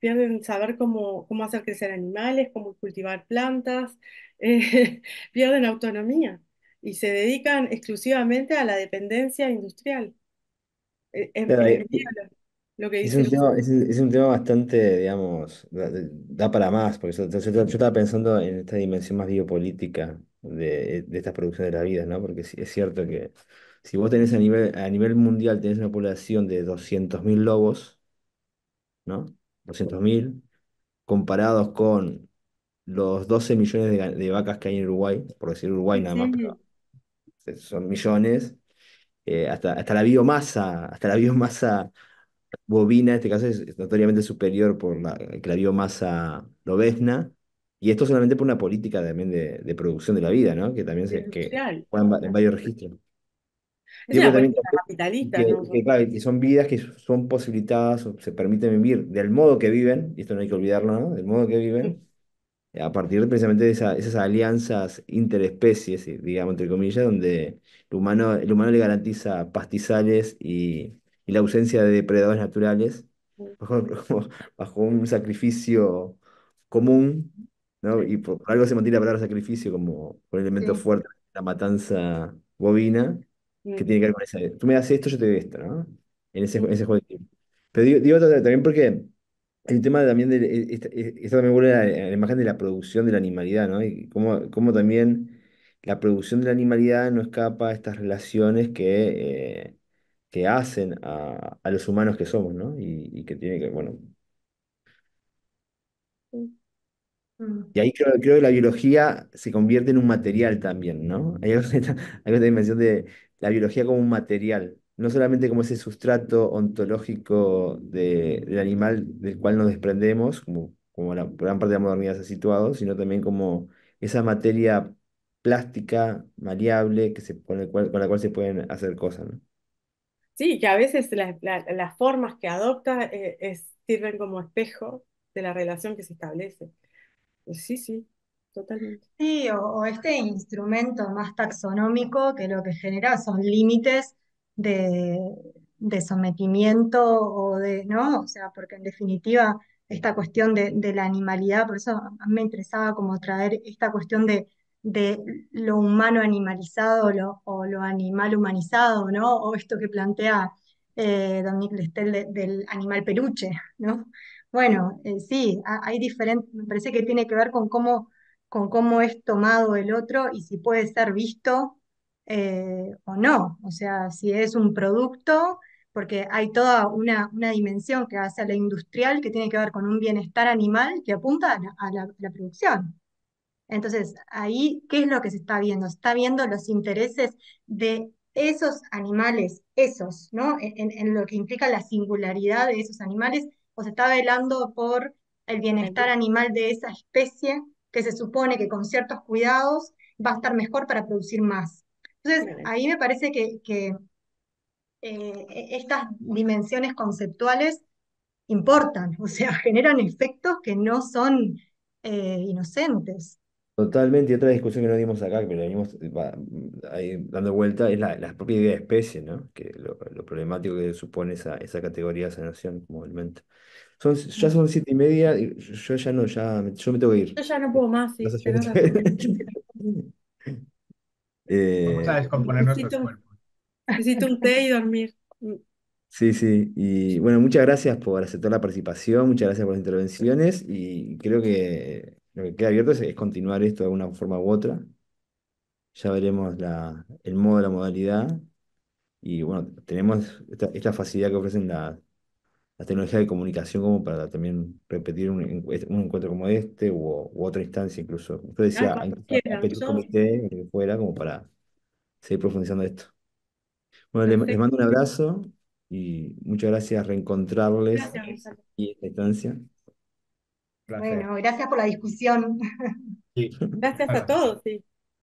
pierden saber cómo, cómo hacer crecer animales, cómo cultivar plantas, eh, pierden autonomía y se dedican exclusivamente a la dependencia industrial. E, lo que es, un tema, es, un, tema, bastante, digamos, da, para más, porque yo, estaba pensando en esta dimensión más biopolítica de, estas producciones de la vida, ¿no? Porque es cierto que si vos tenés a nivel, a nivel mundial, tenés una población de 200.000 lobos, ¿no? 200.000, comparados con los 12 millones de, vacas que hay en Uruguay, por decir Uruguay nada más, eh, son millones, eh, hasta, hasta la biomasa, hasta la biomasa bovina en este caso es, notoriamente superior por la, que la biomasa lobesna, y esto solamente por una política también de, producción de la vida, ¿no? Que también se que en varios registros. Es capitalista, que, que, son vidas que son posibilitadas, o se permiten vivir del modo que viven, y esto no hay que olvidarlo, ¿no? Del modo que viven, eh, a partir precisamente de esas alianzas interespecies, eh, digamos, entre comillas, donde el humano, el humano le garantiza pastizales y, y la ausencia de depredadores naturales, bajo, un sacrificio común, ¿no? Y por, algo se mantiene la palabra sacrificio como un elemento fuerte la matanza bovina, que mm. tiene que ver con esa. Tú me das esto, yo te doy esto, ¿no? En ese, juego de tiempo. Pero digo, digo también porque el tema también de. E, esta, e, también vuelve a la, imagen de la producción de la animalidad, ¿no? Y cómo, cómo también la producción de la animalidad no escapa a estas relaciones que, eh, que hacen a, los humanos que somos, ¿no? Y, que tiene que. Bueno. Mm. Y ahí creo, creo que la biología se convierte en un material también, ¿no? Hay otra dimensión de, la biología como un material, no solamente como ese sustrato ontológico del animal del cual nos desprendemos, como, la gran parte de la modernidad se ha situado, sino también como esa materia plástica, maleable, que con, la cual se pueden hacer cosas. Sí, que a veces las formas que adopta eh, sirven como espejo de la relación que se establece. Pues sí, sí. Sí, o, este instrumento más taxonómico que lo que genera son límites de, sometimiento o de, ¿no? O sea, porque en definitiva esta cuestión de, la animalidad, por eso me interesaba como traer esta cuestión de, lo humano animalizado o lo animal humanizado, ¿no? O esto que plantea eh, Dominique Lestel del animal peluche, ¿no? Bueno, eh, sí, hay diferentes, me parece que tiene que ver con cómo con cómo es tomado el otro y si puede ser visto eh, o no. O sea, si es un producto, porque hay toda una, una, dimensión que hace a la industrial que tiene que ver con un bienestar animal que apunta a la, producción. Entonces, ahí, ¿qué es lo que se está viendo? Se está viendo los intereses de esos animales, esos, ¿no? en, lo que implica la singularidad de esos animales, o se está velando por el bienestar animal de esa especie, que se supone que con ciertos cuidados va a estar mejor para producir más. Entonces, ahí me parece que, eh, e-, estas dimensiones conceptuales importan, o sea, generan efectos que no son eh, inocentes. Totalmente, y otra discusión que no dimos acá, que venimos dando vuelta, es la, propia idea de especie, Que lo, problemático que supone esa, esa categoría, esa noción como elemento ya son siete y media y yo ya no, ya me- yo me tengo que ir. Yo ya no puedo más, sí, eh, Vamos descomponer nuestros Necesito, cuerpos. necesito un té y dormir. sí, sí. Y bueno, muchas gracias por aceptar la participación, muchas gracias por las intervenciones y creo que lo que queda abierto es, continuar esto de alguna forma u otra. Ya veremos la, el modo, la modalidad y bueno, tenemos esta, esta facilidad que ofrecen la- la tecnología de comunicación como para también repetir un, este, encuentro como este u, otra instancia incluso. Usted decía, hay un comité, fuera, como para seguir profundizando esto. Bueno, les, mando un abrazo y muchas gracias reencontrarles en y esta instancia. Bueno, gracias por la discusión. Gracias a todos, sí.